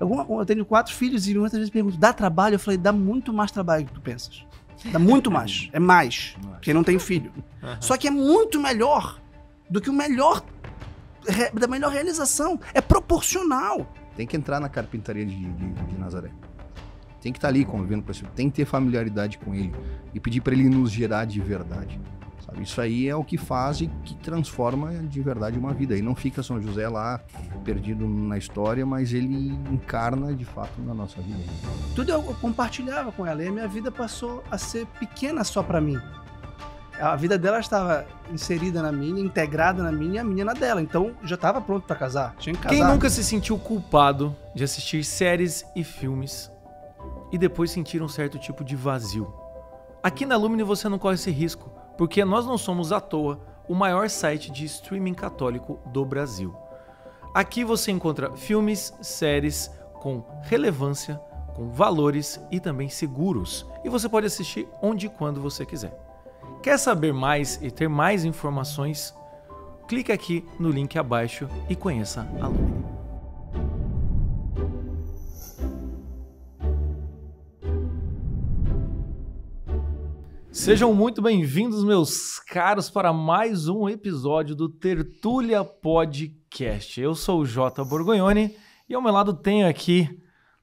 Eu, eu tenho quatro filhos e muitas vezes pergunto, dá trabalho? Eu falei, dá muito mais trabalho do que tu pensas. Dá muito mais. É mais. Quem não tem filho. Só que é muito melhor do que o melhor. Da melhor realização. É proporcional. Tem que entrar na carpintaria de, de, de Nazaré. Tem que estar tá ali convivendo com esse. Tem que ter familiaridade com ele. E pedir para ele nos gerar de verdade. Sabe? Isso aí é o que faz e que transforma de verdade uma vida. E não fica São José lá perdido na história, mas ele encarna de fato na nossa vida. Tudo eu compartilhava com ela e a minha vida passou a ser pequena só para mim. A vida dela estava inserida na minha, integrada na minha e a minha na dela. Então já estava pronto para casar. Tinha que casar. Quem nunca se sentiu culpado de assistir séries e filmes e depois sentir um certo tipo de vazio? Aqui na Lumine você não corre esse risco porque nós não somos à toa o maior site de streaming católico do Brasil. Aqui você encontra filmes, séries com relevância, com valores e também seguros, e você pode assistir onde e quando você quiser. Quer saber mais e ter mais informações? Clique aqui no link abaixo e conheça a Lumine. Sejam muito bem-vindos, meus caros, para mais um episódio do Tertúlia Podcast. Eu sou o Jota Borgonhoni e ao meu lado tenho aqui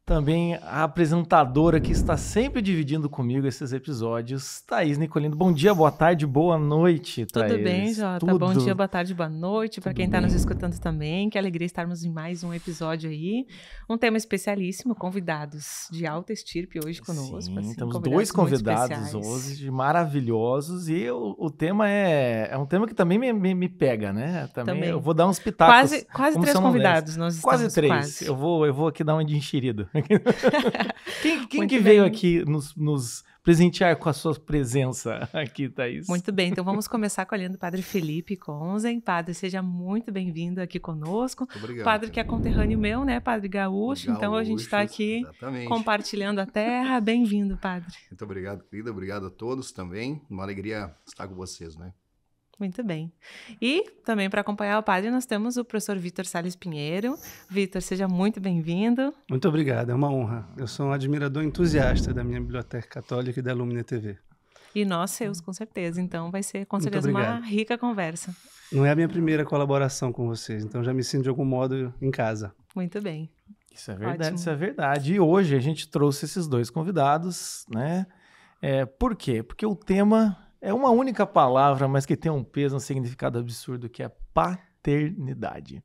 também a apresentadora que está sempre dividindo comigo esses episódios, Thaís Nicolino. Bom dia, boa tarde, boa noite, Thaís. Tudo bem, Jota? Tudo. Bom dia, boa tarde, boa noite para quem está nos escutando também. Que alegria estarmos em mais um episódio aí. Um tema especialíssimo, convidados de alta estirpe hoje conosco. Sim, assim, temos convidados dois convidados hoje, maravilhosos. E o, o, tema é, é um tema que também me, me, me pega, né? Também, também, Eu vou dar uns pitacos. Quase, quase três convidados nós quase estamos. Três. Quase três. Eu vou, eu vou aqui dar um de enxerido. quem, quem que veio bem. aqui nos, nos, presentear com a sua presença aqui, Thaís? Muito bem, então vamos começar com a linha do Padre Felipe Conzen. Padre, seja muito bem-vindo aqui conosco. Obrigado. Padre que é conterrâneo meu, né? Padre Gaúcho. Gaúcho então a gente está aqui exatamente. compartilhando a terra. Bem-vindo, Padre. Muito obrigado, querida. Obrigado a todos também. Uma alegria estar com vocês, né? Muito bem. E também para acompanhar o padre, nós temos o professor Vitor Sales Pinheiro. Vitor, seja muito bem-vindo. Muito obrigado, é uma honra. Eu sou um admirador entusiasta da minha biblioteca católica e da Lumina TV. E nós seus, com certeza. Então vai ser com certeza uma rica conversa. Não é a minha primeira colaboração com vocês, então já me sinto de algum modo em casa. Muito bem. Isso é verdade, Ótimo. isso é verdade. E hoje a gente trouxe esses dois convidados, né? É, por quê? Porque o tema é uma única palavra, mas que tem um peso, um significado absurdo, que é paternidade.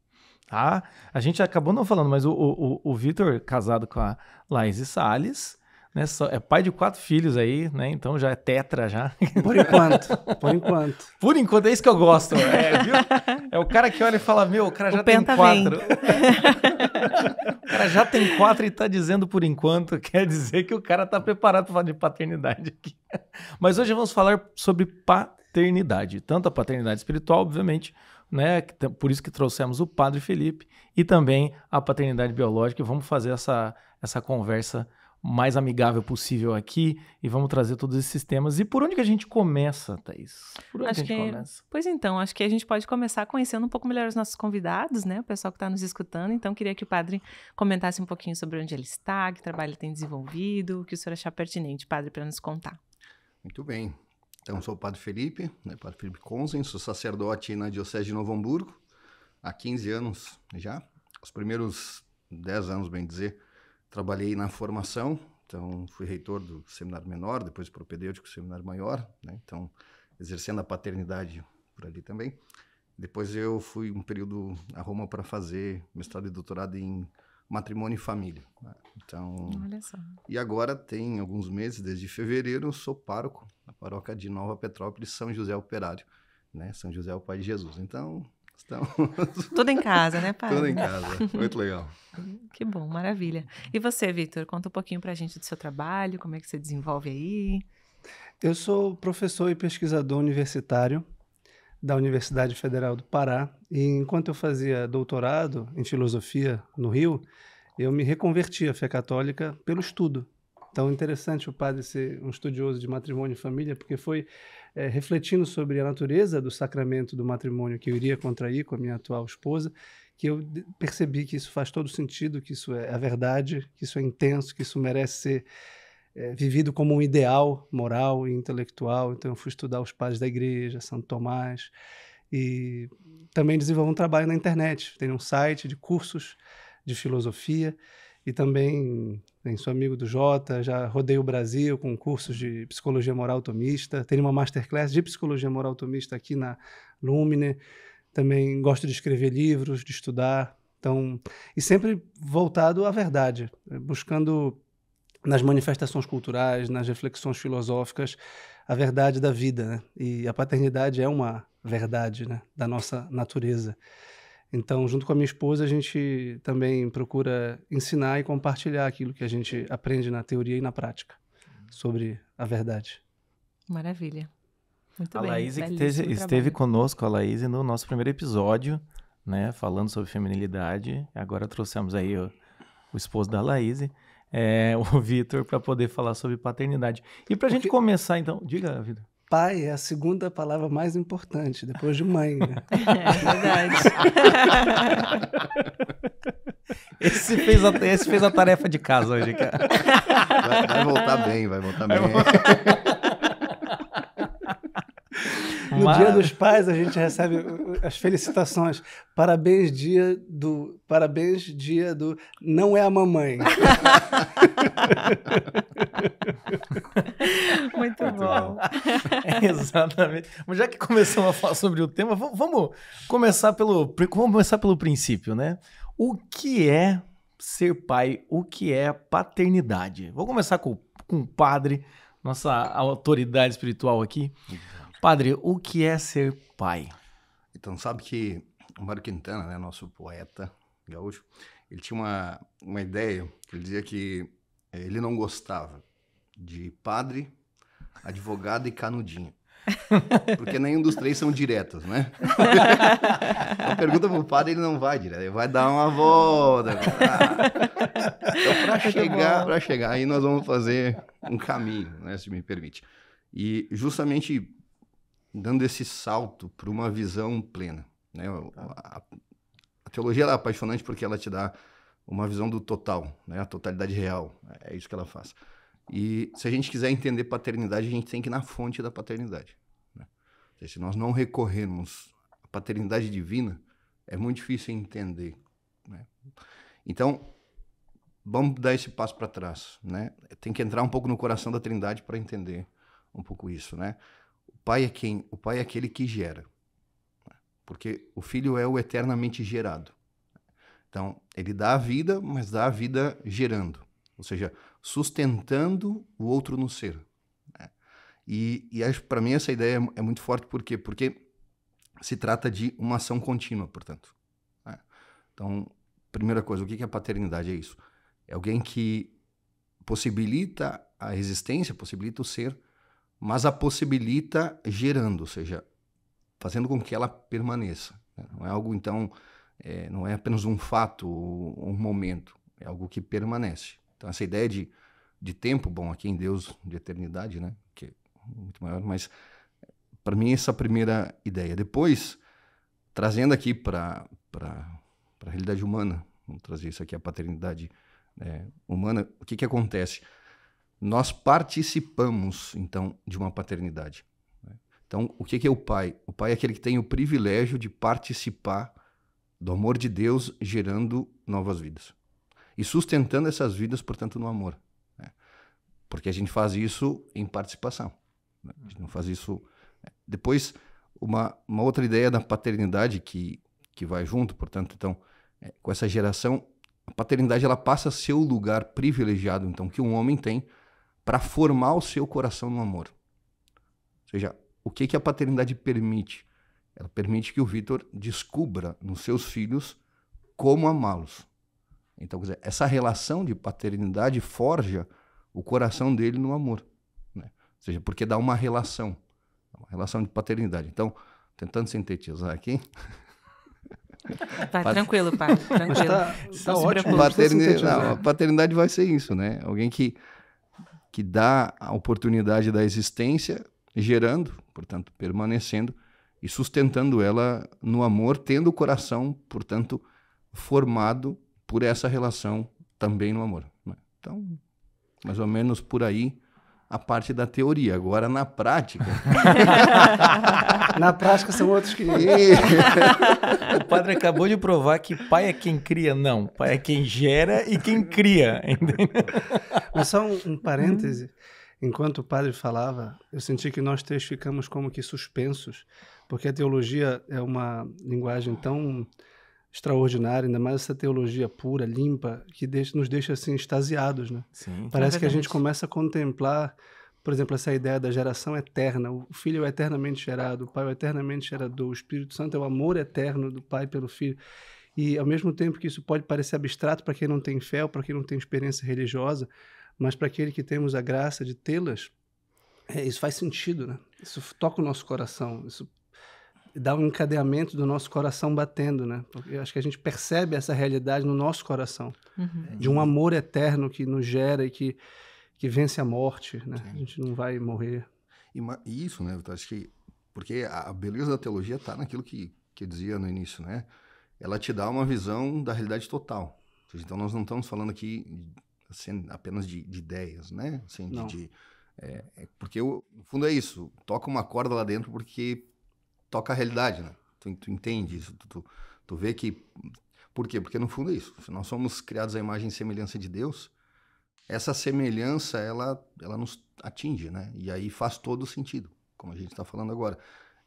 Tá? A gente acabou não falando, mas o, o, o Vitor, casado com a Laís Salles, né? É pai de quatro filhos aí, né? Então já é tetra já. Por enquanto, por enquanto. Por enquanto, é isso que eu gosto. É, viu? é o cara que olha e fala, meu, o cara já o tem quatro. o cara já tem quatro e tá dizendo por enquanto, quer dizer que o cara tá preparado para falar de paternidade aqui. Mas hoje vamos falar sobre paternidade, tanto a paternidade espiritual, obviamente, né? Por isso que trouxemos o Padre Felipe e também a paternidade biológica. Vamos fazer essa, essa conversa mais amigável possível aqui e vamos trazer todos esses temas. E por onde que a gente começa, Thaís? Por onde acho que a gente que... começa? Pois então, acho que a gente pode começar conhecendo um pouco melhor os nossos convidados, né? O pessoal que está nos escutando. Então, queria que o padre comentasse um pouquinho sobre onde ele está, que trabalho ele tem desenvolvido, o que o senhor achar pertinente, padre, para nos contar. Muito bem. Então, sou o padre Felipe, né? Padre Felipe Conzen, sou sacerdote na Diocese de Novo Hamburgo há 15 anos já. Os primeiros 10 anos, bem dizer, Trabalhei na formação, então fui reitor do seminário menor, depois propedêutico do seminário maior, né? então exercendo a paternidade por ali também. Depois eu fui um período a Roma para fazer mestrado e doutorado em matrimônio e família. Né? Então, Olha só. e agora tem alguns meses, desde fevereiro, eu sou pároco na paróquia de Nova Petrópolis, São José Operário, né? São José é o Pai de Jesus. Então, Estamos... Tudo em casa, né, pai? Tudo em casa. Muito legal. Que bom, maravilha. E você, Vitor, conta um pouquinho para a gente do seu trabalho, como é que você desenvolve aí? Eu sou professor e pesquisador universitário da Universidade Federal do Pará. E enquanto eu fazia doutorado em filosofia no Rio, eu me reconverti à fé católica pelo estudo. Então, interessante o padre ser um estudioso de matrimônio e família, porque foi é, refletindo sobre a natureza do sacramento do matrimônio que eu iria contrair com a minha atual esposa, que eu percebi que isso faz todo sentido, que isso é a verdade, que isso é intenso, que isso merece ser é, vivido como um ideal moral e intelectual. Então, eu fui estudar os padres da igreja, Santo Tomás, e também desenvolvi um trabalho na internet. Tenho um site de cursos de filosofia e também bem, sou amigo do Jota, já rodei o Brasil com cursos de psicologia moral tomista, tenho uma masterclass de psicologia moral tomista aqui na Lumine, também gosto de escrever livros, de estudar, então, e sempre voltado à verdade, buscando nas manifestações culturais, nas reflexões filosóficas, a verdade da vida, né? E a paternidade é uma verdade, né, da nossa natureza. Então, junto com a minha esposa, a gente também procura ensinar e compartilhar aquilo que a gente aprende na teoria e na prática sobre a verdade. Maravilha. Muito a bem. Laís que esteve, conosco, a Laís, no nosso primeiro episódio, né, falando sobre feminilidade. Agora trouxemos aí o, o esposo da Laís. É, o Vitor para poder falar sobre paternidade. E para a gente começar, então, diga, Vitor pai é a segunda palavra mais importante, depois de mãe. Né? É verdade. Esse fez, a, esse fez a tarefa de casa hoje, cara. Vai, vai voltar bem, vai voltar bem. No Dia dos Pais a gente recebe as felicitações. Parabéns dia do, parabéns dia do não é a mamãe. Muito, Muito bom. bom. É, exatamente. Mas já que começamos a falar sobre o tema, vamos começar pelo, vamos começar pelo princípio, né? O que é ser pai? O que é paternidade? Vou começar com, com o padre, nossa autoridade espiritual aqui. Uhum. Padre, o que é ser pai? Então, sabe que o Mário Quintana, né, nosso poeta gaúcho, ele tinha uma, uma ideia, ele dizia que eh, ele não gostava de padre, advogado e canudinho. Porque nenhum dos três são diretos, né? A pergunta pro padre, ele não vai direto, ele vai dar uma volta. então, para chegar, para chegar aí nós vamos fazer um caminho, né, se me permite. E justamente dando esse salto para uma visão plena. Né? Tá. A, a, teologia é apaixonante porque ela te dá uma visão do total, né? a totalidade real. É isso que ela faz. E se a gente quiser entender paternidade, a gente tem que ir na fonte da paternidade. Né? se nós não recorrermos à paternidade divina, é muito difícil entender. Né? Então, vamos dar esse passo para trás. Né? Tem que entrar um pouco no coração da Trindade para entender um pouco isso. Né? pai é quem? O pai é aquele que gera. Porque o filho é o eternamente gerado. Então, ele dá a vida, mas dá a vida gerando. Ou seja, sustentando o outro no ser. Né? E, e para mim essa ideia é, é muito forte, por quê? Porque se trata de uma ação contínua, portanto. Né? Então, primeira coisa, o que é paternidade? É isso. É alguém que possibilita a existência, possibilita o ser, mas a possibilita gerando, ou seja, fazendo com que ela permaneça. Né? Não é algo, então, é, não é apenas um fato, um momento, é algo que permanece. Então, essa ideia de, de tempo, bom, aqui em Deus, de eternidade, né? Que é muito maior, mas para mim essa é a primeira ideia. Depois, trazendo aqui para a realidade humana, vamos trazer isso aqui, a paternidade é, humana, o que, que acontece? nós participamos, então, de uma paternidade. Né? Então, o que é o pai? O pai é aquele que tem o privilégio de participar do amor de Deus gerando novas vidas e sustentando essas vidas, portanto, no amor. Né? Porque a gente faz isso em participação. Né? A gente não faz isso. Depois, uma, uma outra ideia da paternidade que, que vai junto, portanto, então, é, com essa geração, a paternidade ela passa a ser o lugar privilegiado então que um homem tem para formar o seu coração no amor. Ou seja, o que, que a paternidade permite? Ela permite que o Vitor descubra nos seus filhos como amá-los. Então, dizer, essa relação de paternidade forja o coração dele no amor. Né? Ou seja, porque dá uma relação, uma relação de paternidade. Então, tentando sintetizar aqui. Tá tranquilo, pai. Tá- tranquilo. tá, tá ótimo. Paternidade, não, a paternidade vai ser isso, né? Alguém que que dá a oportunidade da existência, gerando, portanto, permanecendo e sustentando ela no amor, tendo o coração, portanto, formado por essa relação também no amor. Né? Então, mais ou menos por aí a parte da teoria. Agora, na prática. na prática são outros que. o padre acabou de provar que pai é quem cria, não. Pai é quem gera e quem cria. Mas só um, um parêntese. Enquanto o padre falava, eu senti que nós três ficamos como que suspensos, porque a teologia é uma linguagem tão extraordinária, ainda mais essa teologia pura, limpa, que deixa, nos deixa assim extasiados, né? Sim, Parece é que a é gente começa a contemplar, por exemplo, essa ideia da geração eterna. O filho é eternamente gerado, o pai é eternamente gerador, o Espírito Santo é o amor eterno do pai pelo filho. E ao mesmo tempo que isso pode parecer abstrato para quem não tem fé ou para quem não tem experiência religiosa, mas para aquele que temos a graça de tê-las, é, isso faz sentido, né? Isso toca o nosso coração, isso dá um encadeamento do nosso coração batendo, né? Porque eu acho que a gente percebe essa realidade no nosso coração, uhum. de um amor eterno que nos gera e que, que vence a morte, né? Sim. A gente não vai morrer. E isso, né? Eu acho que porque a beleza da teologia está naquilo que que eu dizia no início, né? Ela te dá uma visão da realidade total. Então nós não estamos falando aqui assim, apenas de, de, ideias, né? Assim, de, de é, é porque eu, no fundo é isso. Toca uma corda lá dentro porque toca a realidade, né? Tu, tu entende isso, tu, tu, tu vê que... Por quê? Porque no fundo é isso. Se nós somos criados à imagem e semelhança de Deus, essa semelhança, ela, ela nos atinge, né? E aí faz todo sentido, como a gente está falando agora.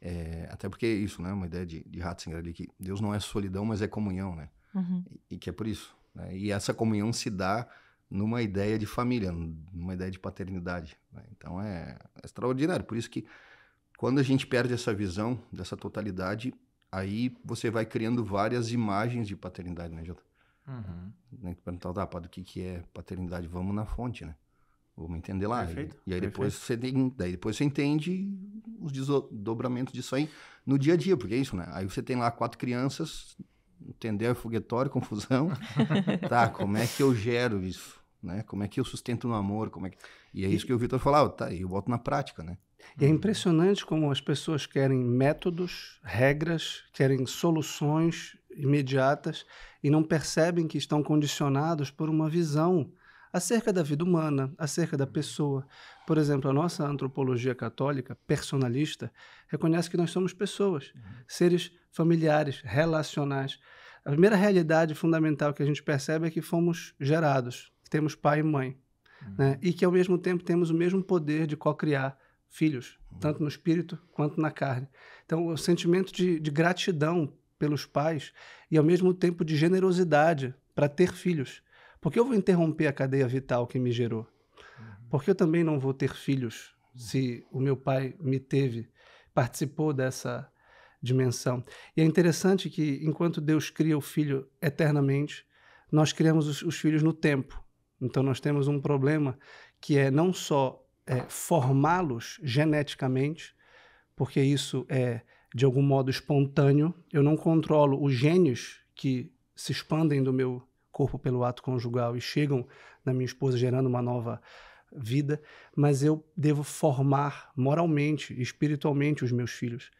É, até porque é isso, né? Uma ideia de, de Ratzinger ali, que Deus não é solidão, mas é comunhão, né? Uhum. E, e, que é por isso. Né? E essa comunhão se dá numa ideia de família, numa ideia de paternidade. Né? Então é, é extraordinário. Por isso que quando a gente perde essa visão dessa totalidade, aí você vai criando várias imagens de paternidade, né, Jota? Uhum. Né, que perguntar, tá, pá, do que, que é paternidade? Vamos na fonte, né? Vamos entender lá. Perfeito, e, aí perfeito. depois você tem, daí depois você entende os desdobramentos disso aí no dia a dia, porque é isso, né? Aí você tem lá quatro crianças, entendeu? É foguetório, confusão. tá, como é que eu gero isso? Né? Como é que eu sustento no amor? Como é que... E é isso que o Vitor falava, tá? Eu volto na prática, né? E é impressionante como as pessoas querem métodos, regras, querem soluções imediatas e não percebem que estão condicionados por uma visão acerca da vida humana, acerca da pessoa. Por exemplo, a nossa antropologia católica personalista reconhece que nós somos pessoas, seres familiares, relacionais. A primeira realidade fundamental que a gente percebe é que fomos gerados, que temos pai e mãe, né? e que ao mesmo tempo temos o mesmo poder de co-criar filhos, uhum. tanto no espírito quanto na carne. Então, o sentimento de, de gratidão pelos pais e, ao mesmo tempo, de generosidade para ter filhos. Porque eu vou interromper a cadeia vital que me gerou. Uhum. Porque eu também não vou ter filhos uhum. se o meu pai me teve, participou dessa dimensão. E é interessante que, enquanto Deus cria o filho eternamente, nós criamos os, os filhos no tempo. Então, nós temos um problema que é não só é, formá-los geneticamente, porque isso é de algum modo espontâneo. Eu não controlo os genes que se expandem do meu corpo pelo ato conjugal e chegam na minha esposa gerando uma nova vida, mas eu devo formar moralmente, espiritualmente os meus filhos.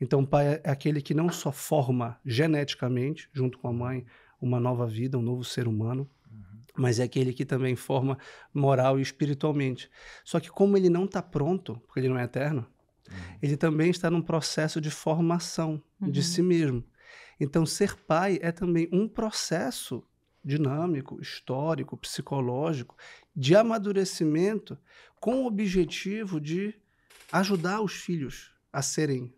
Então, o pai é aquele que não só forma geneticamente, junto com a mãe, uma nova vida, um novo ser humano, mas é aquele que também forma moral e espiritualmente. Só que como ele não está pronto, porque ele não é eterno, uhum. ele também está num processo de formação uhum. de si mesmo. Então, ser pai é também um processo dinâmico, histórico, psicológico, de amadurecimento, com o objetivo de ajudar os filhos a serem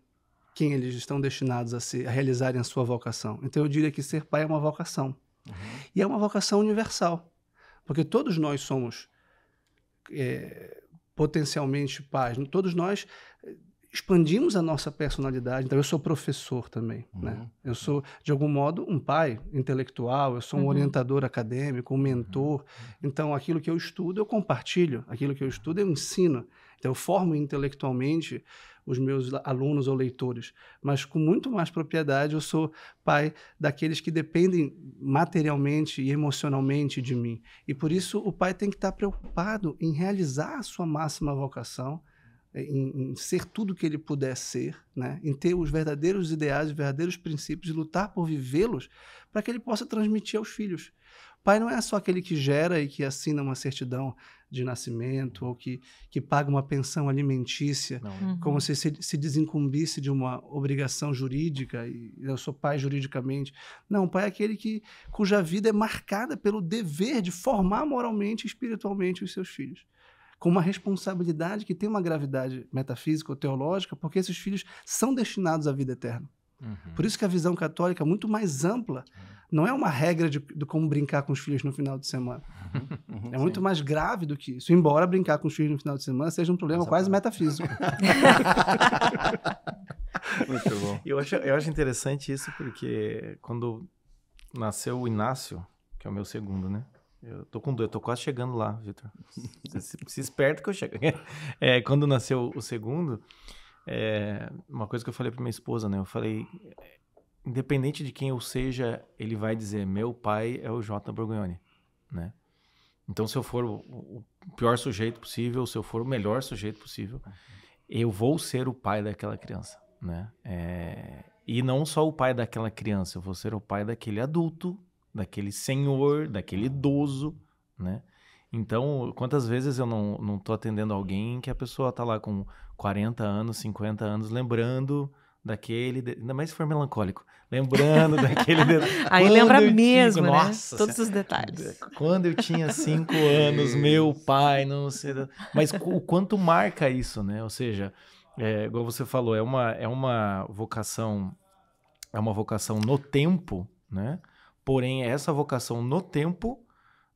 quem eles estão destinados a ser, a realizarem a sua vocação. Então, eu diria que ser pai é uma vocação. Uhum. E é uma vocação universal, porque todos nós somos é, potencialmente pais, né? todos nós eh, expandimos a nossa personalidade. Então, eu sou professor também, uhum. né? Eu sou, de algum modo, um pai intelectual, eu sou um uhum. orientador acadêmico, um mentor. Uhum. Então, aquilo que eu estudo, eu compartilho. Aquilo que eu estudo, eu ensino. Então, eu formo intelectualmente os meus alunos ou leitores, mas com muito mais propriedade eu sou pai daqueles que dependem materialmente e emocionalmente de mim. E por isso o pai tem que estar preocupado em realizar a sua máxima vocação, é, em, em, ser tudo que ele puder ser, né? em ter os verdadeiros ideais, os verdadeiros princípios, lutar por vivê-los, para que ele possa transmitir aos filhos. Pai não é só aquele que gera e que assina uma certidão de nascimento ou que, que paga uma pensão alimentícia, uhum. como se, se se desincumbisse de uma obrigação jurídica e eu sou pai juridicamente. Não, o pai é aquele que, cuja vida é marcada pelo dever de formar moralmente e espiritualmente os seus filhos. Com uma responsabilidade que tem uma gravidade metafísica ou teológica, porque esses filhos são destinados à vida eterna. Uhum. Por isso que a visão católica é muito mais ampla. Não é uma regra de, de como brincar com os filhos no final de semana. Uhum, uhum. é muito mais grave do que isso. Embora brincar com os filhos no final de semana seja um problema Essa quase parte. metafísico. muito bom. Eu acho, eu acho interessante isso porque quando nasceu o Inácio, que é o meu segundo, né? Eu tô com dois, eu tô quase chegando lá, Vitor. Se, se, esperto que eu chego. É, quando nasceu o segundo, é, uma coisa que eu falei para minha esposa, né? Eu falei, independente de quem eu seja, ele vai dizer, meu pai é o Jota Borgognoni, né? Então, se eu for o pior sujeito possível, se eu for o melhor sujeito possível, eu vou ser o pai daquela criança, né? É... E não só o pai daquela criança, eu vou ser o pai daquele adulto, daquele senhor, daquele idoso, né? Então, quantas vezes eu não, não tô atendendo alguém que a pessoa tá lá com 40 anos, 50 anos, lembrando daquele. De... Ainda mais se for melancólico. Lembrando daquele. De... Aí lembra mesmo, tinha... né? Nossa, Todos os detalhes. Quando eu tinha cinco anos, meu pai, não sei. Mas o quanto marca isso, né? Ou seja, é, igual você falou, é uma, é uma vocação. É uma vocação no tempo, né? Porém, essa vocação no tempo.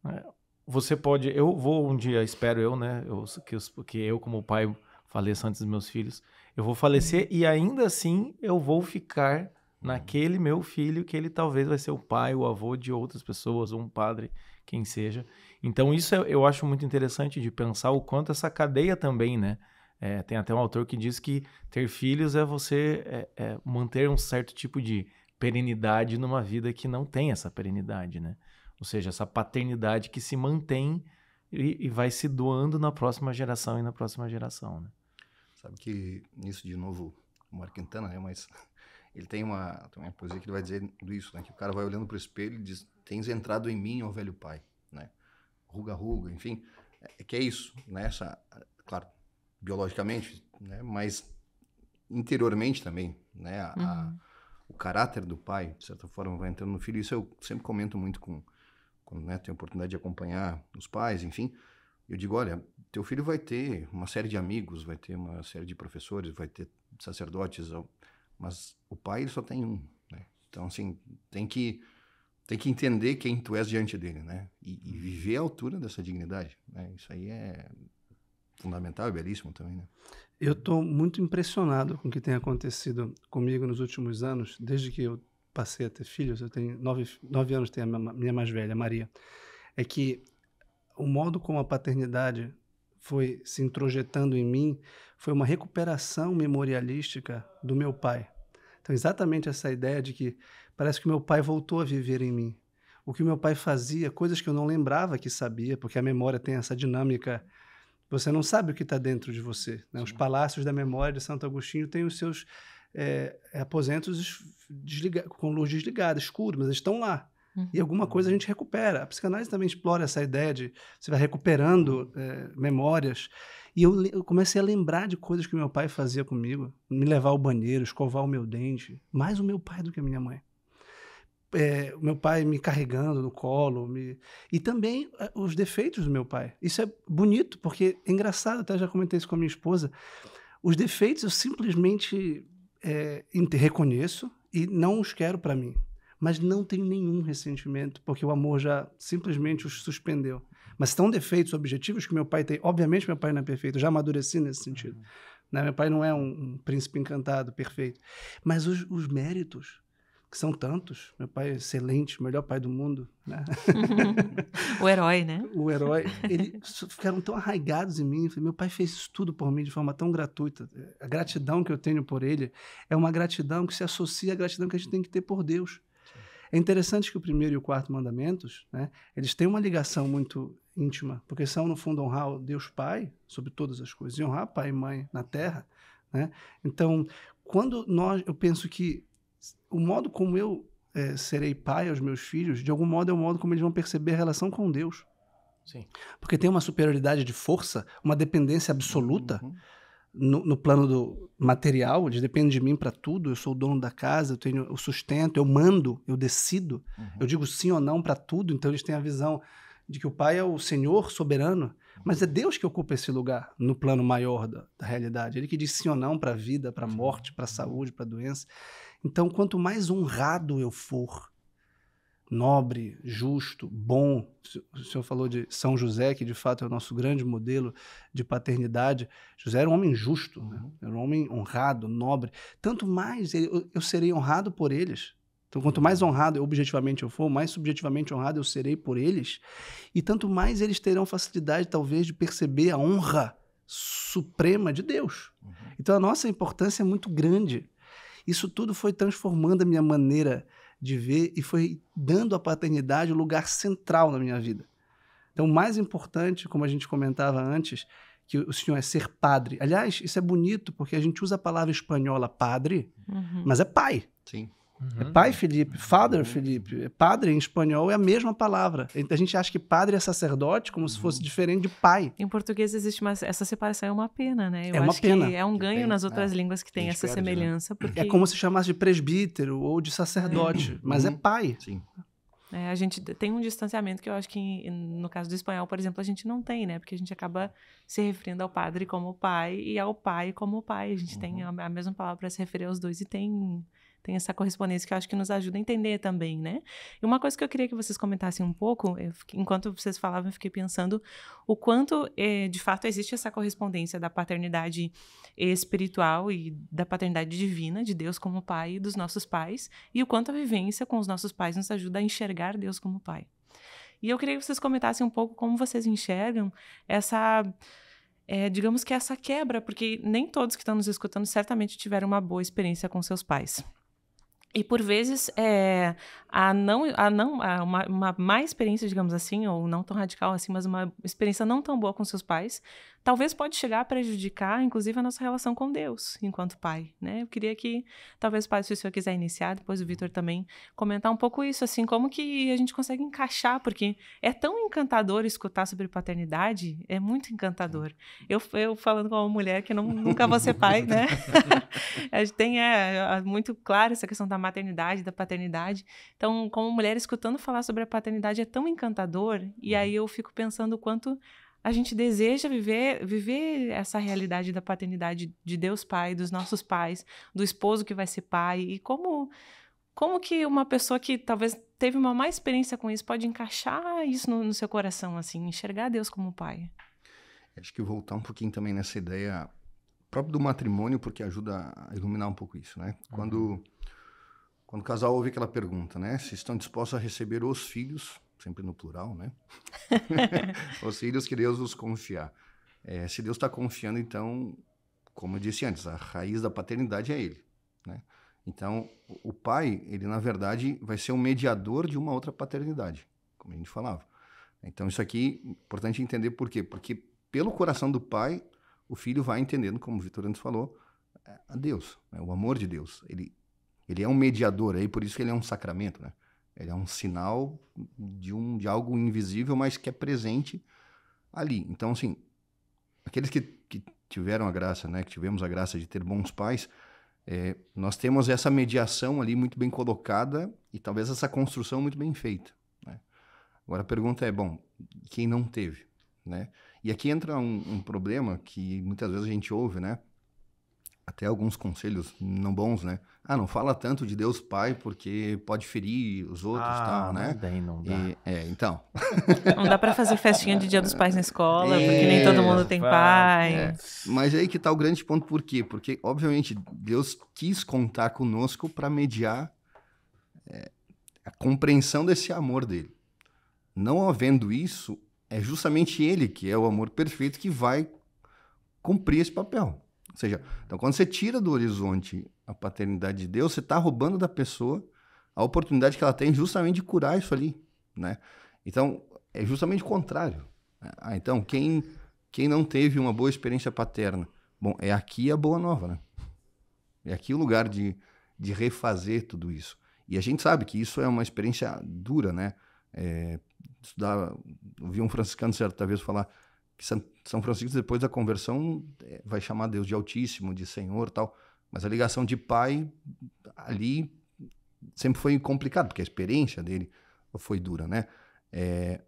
Né? Você pode, eu vou um dia, espero eu, né? Eu, que, que eu, como pai, faleço antes dos meus filhos, eu vou falecer uhum. e ainda assim eu vou ficar uhum. naquele meu filho que ele talvez vai ser o pai, o avô de outras pessoas, ou um padre, quem seja. Então isso eu acho muito interessante de pensar o quanto essa cadeia também, né? É, tem até um autor que diz que ter filhos é você é, é manter um certo tipo de perenidade numa vida que não tem essa perenidade, né? Ou seja, essa paternidade que se mantém e, e vai se doando na próxima geração e na próxima geração, né? Sabe que nisso, de novo, o Mar Quintana, né? Mas ele tem uma, tem uma poesia que ele vai dizer isso, né? Que o cara vai olhando pro espelho e diz: Tens entrado em mim, ó velho pai, né? Ruga, ruga, enfim. É que é isso, né? Essa, claro, biologicamente, né? Mas interiormente também, né? A, uhum. a, o caráter do pai, de certa forma, vai entrando no filho. Isso eu sempre comento muito com quando né, tenho a oportunidade de acompanhar os pais, enfim eu digo, olha, teu filho vai ter uma série de amigos, vai ter uma série de professores, vai ter sacerdotes, mas o pai ele só tem um, né? Então assim, tem que tem que entender quem tu és diante dele, né? E, e uhum. viver à altura dessa dignidade, né? Isso aí é fundamental e belíssimo também, né? Eu estou muito impressionado com o que tem acontecido comigo nos últimos anos, desde que eu passei a ter filhos. Eu tenho nove, nove anos, tenho a minha mais velha, Maria. É que o modo como a paternidade foi se introjetando em mim foi uma recuperação memorialística do meu pai. Então, exatamente essa ideia de que parece que meu pai voltou a viver em mim. O que meu pai fazia, coisas que eu não lembrava que sabia, porque a memória tem essa dinâmica. Você não sabe o que está dentro de você. Né? Os palácios da memória de Santo Agostinho têm os seus é, aposentos com luz desligada, escuro, mas eles estão lá. Uhum. E alguma coisa a gente recupera. A psicanálise também explora essa ideia de você vai recuperando é, memórias. E eu, eu, comecei a lembrar de coisas que meu pai fazia comigo, me levar ao banheiro, escovar o meu dente, mais o meu pai do que a minha mãe. É, o meu pai me carregando no colo, me... e também eh, os defeitos do meu pai. Isso é bonito, porque é engraçado, até já comentei isso com a minha esposa. Os defeitos eu simplesmente é, reconheço e não os quero para mim mas não tenho nenhum ressentimento, porque o amor já simplesmente os suspendeu. Mas estão defeitos objetivos que meu pai tem. Obviamente, meu pai não é perfeito, eu já amadureci nesse sentido. Uhum. Né? Meu pai não é um, um príncipe encantado, perfeito. Mas os, os méritos, que são tantos. Meu pai é excelente, melhor pai do mundo, né? Uhum. o herói, né? O herói. Eles ficaram tão arraigados em mim. Meu pai fez isso tudo por mim de forma tão gratuita. A gratidão que eu tenho por ele é uma gratidão que se associa à gratidão que a gente tem que ter por Deus. É interessante que o primeiro e o quarto mandamentos, né, eles têm uma ligação muito íntima, porque são, no fundo, honrar Deus Pai sobre todas as coisas e honrar pai e mãe na terra. Né? Então, quando nós, eu penso que o modo como eu é, serei pai aos meus filhos, de algum modo é o modo como eles vão perceber a relação com Deus. Sim. Porque tem uma superioridade de força, uma dependência absoluta. Uhum no, no, plano do material, de depende de mim para tudo, eu sou o dono da casa, eu tenho o sustento, eu mando, eu decido, uhum. eu digo sim ou não para tudo, então eles têm a visão de que o pai é o senhor soberano, uhum. mas é Deus que ocupa esse lugar no plano maior da, da realidade, ele que diz sim ou não para a vida, para a morte, para a uhum. saúde, para a doença. Então, quanto mais honrado eu for nobre, justo, bom. O senhor falou de São José, que de fato é o nosso grande modelo de paternidade. José era um homem justo, né? Uhum. era um homem honrado, nobre. Tanto mais eu, eu serei honrado por eles. Então, quanto mais honrado objetivamente eu for, mais subjetivamente honrado eu serei por eles. E tanto mais eles terão facilidade, talvez, de perceber a honra suprema de Deus. Uhum. Então, a nossa importância é muito grande. Isso tudo foi transformando a minha maneira de ver e foi dando à paternidade o lugar central na minha vida. Então, o mais importante, como a gente comentava antes, que o senhor é ser padre. Aliás, isso é bonito porque a gente usa a palavra espanhola padre, uhum. mas é pai. Sim. É uhum. É pai Felipe, father Felipe. Padre em espanhol é a mesma palavra. Então, a gente acha que padre é sacerdote como uhum. se fosse diferente de pai. Em português existe uma, essa separação, é uma pena, né? Eu é uma pena. é um ganho tem, nas outras é. línguas que tem essa perde, né? semelhança. Né? Porque... É como se chamasse de presbítero ou de sacerdote, uhum. é. mas uhum. é pai. Sim. É, a gente tem um distanciamento que eu acho que no caso do espanhol, por exemplo, a gente não tem, né? Porque a gente acaba se referindo ao padre como pai e ao pai como pai. A gente uhum. tem a, a mesma palavra para se referir aos dois e tem tem essa correspondência que eu acho que nos ajuda a entender também, né? E uma coisa que eu queria que vocês comentassem um pouco, fiquei, enquanto vocês falavam, eu fiquei pensando o quanto, eh, de fato, existe essa correspondência da paternidade espiritual e da paternidade divina, de Deus como Pai e dos nossos pais, e o quanto a vivência com os nossos pais nos ajuda a enxergar Deus como Pai. E eu queria que vocês comentassem um pouco como vocês enxergam essa. É, digamos que essa quebra, porque nem todos que estão nos escutando certamente tiveram uma boa experiência com seus pais. E por vezes é, a não, a não a uma, uma má experiência, digamos assim, ou não tão radical assim, mas uma experiência não tão boa com seus pais, talvez pode chegar a prejudicar, inclusive, a nossa relação com Deus enquanto pai, né? Eu queria que, talvez, pai, se o senhor quiser iniciar, depois o Vitor também comentar um pouco isso, assim, como que a gente consegue encaixar, porque é tão encantador escutar sobre paternidade, é muito encantador. Eu, eu falando com uma mulher que não, nunca vou ser pai, né? a gente tem é, é muito claro essa questão da maternidade, da paternidade. Então, como mulher escutando falar sobre a paternidade é tão encantador, e uhum. aí eu fico pensando o quanto a gente deseja viver, viver essa realidade da paternidade de Deus Pai, dos nossos pais, do esposo que vai ser pai e como como que uma pessoa que talvez teve uma má experiência com isso pode encaixar isso no, no seu coração assim, enxergar Deus como pai? É, acho que voltar um pouquinho também nessa ideia próprio do matrimônio porque ajuda a iluminar um pouco isso, né? Uhum. Quando quando o casal ouve aquela pergunta, né? Se estão dispostos a receber os filhos sempre no plural, né? os filhos que Deus nos confiar. É, se Deus está confiando, então, como eu disse antes, a raiz da paternidade é Ele, né? Então, o pai, ele na verdade vai ser um mediador de uma outra paternidade, como a gente falava. Então, isso aqui é importante entender por quê? Porque pelo coração do pai, o filho vai entendendo, como o Vitor antes falou, a Deus, né? o amor de Deus. Ele, ele é um mediador, aí é por isso que ele é um sacramento, né? Ele é um sinal de, um, de algo invisível, mas que é presente ali. Então, assim, aqueles que, que tiveram a graça, né, que tivemos a graça de ter bons pais, é, nós temos essa mediação ali muito bem colocada e talvez essa construção muito bem feita. Né? Agora a pergunta é, bom, quem não teve, né? E aqui entra um, um problema que muitas vezes a gente ouve, né? até alguns conselhos não bons, né? Ah, não fala tanto de Deus Pai porque pode ferir os outros, ah, tal, né? Não não dá. E, é, então. Não dá para fazer festinha de Dia dos Pais na escola, é, porque nem todo mundo tem pai. É. Mas aí que tá o grande ponto por quê? Porque obviamente Deus quis contar conosco para mediar é, a compreensão desse amor dele. Não havendo isso, é justamente ele que é o amor perfeito que vai cumprir esse papel. Ou seja, então quando você tira do horizonte a paternidade de Deus, você está roubando da pessoa a oportunidade que ela tem justamente de curar isso ali, né? Então, é justamente o contrário. Né? Ah, então, quem, quem não teve uma boa experiência paterna? Bom, é aqui a boa nova, né? É aqui o lugar de, de refazer tudo isso. E a gente sabe que isso é uma experiência dura, né? É, estudar, ouvi um franciscano certa vez falar que São Francisco, depois da conversão, é, vai chamar Deus de Altíssimo, de Senhor tal. Mas a ligação de pai ali sempre foi complicado, porque a experiência dele foi dura, né? É,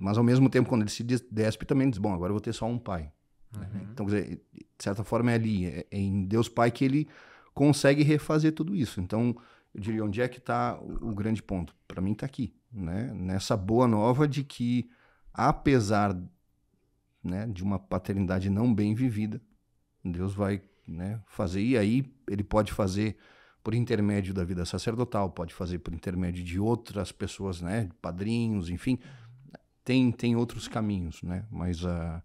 mas ao mesmo tempo, quando ele se despe, também diz: Bom, agora eu vou ter só um pai. Né? Uhum. Então, quer dizer, de certa forma é ali, é, é em Deus Pai que ele consegue refazer tudo isso. Então, eu diria: onde é que está o grande ponto? Para mim, está aqui, né? Nessa boa nova de que, apesar né, de uma paternidade não bem vivida, Deus vai né, fazer. E aí ele pode fazer por intermédio da vida sacerdotal, pode fazer por intermédio de outras pessoas, né, padrinhos, enfim. Tem, tem outros caminhos, né? Mas a,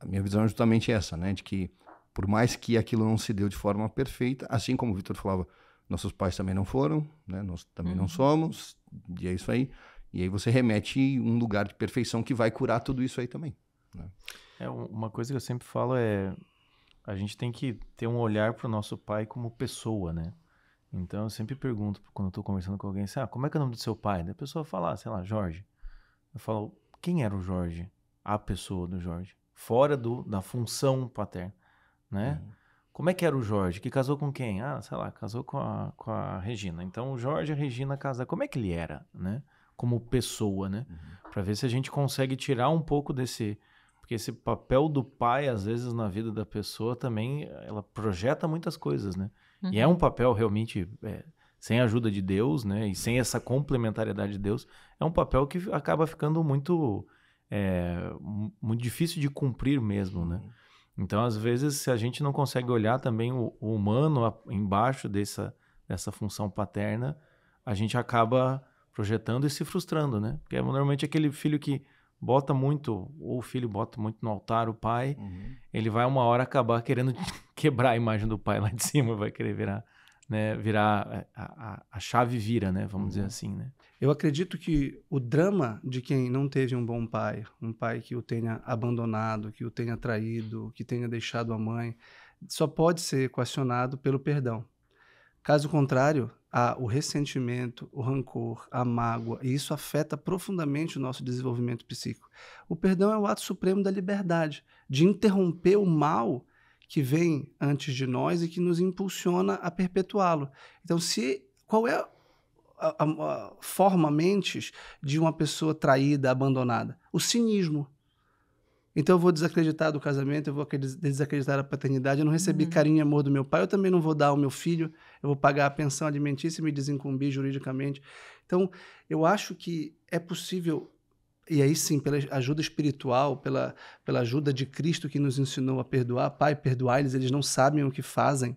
a minha visão é justamente essa, né? De que por mais que aquilo não se deu de forma perfeita, assim como o Vitor falava, nossos pais também não foram, né? Nós também uhum. não somos, e é isso aí. E aí você remete um lugar de perfeição que vai curar tudo isso aí também. Né? É uma coisa que eu sempre falo é a gente tem que ter um olhar para o nosso pai como pessoa, né? Então eu sempre pergunto quando eu estou conversando com alguém, assim, ah, como é que é o nome do seu pai? da a pessoa fala, ah, sei lá, Jorge. Eu falo, quem era o Jorge? A pessoa do Jorge, fora do da função paterna, né? Uhum. Como é que era o Jorge? Que casou com quem? Ah, sei lá, casou com a, com a Regina. Então o Jorge e a Regina casaram. Como é que ele era, né? Como pessoa, né? Uhum. Para ver se a gente consegue tirar um pouco desse porque esse papel do pai, às vezes, na vida da pessoa também, ela projeta muitas coisas, né? Uhum. E é uhum. um papel realmente, é, sem a ajuda de Deus, né? E sem essa complementariedade de Deus, é um papel que acaba ficando muito, é, muito difícil de cumprir mesmo, né? Então, às vezes, se a gente não consegue olhar também o, o humano a, embaixo dessa, dessa função paterna, a gente acaba projetando e se frustrando, né? Porque é normalmente aquele filho que bota muito, ou o filho bota muito no altar o pai, uhum. ele vai uma hora acabar querendo quebrar a imagem do pai lá de cima, vai querer virar, né, virar a, a, a chave vira, né, vamos uhum. dizer assim, né? Eu acredito que o drama de quem não teve um bom pai, um pai que o tenha abandonado, que o tenha traído, que tenha deixado a mãe, só pode ser equacionado pelo perdão. Caso contrário, a, o ressentimento, o rancor, a mágoa, e isso afeta profundamente o nosso desenvolvimento psíquico. O perdão é o ato supremo da liberdade, de interromper o mal que vem antes de nós e que nos impulsiona a perpetuá-lo. Então, se qual é a, a, a forma mentes de uma pessoa traída, abandonada? O cinismo. Então eu vou desacreditar do casamento, eu vou desacreditar da paternidade. Eu não recebi uhum. carinho e amor do meu pai, eu também não vou dar ao meu filho, eu vou pagar a pensão alimentícia e me desincumbir juridicamente. Então eu acho que é possível e aí sim, pela ajuda espiritual, pela, pela ajuda de Cristo que nos ensinou a perdoar, Pai, perdoar lhes eles não sabem o que fazem.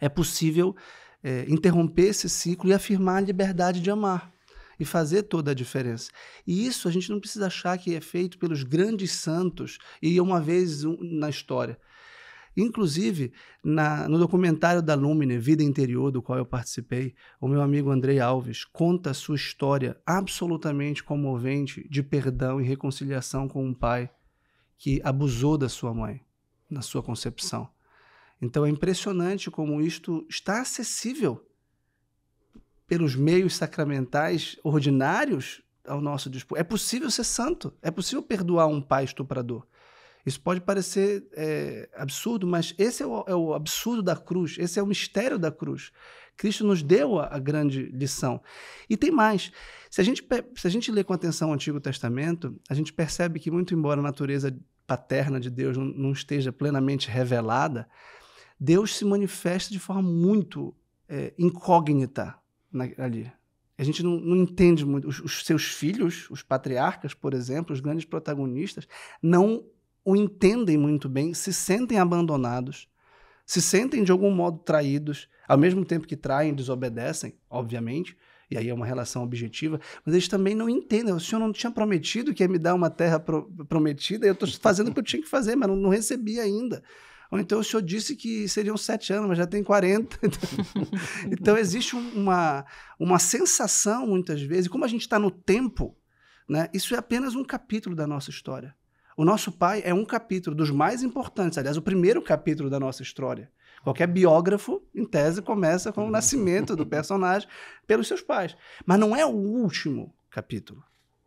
É possível é, interromper esse ciclo e afirmar a liberdade de amar e fazer toda a diferença. E isso a gente não precisa achar que é feito pelos grandes santos e uma vez na história. Inclusive, na, no documentário da Lumine, Vida Interior, do qual eu participei, o meu amigo Andrei Alves conta a sua história absolutamente comovente de perdão e reconciliação com um pai que abusou da sua mãe na sua concepção. Então é impressionante como isto está acessível pelos meios sacramentais ordinários ao nosso dispor. É possível ser santo, é possível perdoar um pai estuprador. Isso pode parecer é, absurdo, mas esse é o, é o, absurdo da cruz, esse é o mistério da cruz. Cristo nos deu a, a grande lição. E tem mais. Se a, gente, se a gente lê com atenção o Antigo Testamento, a gente percebe que, muito embora a natureza paterna de Deus não, não esteja plenamente revelada, Deus se manifesta de forma muito é, incógnita na, ali. A gente não, não entende muito. Os, os, seus filhos, os patriarcas, por exemplo, os grandes protagonistas, não o entendem muito bem, se sentem abandonados, se sentem de algum modo traídos, ao mesmo tempo que traem, desobedecem, obviamente, e aí é uma relação objetiva, mas eles também não entendem. O senhor não tinha prometido que ia me dar uma terra pro, prometida, eu estou fazendo o que eu tinha que fazer, mas não, não recebi ainda. Ou então o senhor disse que seriam sete anos, mas já tem 40. então existe uma, uma sensação, muitas vezes, como a gente está no tempo, né, isso é apenas um capítulo da nossa história. O nosso pai é um capítulo dos mais importantes, aliás, o primeiro capítulo da nossa história. Qualquer biógrafo, em tese, começa com o nascimento do personagem pelos seus pais. Mas não é o último capítulo.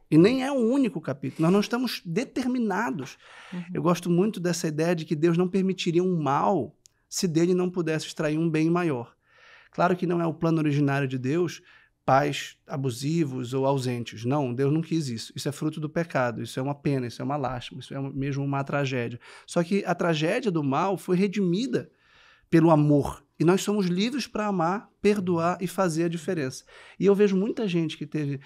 E nem é o único capítulo. Nós não estamos determinados. Uhum. Eu gosto muito dessa ideia de que Deus não permitiria um mal se dele não pudesse extrair um bem maior. Claro que não é o plano originário de Deus pais abusivos ou ausentes. Não, Deus não quis isso. Isso é fruto do pecado, isso é uma pena, isso é uma lástima, isso é mesmo uma tragédia. Só que a tragédia do mal foi redimida pelo amor. E nós somos livres para amar, perdoar e fazer a diferença. E eu vejo muita gente que teve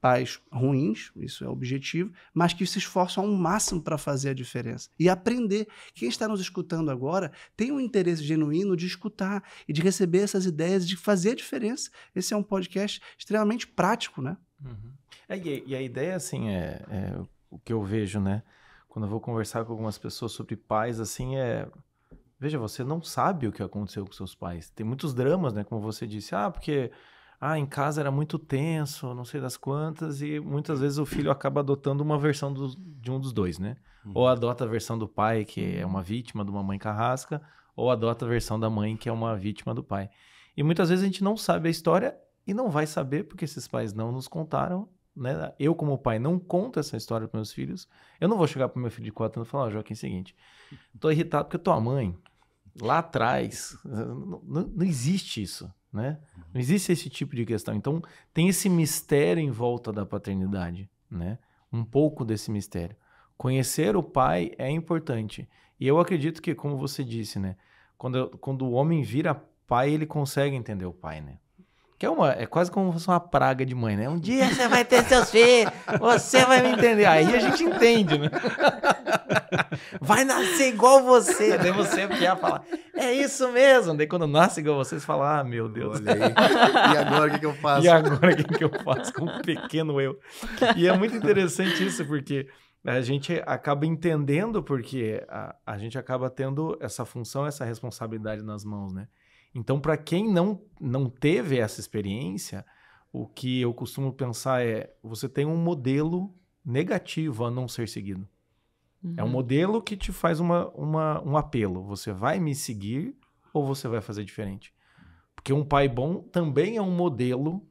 pais ruins, isso é o objetivo, mas que se esforçam ao máximo para fazer a diferença e aprender. Quem está nos escutando agora tem um interesse genuíno de escutar e de receber essas ideias, de fazer a diferença. Esse é um podcast extremamente prático, né? Uhum. É, e, e, a ideia, assim, é, é, o que eu vejo, né? Quando eu vou conversar com algumas pessoas sobre pais, assim, é... Veja, você não sabe o que aconteceu com seus pais. Tem muitos dramas, né? Como você disse, ah, porque ah, em casa era muito tenso, não sei das quantas, e muitas vezes o filho acaba adotando uma versão do, de um dos dois, né? Uhum. Ou adota a versão do pai, que é uma vítima de uma mãe carrasca, ou adota a versão da mãe, que é uma vítima do pai. E muitas vezes a gente não sabe a história e não vai saber porque esses pais não nos contaram, né? Eu, como pai, não conto essa história para meus filhos. Eu não vou chegar para meu filho de quatro anos e falar: oh, Joaquim, é o seguinte, tô irritado porque tua mãe, lá atrás, não, não existe isso né? Uhum. Não existe esse tipo de questão. Então, tem esse mistério em volta da paternidade, né? Um pouco desse mistério. Conhecer o pai é importante. E eu acredito que, como você disse, né? Quando, quando o homem vira pai, ele consegue entender o pai, né? Que é, uma, é quase como se fosse uma praga de mãe, né? Um dia você vai ter seus filhos, você vai me entender. Aí a gente entende, né? Vai nascer igual você. É, daí você é ia falar, é isso mesmo. Daí quando nasce igual você, você fala, ah, meu Deus. e agora o que, que, eu faço? E agora o que, que eu faço com um pequeno eu? E é muito interessante isso, porque a gente acaba entendendo porque a, a gente acaba tendo essa função, essa responsabilidade nas mãos, né? Então, para quem não, não teve essa experiência, o que eu costumo pensar é: você tem um modelo negativo a não ser seguido. Uhum. É um uhum. modelo que te faz uma, uma, um apelo. Você vai me seguir ou você vai fazer diferente? Porque um pai bom também é um modelo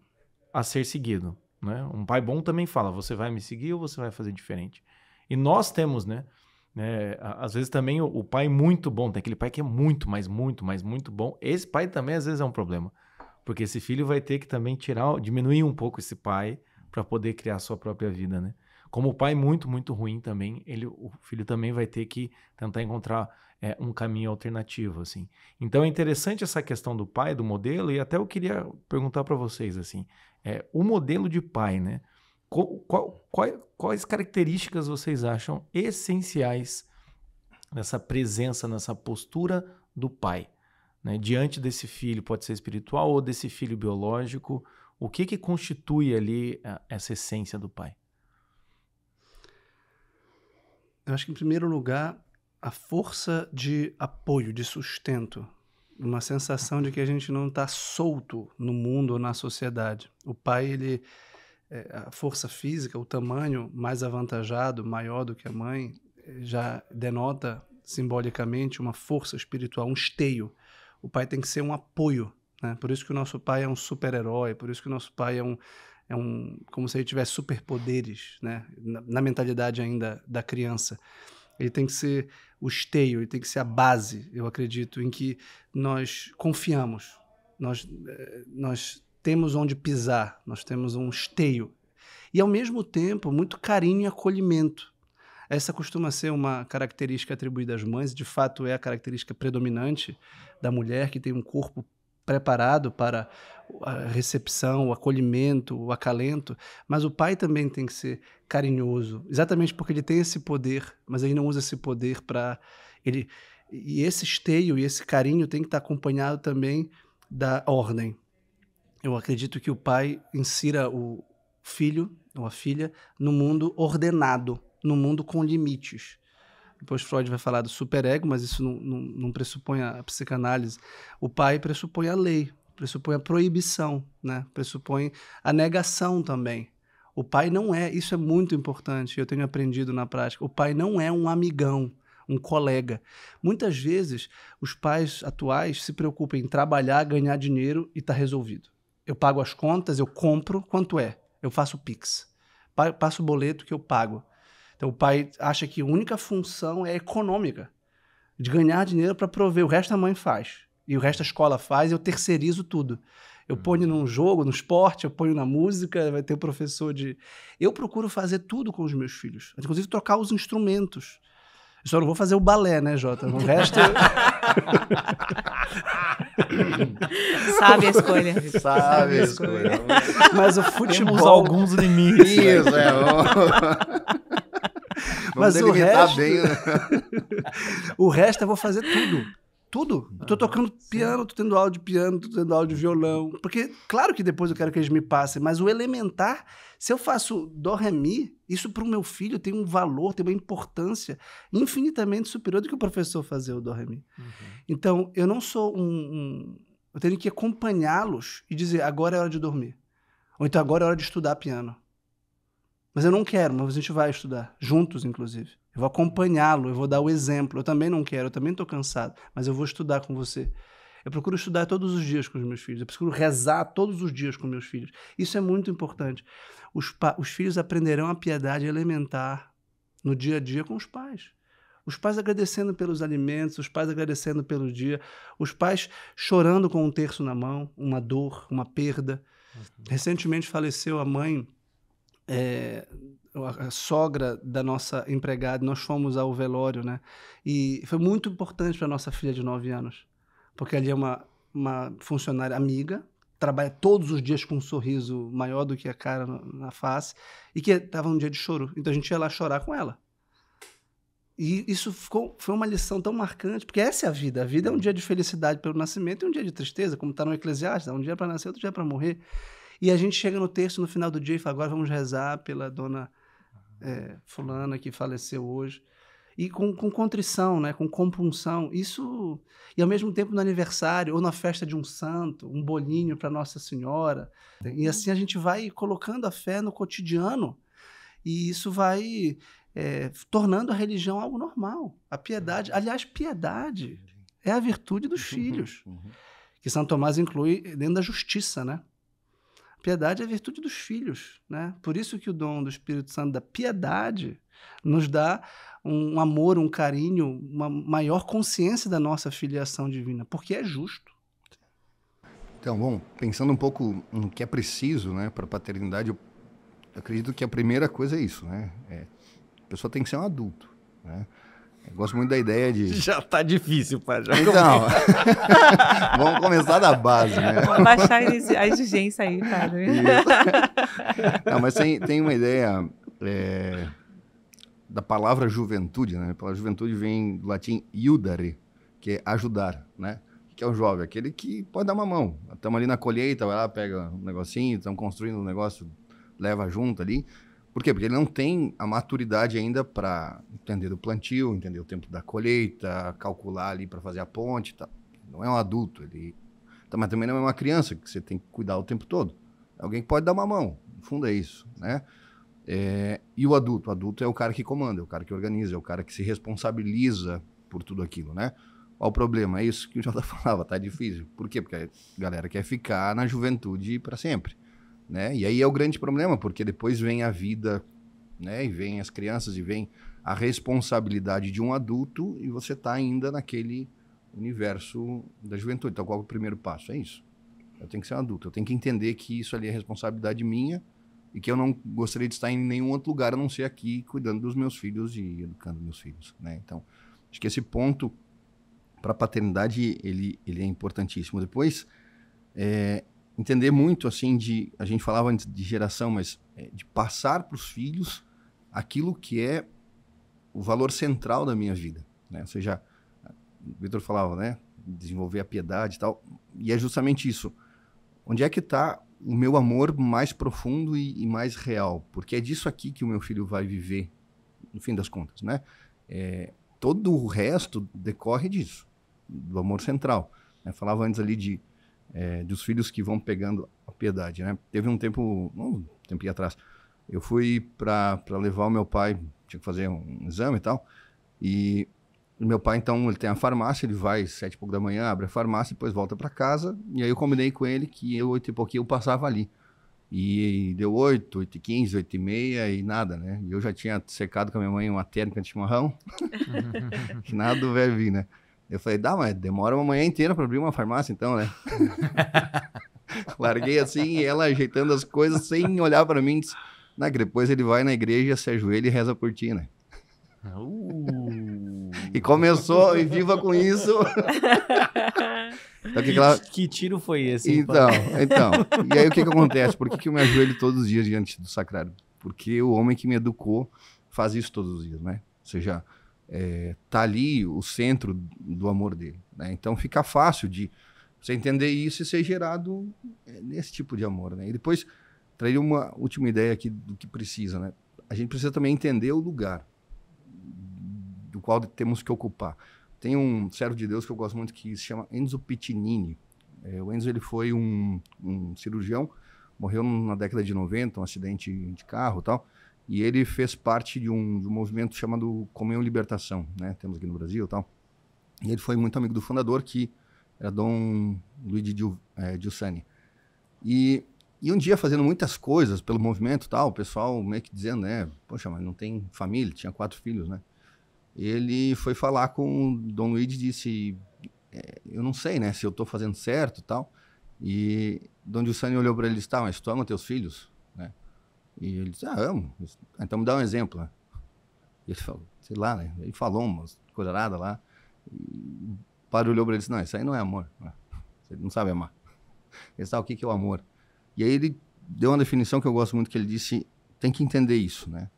a ser seguido. Né? Um pai bom também fala: você vai me seguir ou você vai fazer diferente? E nós temos, né? né às vezes também o, o pai muito bom, tem aquele pai que é muito, mas muito, mas muito bom. Esse pai também às vezes é um problema. Porque esse filho vai ter que também tirar, diminuir um pouco esse pai para poder criar a sua própria vida, né? Como o pai muito, muito ruim também, ele, o filho também vai ter que tentar encontrar é, um caminho alternativo, assim. Então é interessante essa questão do pai, do modelo, e até eu queria perguntar para vocês, assim, é, o modelo de pai, né? Qual, qual, quais características vocês acham essenciais nessa presença, nessa postura do pai? Né? Diante desse filho, pode ser espiritual ou desse filho biológico, o que, que constitui ali eh, essa essência do pai? Eu acho que, em primeiro lugar, a força de apoio, de sustento, uma sensação de que a gente não está solto no mundo ou na sociedade. O pai, ele. É, a força física, o tamanho mais avantajado, maior do que a mãe, já denota simbolicamente uma força espiritual, um esteio. O pai tem que ser um apoio. Né? Por isso que o nosso pai é um super-herói, por isso que o nosso pai é um é um como se ele tivesse superpoderes, né? Na, na, mentalidade ainda da criança. Ele tem que ser o esteio, ele tem que ser a base, eu acredito, em que nós confiamos, nós, eh, nós temos onde pisar, nós temos um esteio. E, ao mesmo tempo, muito carinho e acolhimento. Essa costuma ser uma característica atribuída às mães, de fato é a característica predominante da mulher, que tem um corpo preparado para a recepção, o acolhimento, o acalento, mas o pai também tem que ser carinhoso, exatamente porque ele tem esse poder, mas ele não usa esse poder para ele e esse esteio e esse carinho tem que estar tá acompanhado também da ordem. Eu acredito que o pai insira o filho ou a filha no mundo ordenado, no mundo com limites. Depois Freud vai falar do superego, mas isso não, não, não pressupõe a psicanálise. O pai pressupõe a lei, pressupõe a proibição, né? pressupõe a negação também. O pai não é, isso é muito importante, eu tenho aprendido na prática. O pai não é um amigão, um colega. Muitas vezes os pais atuais se preocupam em trabalhar, ganhar dinheiro e está resolvido. Eu pago as contas, eu compro, quanto é? Eu faço Pix. Passo o boleto que eu pago. Então o pai acha que a única função é econômica, de ganhar dinheiro para prover. O resto a mãe faz. E o resto a escola faz, eu terceirizo tudo. Eu uhum. ponho num jogo, no esporte, eu ponho na música, vai ter um professor de. Eu procuro fazer tudo com os meus filhos, inclusive trocar os instrumentos. Eu só não vou fazer o balé, né, Jota? O resto. Sabe a escolha. Sabe a escolha. Mas o futebol. Temos alguns limites. Né? Isso, é. Mas o resto... bem. Né? o resto eu vou fazer tudo. Tudo. Eu tô ah, tocando piano, tô tendo aula de piano, tô tendo aula de violão. Porque, claro que depois eu quero que eles me passem, mas o elementar, se eu faço dó, ré, mi, isso para o meu filho tem um valor, tem uma importância infinitamente superior do que o professor fazer o dó, ré, mi. Uhum. Então, eu não sou um, um... eu tenho que acompanhá-los e dizer, agora é hora de dormir. Ou então, agora é hora de estudar piano. Mas eu não quero, mas a gente vai estudar, juntos, inclusive. Eu vou acompanhá-lo, eu vou dar o exemplo. Eu também não quero, eu também estou cansado, mas eu vou estudar com você. Eu procuro estudar todos os dias com os meus filhos, eu procuro rezar todos os dias com meus filhos. Isso é muito importante. Os, os filhos aprenderão a piedade elementar no dia a dia com os pais. Os pais agradecendo pelos alimentos, os pais agradecendo pelo dia, os pais chorando com um terço na mão, uma dor, uma perda. Uhum. Recentemente faleceu a mãe é, a sogra da nossa empregada, nós fomos ao velório, né? E foi muito importante para nossa filha de 9 anos, porque ali é uma, uma funcionária amiga, trabalha todos os dias com um sorriso maior do que a cara na face, e que estava num dia de choro. Então a gente ia lá chorar com ela. E isso ficou, foi uma lição tão marcante, porque essa é a vida. A vida é um dia de felicidade pelo nascimento e um dia de tristeza, como está no Eclesiastes. Né? Um dia para nascer, outro dia para morrer. E a gente chega no terço, no final do dia, e fala: agora vamos rezar pela dona é, Fulana que faleceu hoje. E com, com contrição, né? com compunção. Isso. E ao mesmo tempo no aniversário, ou na festa de um santo, um bolinho para Nossa Senhora. E assim a gente vai colocando a fé no cotidiano. E isso vai é, tornando a religião algo normal. A piedade. Aliás, piedade é a virtude dos filhos. Uhum, uhum. Que Santo Tomás inclui dentro da justiça, né? Piedade é a virtude dos filhos, né? Por isso que o dom do Espírito Santo da piedade nos dá um amor, um carinho, uma maior consciência da nossa filiação divina, porque é justo. Então, bom, pensando um pouco no que é preciso, né, para a paternidade, eu acredito que a primeira coisa é isso, né? É, a pessoa tem que ser um adulto, né? Eu gosto muito da ideia de. Já tá difícil, pá. Já então, vamos começar da base, né? Vamos baixar a exigência aí, cara. Né? Não, mas tem, tem uma ideia é, da palavra juventude, né? A palavra juventude vem do latim iudare, que é ajudar, né? Que é o jovem, aquele que pode dar uma mão. Estamos ali na colheita, vai lá, pega um negocinho, estamos construindo um negócio, leva junto ali. Por quê? Porque ele não tem a maturidade ainda para entender o plantio, entender o tempo da colheita, calcular ali para fazer a ponte. Tá. Não é um adulto, ele. Tá, mas também não é uma criança que você tem que cuidar o tempo todo. Alguém pode dar uma mão, no fundo é isso, né? É, e o adulto? O adulto é o cara que comanda, é o cara que organiza, é o cara que se responsabiliza por tudo aquilo, né? o problema, é isso que o Jota falava, tá difícil. Por quê? Porque a galera quer ficar na juventude para sempre. Né? E aí é o grande problema, porque depois vem a vida, né? E vem as crianças e vem a responsabilidade de um adulto e você está ainda naquele universo da juventude. Então, qual é o primeiro passo? É isso. Eu tenho que ser um adulto, eu tenho que entender que isso ali é responsabilidade minha e que eu não gostaria de estar em nenhum outro lugar a não ser aqui cuidando dos meus filhos e educando meus filhos, né? Então, acho que esse ponto para a paternidade ele ele é importantíssimo. Depois, é, entender muito assim de a gente falava antes de geração, mas é, de passar para os filhos aquilo que é o valor central da minha vida, né? Ou seja, o Vitor falava, né, desenvolver a piedade e tal, e é justamente isso. Onde é que está o meu amor mais profundo e, e, mais real? Porque é disso aqui que o meu filho vai viver, no fim das contas, né? É, todo o resto decorre disso, do amor central. Eu né? falava antes ali de é, dos filhos que vão pegando a piedade, né? Teve um tempo, um tempo atrás, eu fui para levar o meu pai, tinha que fazer um exame e tal, e meu pai, então, ele tem a farmácia, ele vai sete e pouco da manhã, abre a farmácia, depois volta para casa, e aí eu combinei com ele que eu, oito e pouquinho, eu passava ali. E deu oito, oito e quinze, oito e meia e nada, né? E eu já tinha secado com a minha mãe uma térmica de chimarrão, que nada do velho vir, né? Eu falei, dá, mas demora uma manhã inteira para abrir uma farmácia, então, né? Larguei assim e ela ajeitando as coisas sem olhar para mim. Disse, nah, depois ele vai na igreja, se ajoelha e reza por ti, né? Uh. e começou e viva com isso. então, que, que, ela... que, tiro foi esse? Então, então. E aí o que, que acontece? Por que, que eu me ajoelho todos os dias diante do sacrário? Porque o homem que me educou faz isso todos os dias, né? Ou seja, é, tá ali o centro do amor dele. Né? Então fica fácil de você entender isso e ser gerado é, nesse tipo de amor. Né? E depois trair uma última ideia aqui do que precisa. Né? A gente precisa também entender o lugar do qual temos que ocupar. Tem um servo de Deus que eu gosto muito que se chama Enzo Pittinini. É, o Enzo ele foi um, um cirurgião, morreu na década de 90, um acidente de carro tal. E ele fez parte de um, de um movimento chamado Comunhão Libertação, né? Temos aqui no Brasil e tal. E ele foi muito amigo do fundador, que era Dom Luigi de é, Giussani. E, e um dia, fazendo muitas coisas pelo movimento tal, o pessoal meio que dizendo, né? Poxa, mas não tem família, tinha quatro filhos, né? Ele foi falar com o Dom Luiz e disse: é, Eu não sei, né? Se eu estou fazendo certo e tal. E Dom Giussani olhou para ele e disse: Tá, mas tu ama teus filhos? E ele disse, ah, amo. então me dá um exemplo. Né? E ele falou, sei lá, né? Ele falou umas colheradas lá. E o padre olhou para ele e disse, não, isso aí não é amor. Você né? não sabe amar. Ele disse, ah, o que, que é o amor? E aí ele deu uma definição que eu gosto muito, que ele disse, tem que entender isso, né?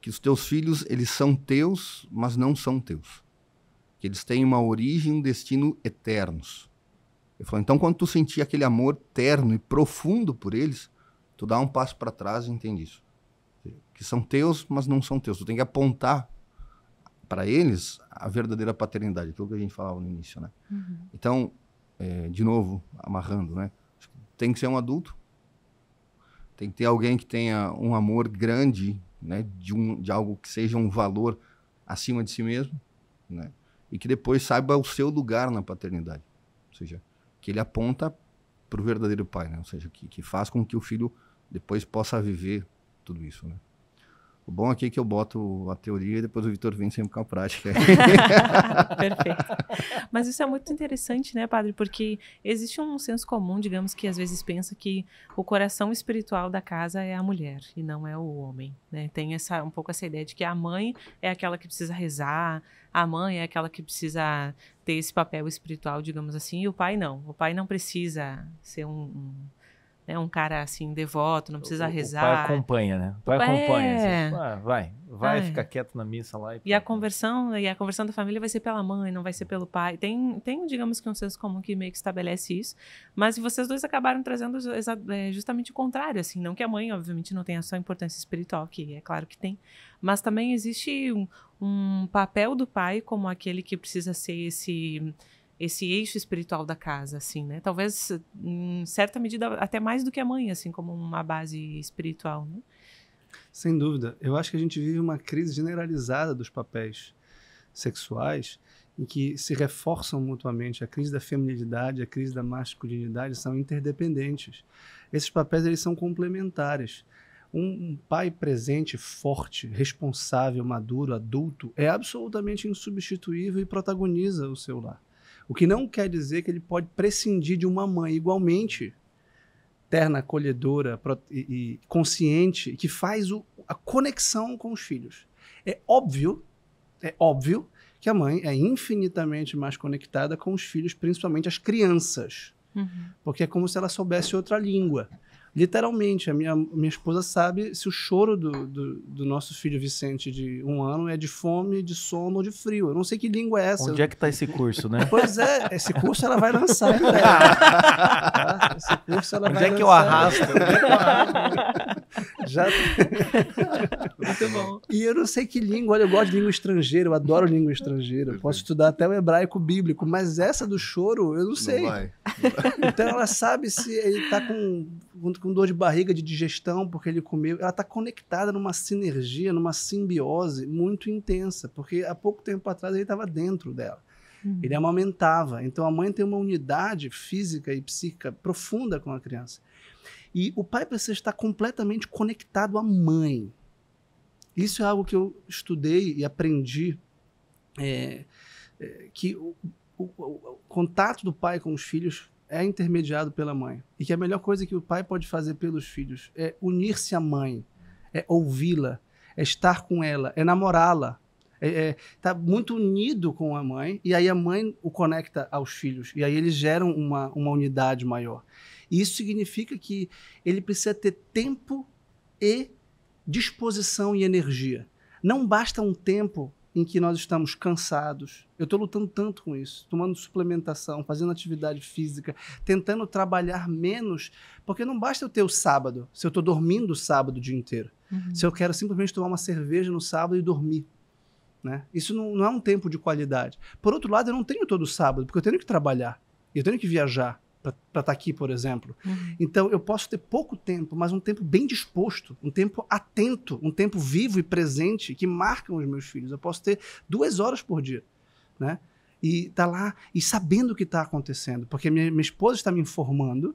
Que os teus filhos, eles são teus, mas não são teus. Que eles têm uma origem e um destino eternos. Ele falou, então quando tu sentir aquele amor terno e profundo por eles, Tu dá um passo para trás e entende isso. Que são teus, mas não são teus. Tu tem que apontar para eles a verdadeira paternidade, aquilo que a gente falava no início, né? Uhum. Então, é, de novo, amarrando, né? Tem que ser um adulto, tem que ter alguém que tenha um amor grande, né? De, um, de algo que seja um valor acima de si mesmo, né? E que depois saiba o seu lugar na paternidade. Ou seja, que ele aponta para o verdadeiro pai, né? Ou seja, que, que faz com que o filho depois possa viver tudo isso, né? O bom aqui é que eu boto a teoria e depois o Vitor vem sempre com a prática. Perfeito. Mas isso é muito interessante, né, padre? Porque existe um senso comum, digamos, que às vezes pensa que o coração espiritual da casa é a mulher e não é o homem. Né? Tem essa, um pouco essa ideia de que a mãe é aquela que precisa rezar, a mãe é aquela que precisa ter esse papel espiritual, digamos assim, e o pai não. O pai não precisa ser um, um né, um cara assim, devoto, não precisa o, rezar. O pai acompanha, né? O pai, o é. pai acompanha. É... Assim, tipo, ah, vai, vai, Ai. É. fica quieto na missa lá. E, e a conversão, e a conversão da família vai ser pela mãe, não vai ser pelo pai. Tem, tem digamos que um senso comum que meio que estabelece isso, mas vocês dois acabaram trazendo é, justamente o contrário, assim, não que a mãe, obviamente, não tenha só importância espiritual, que é claro que tem, mas também existe um, um papel do pai como aquele que precisa ser esse esse eixo espiritual da casa, assim, né? Talvez, em certa medida, até mais do que a mãe, assim, como uma base espiritual, né? Sem dúvida. Eu acho que a gente vive uma crise generalizada dos papéis sexuais em que se reforçam mutuamente. A crise da feminilidade, a crise da masculinidade são interdependentes. Esses papéis eles são complementares. Um, um pai presente, forte, responsável, maduro, adulto é absolutamente insubstituível e protagoniza o seu lar. O que não quer dizer que ele pode prescindir de uma mãe igualmente terna, acolhedora e, e consciente, que faz o, a conexão com os filhos. É óbvio, é óbvio que a mãe é infinitamente mais conectada com os filhos, principalmente as crianças. Uhum. Porque é como se ela soubesse outra língua. Literalmente, a minha, minha esposa sabe se o choro do, do, do, nosso filho Vicente de um ano é de fome, de sono ou de frio. Eu não sei que língua é essa. Onde é que está esse curso, né? Pois é, esse curso ela vai lançar. Né? Esse curso ela Onde vai é lançar. Que eu arrasto? Onde é que eu arrasto? Já... Muito bom. E eu não sei que língua, olha, eu gosto de língua estrangeira, eu adoro língua estrangeira. Eu posso estudar até o hebraico bíblico, mas essa do choro, eu não sei. Não vai. Então ela sabe se ele está com, com dor de barriga, de digestão, porque ele comeu. Ela está conectada numa sinergia, numa simbiose muito intensa, porque há pouco tempo atrás ele estava dentro dela. Uhum. Ele amamentava. Então a mãe tem uma unidade física e psíquica profunda com a criança. E o pai precisa estar completamente conectado à mãe. Isso é algo que eu estudei e aprendi, é, é, que o, o, o, contato do pai com os filhos é intermediado pela mãe. E que a melhor coisa que o pai pode fazer pelos filhos é unir-se à mãe, é ouvi-la, é estar com ela, é namorá-la, está é, é, tá muito unido com a mãe e aí a mãe o conecta aos filhos e aí eles geram uma, uma unidade maior. Isso significa que ele precisa ter tempo e disposição e energia. Não basta um tempo em que nós estamos cansados. Eu estou lutando tanto com isso, tomando suplementação, fazendo atividade física, tentando trabalhar menos, porque não basta eu ter o sábado, se eu estou dormindo o sábado o dia inteiro, uhum. se eu quero simplesmente tomar uma cerveja no sábado e dormir. Né? Isso não, não é um tempo de qualidade. Por outro lado, eu não tenho todo sábado, porque eu tenho que trabalhar, eu tenho que viajar, para estar tá aqui, por exemplo. Uhum. Então, eu posso ter pouco tempo, mas um tempo bem disposto, um tempo atento, um tempo vivo e presente que marcam os meus filhos. Eu posso ter duas horas por dia, né? E tá lá e sabendo o que está acontecendo, porque minha, minha esposa está me informando.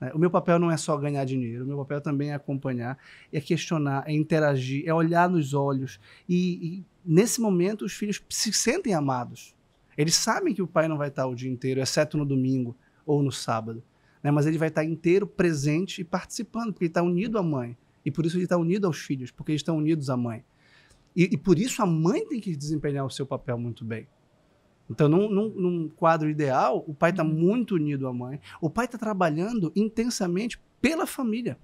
Né? O meu papel não é só ganhar dinheiro, o meu papel também é acompanhar, é questionar, é interagir, é olhar nos olhos. e, e nesse momento, os filhos se sentem amados. Eles sabem que o pai não vai estar o dia inteiro, exceto no domingo ou no sábado. Né? Mas ele vai estar inteiro presente e participando, porque ele está unido à mãe. E por isso ele está unido aos filhos, porque eles estão unidos à mãe. E, e, por isso a mãe tem que desempenhar o seu papel muito bem. Então, num, num, num quadro ideal, o pai está uhum. muito unido à mãe. O pai está trabalhando intensamente pela família.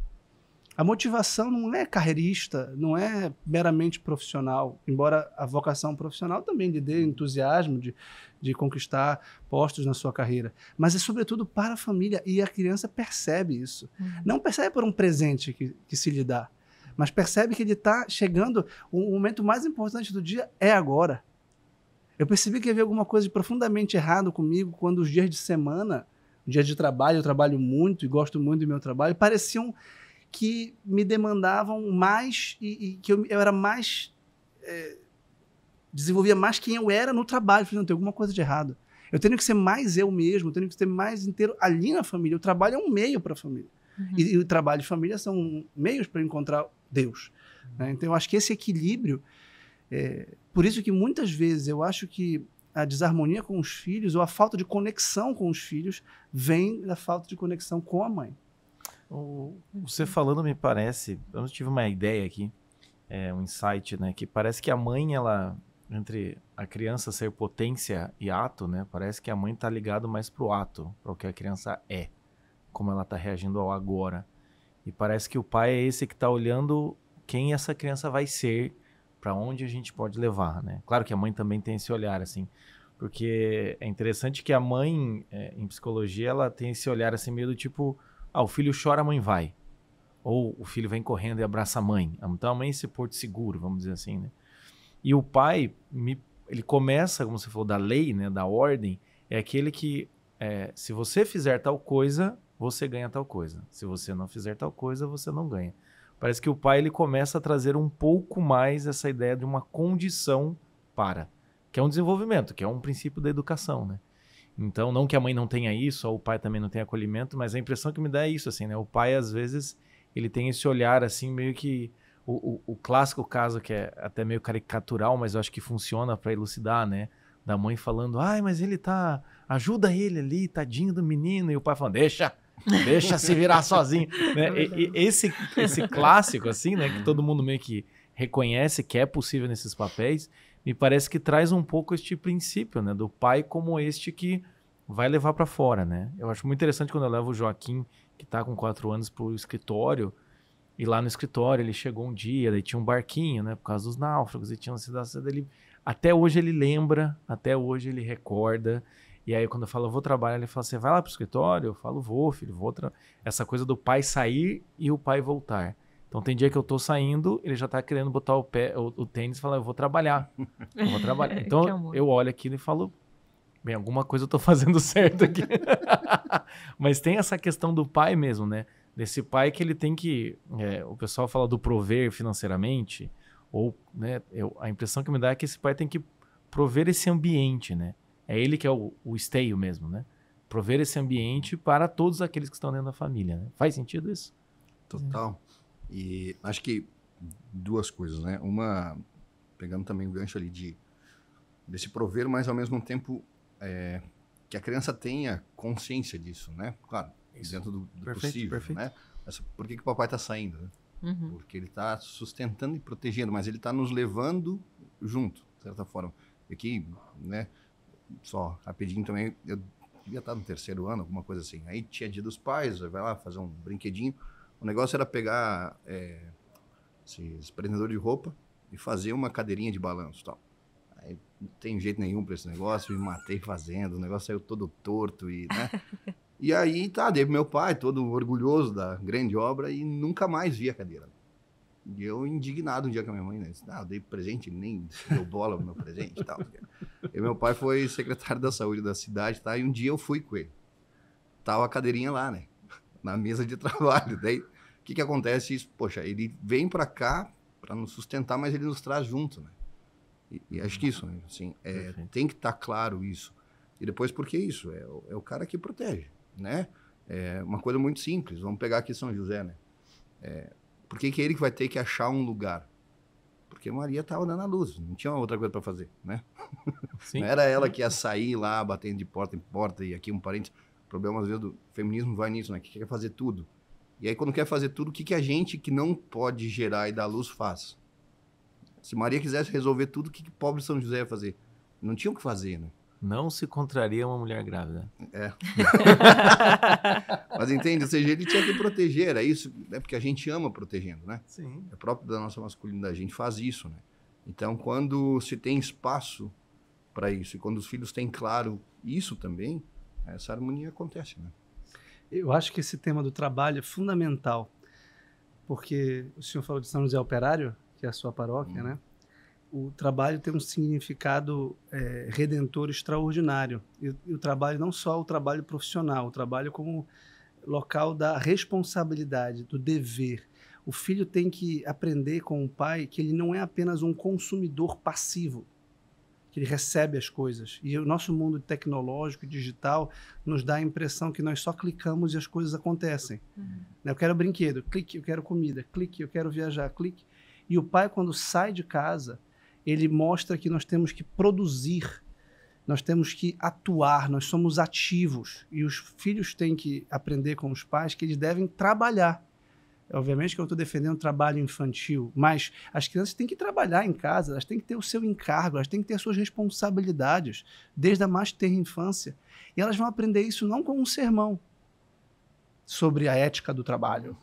A motivação não é carreirista, não é meramente profissional, embora a vocação profissional também lhe dê entusiasmo de, de conquistar postos na sua carreira, mas é sobretudo para a família e a criança percebe isso. Uhum. Não percebe por um presente que, que se lhe dá, mas percebe que ele está chegando, o momento mais importante do dia é agora. Eu percebi que havia alguma coisa de profundamente errado comigo quando os dias de semana, o dia de trabalho, eu trabalho muito e gosto muito do meu trabalho, pareciam que me demandavam mais e, e que eu, eu, era mais. É, desenvolvia mais quem eu era no trabalho. Falei, não, tem alguma coisa de errado. Eu tenho que ser mais eu mesmo, eu tenho que ser mais inteiro ali na família. O trabalho é um meio para a família. Uhum. E, e, o trabalho e família são meios para encontrar Deus. Uhum. Né? Então, eu acho que esse equilíbrio. É, por isso que muitas vezes eu acho que a desarmonia com os filhos ou a falta de conexão com os filhos vem da falta de conexão com a mãe. O, você uhum. falando me parece, eu tive uma ideia aqui, é, um insight, né? Que parece que a mãe, ela, entre a criança ser potência e ato, né? Parece que a mãe tá ligada mais pro ato, para o que a criança é, como ela tá reagindo ao agora. E parece que o pai é esse que tá olhando quem essa criança vai ser, para onde a gente pode levar, né? Claro que a mãe também tem esse olhar, assim, porque é interessante que a mãe, é, em psicologia, ela tem esse olhar assim meio do tipo ah, o filho chora, a mãe vai. Ou o filho vem correndo e abraça a mãe. Ah, então a mãe se porta seguro, vamos dizer assim, né? E o pai, me, ele começa, como você falou, da lei, né? Da ordem, é aquele que é, se você fizer tal coisa, você ganha tal coisa. Se você não fizer tal coisa, você não ganha. Parece que o pai ele começa a trazer um pouco mais essa ideia de uma condição para, que é um desenvolvimento, que é um princípio da educação, né? Então, não que a mãe não tenha isso, ou o pai também não tenha acolhimento, mas a impressão que me dá é isso, assim, né? O pai, às vezes, ele tem esse olhar, assim, meio que... O, o, o clássico caso, que é até meio caricatural, mas eu acho que funciona para elucidar, né? Da mãe falando, ai, mas ele tá... Ajuda ele ali, tadinho do menino. E o pai falando, deixa, deixa se virar sozinho. né? e, e, esse, esse clássico, assim, né? Que todo mundo meio que reconhece que é possível nesses papéis me parece que traz um pouco este princípio, né, do pai como este que vai levar para fora, né? Eu acho muito interessante quando eu levo o Joaquim, que está com quatro anos, pro escritório, e lá no escritório ele chegou um dia, daí tinha um barquinho, né, por causa dos náufragos, e tinha uma cidade, dele. até hoje ele lembra, até hoje ele recorda, e aí quando eu falo, eu vou trabalhar, ele fala, você assim, vai lá pro escritório? Eu falo, vou, filho, vou. Essa coisa do pai sair e o pai voltar. Então tem dia que eu tô saindo, ele já tá querendo botar o pé, o, o tênis e falar, eu vou trabalhar. Eu vou trabalhar. Então eu olho aquilo e falo, bem, alguma coisa eu tô fazendo certo aqui. Mas tem essa questão do pai mesmo, né? Desse pai que ele tem que. É, o pessoal fala do prover financeiramente, ou né, eu, a impressão que me dá é que esse pai tem que prover esse ambiente, né? É ele que é o, o esteio mesmo, né? Prover esse ambiente para todos aqueles que estão dentro da família. Né? Faz sentido isso? Total. E acho que duas coisas, né? Uma, pegando também o gancho ali de desse prover, mas ao mesmo tempo é, que a criança tenha consciência disso, né? Claro, Isso. dentro do, do perfeito, possível, perfeito. né? Mas por que, que o papai está saindo? Né? Uhum. Porque ele está sustentando e protegendo, mas ele está nos levando junto, de certa forma. E aqui, né? Só rapidinho também, eu devia estar tá no terceiro ano, alguma coisa assim. Aí tinha dia dos pais, vai lá fazer um brinquedinho o negócio era pegar é, esses prendedores de roupa e fazer uma cadeirinha de balanço tal. Aí, não tem jeito nenhum para esse negócio, me matei fazendo, o negócio saiu todo torto e, né? e aí, tá, dei meu pai, todo orgulhoso da grande obra e nunca mais vi a cadeira. E eu indignado um dia com a minha mãe, né? Disse, ah, eu dei presente, nem deu bola pro meu presente e tal. E meu pai foi secretário da saúde da cidade, tá? E um dia eu fui com ele. Tava a cadeirinha lá, né? Na mesa de trabalho. Daí o que, que acontece? Isso, poxa, ele vem para cá para nos sustentar, mas ele nos traz junto, né? E, e acho que isso, né? assim, é, tem que estar tá claro isso. E depois, por que isso? É, é o cara que protege, né? É uma coisa muito simples. Vamos pegar aqui São José, né? É, por que, que é ele que vai ter que achar um lugar? Porque Maria estava dando a luz, não tinha outra coisa para fazer, né? Sim. não era ela que ia sair lá, batendo de porta em porta, e aqui um parente. O problema, às vezes, do feminismo vai nisso, né? Que quer fazer tudo. E aí, quando quer fazer tudo, o que, que a gente que não pode gerar e dar luz faz? Se Maria quisesse resolver tudo, o que, que pobre São José ia fazer? Não tinha o que fazer, né? Não se contraria uma mulher grávida. É. Mas entende? Ou seja, ele tinha que proteger. É isso. É porque a gente ama protegendo, né? Sim. É próprio da nossa masculinidade. A gente faz isso, né? Então, quando se tem espaço para isso e quando os filhos têm claro isso também, essa harmonia acontece, né? Eu acho que esse tema do trabalho é fundamental, porque o senhor falou de São José Operário, que é a sua paróquia, hum. né? O trabalho tem um significado é, redentor extraordinário. E, e o trabalho não só o trabalho profissional, o trabalho como local da responsabilidade, do dever. O filho tem que aprender com o pai que ele não é apenas um consumidor passivo, que ele recebe as coisas. E o nosso mundo tecnológico digital nos dá a impressão que nós só clicamos e as coisas acontecem. Uhum. Né? Eu quero brinquedo, clique, eu quero comida, clique, eu quero viajar, clique. E o pai, quando sai de casa, ele mostra que nós temos que produzir, nós temos que atuar, nós somos ativos. E os filhos têm que aprender com os pais que eles devem trabalhar. Obviamente que eu estou defendendo trabalho infantil, mas as crianças têm que trabalhar em casa, elas têm que ter o seu encargo, elas têm que ter suas responsabilidades desde a mais tenra infância. E elas vão aprender isso não com um sermão sobre a ética do trabalho,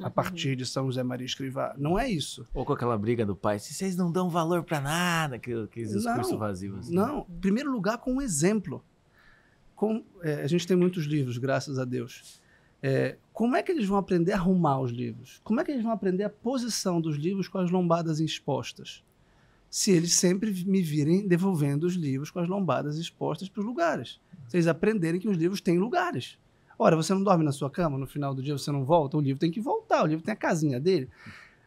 a partir de São José Maria Escrivá. Não é isso. Ou com aquela briga do pai, se vocês não dão valor para nada, aqueles discursos vazios. Assim. Não, em primeiro lugar, com um exemplo. Com, é, a gente tem muitos livros, graças a Deus. É, como é que eles vão aprender a arrumar os livros? Como é que eles vão aprender a posição dos livros com as lombadas expostas? Se eles sempre me virem devolvendo os livros com as lombadas expostas para os lugares. Se eles aprenderem que os livros têm lugares. Ora, você não dorme na sua cama, no final do dia você não volta, o livro tem que voltar, o livro tem a casinha dele.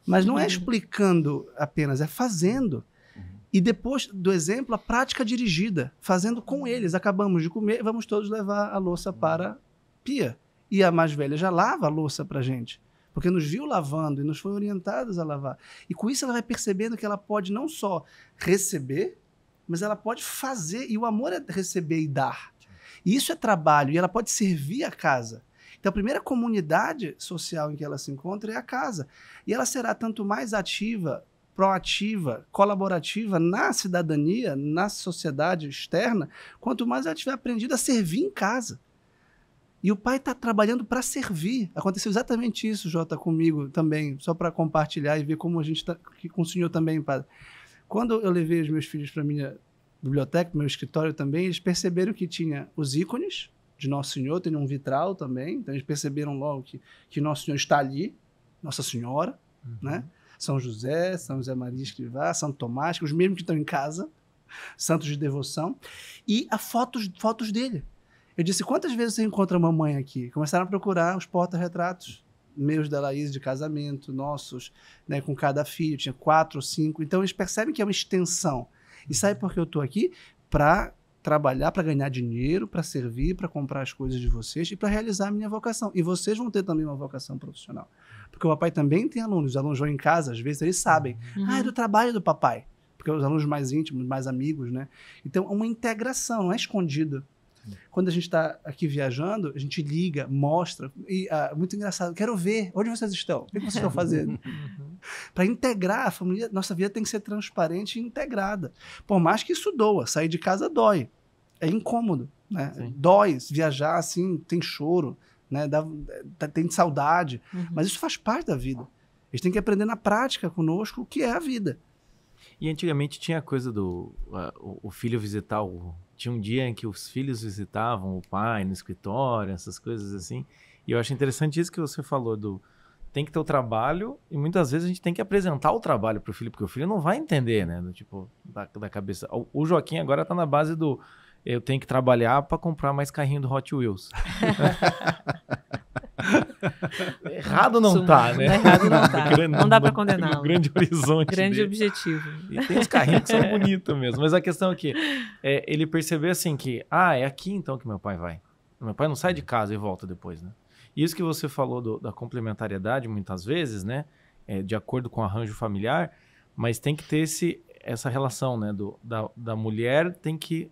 Mas não é uhum. explicando apenas, é fazendo. Uhum. E depois do exemplo, a prática dirigida, fazendo com uhum. eles. Acabamos de comer, vamos todos levar a louça para a pia. E a mais velha já lava a louça para gente, porque nos viu lavando e nos foi orientados a lavar. E com isso ela vai percebendo que ela pode não só receber, mas ela pode fazer. E o amor é receber e dar. E isso é trabalho, e ela pode servir a casa. Então, a primeira comunidade social em que ela se encontra é a casa. E ela será tanto mais ativa, proativa, colaborativa na cidadania, na sociedade externa, quanto mais ela tiver aprendido a servir em casa. E o pai está trabalhando para servir. Aconteceu exatamente isso, Jota, comigo também, só para compartilhar e ver como a gente está que com o senhor também, padre. Quando eu levei os meus filhos para minha biblioteca, meu escritório também, eles perceberam que tinha os ícones de Nosso Senhor, tem um vitral também, então eles perceberam logo que, que Nosso Senhor está ali, Nossa Senhora, uhum. né? São José, São José Maria Escrivá, São Tomás, os mesmos que estão em casa, santos de devoção, e a fotos, fotos dele. Eu disse, quantas vezes você encontra a mamãe aqui? Começaram a procurar os porta-retratos meus da Laís de casamento, nossos, né, com cada filho, tinha quatro ou cinco. Então eles percebem que é uma extensão. E sabe por que eu estou aqui? Para trabalhar, para ganhar dinheiro, para servir, para comprar as coisas de vocês e para realizar a minha vocação. E vocês vão ter também uma vocação profissional. Porque o papai também tem alunos. Os alunos vão em casa, às vezes eles sabem. Uhum. Ah, é do trabalho do papai. Porque os alunos mais íntimos, mais amigos, né? Então, é uma integração, não é escondido. Quando a gente está aqui viajando, a gente liga, mostra, e ah, muito engraçado, quero ver onde vocês estão, o que vocês estão fazendo. Uhum. Para integrar a família, nossa vida tem que ser transparente e integrada. Por mais que isso doa, sair de casa dói, é incômodo, né? Sim. Dói viajar assim, tem choro, né? Dá, tem saudade, uhum. mas isso faz parte da vida. Eles têm que aprender na prática conosco o que é a vida. E antigamente tinha a coisa do uh, o filho visitar o, tinha um dia em que os filhos visitavam o pai no escritório, essas coisas assim. E eu acho interessante isso que você falou do tem que ter o trabalho e muitas vezes a gente tem que apresentar o trabalho para o filho, porque o filho não vai entender, né? Do tipo, da, da cabeça. O, o Joaquim agora está na base do eu tenho que trabalhar para comprar mais carrinho do Hot Wheels. Errado não está, tá, né? né? Errado não tá. Grande, não dá para condenar. Grande horizonte. Grande dele. objetivo. E tem os carrinhos que são é. bonitos mesmo. Mas a questão é que é, ele percebeu assim que, ah, é aqui então que meu pai vai. Meu pai não sai de casa e volta depois, né? isso que você falou do, da complementariedade, muitas vezes, né? É, de acordo com o arranjo familiar, mas tem que ter esse, essa relação, né? Do, da, da mulher tem que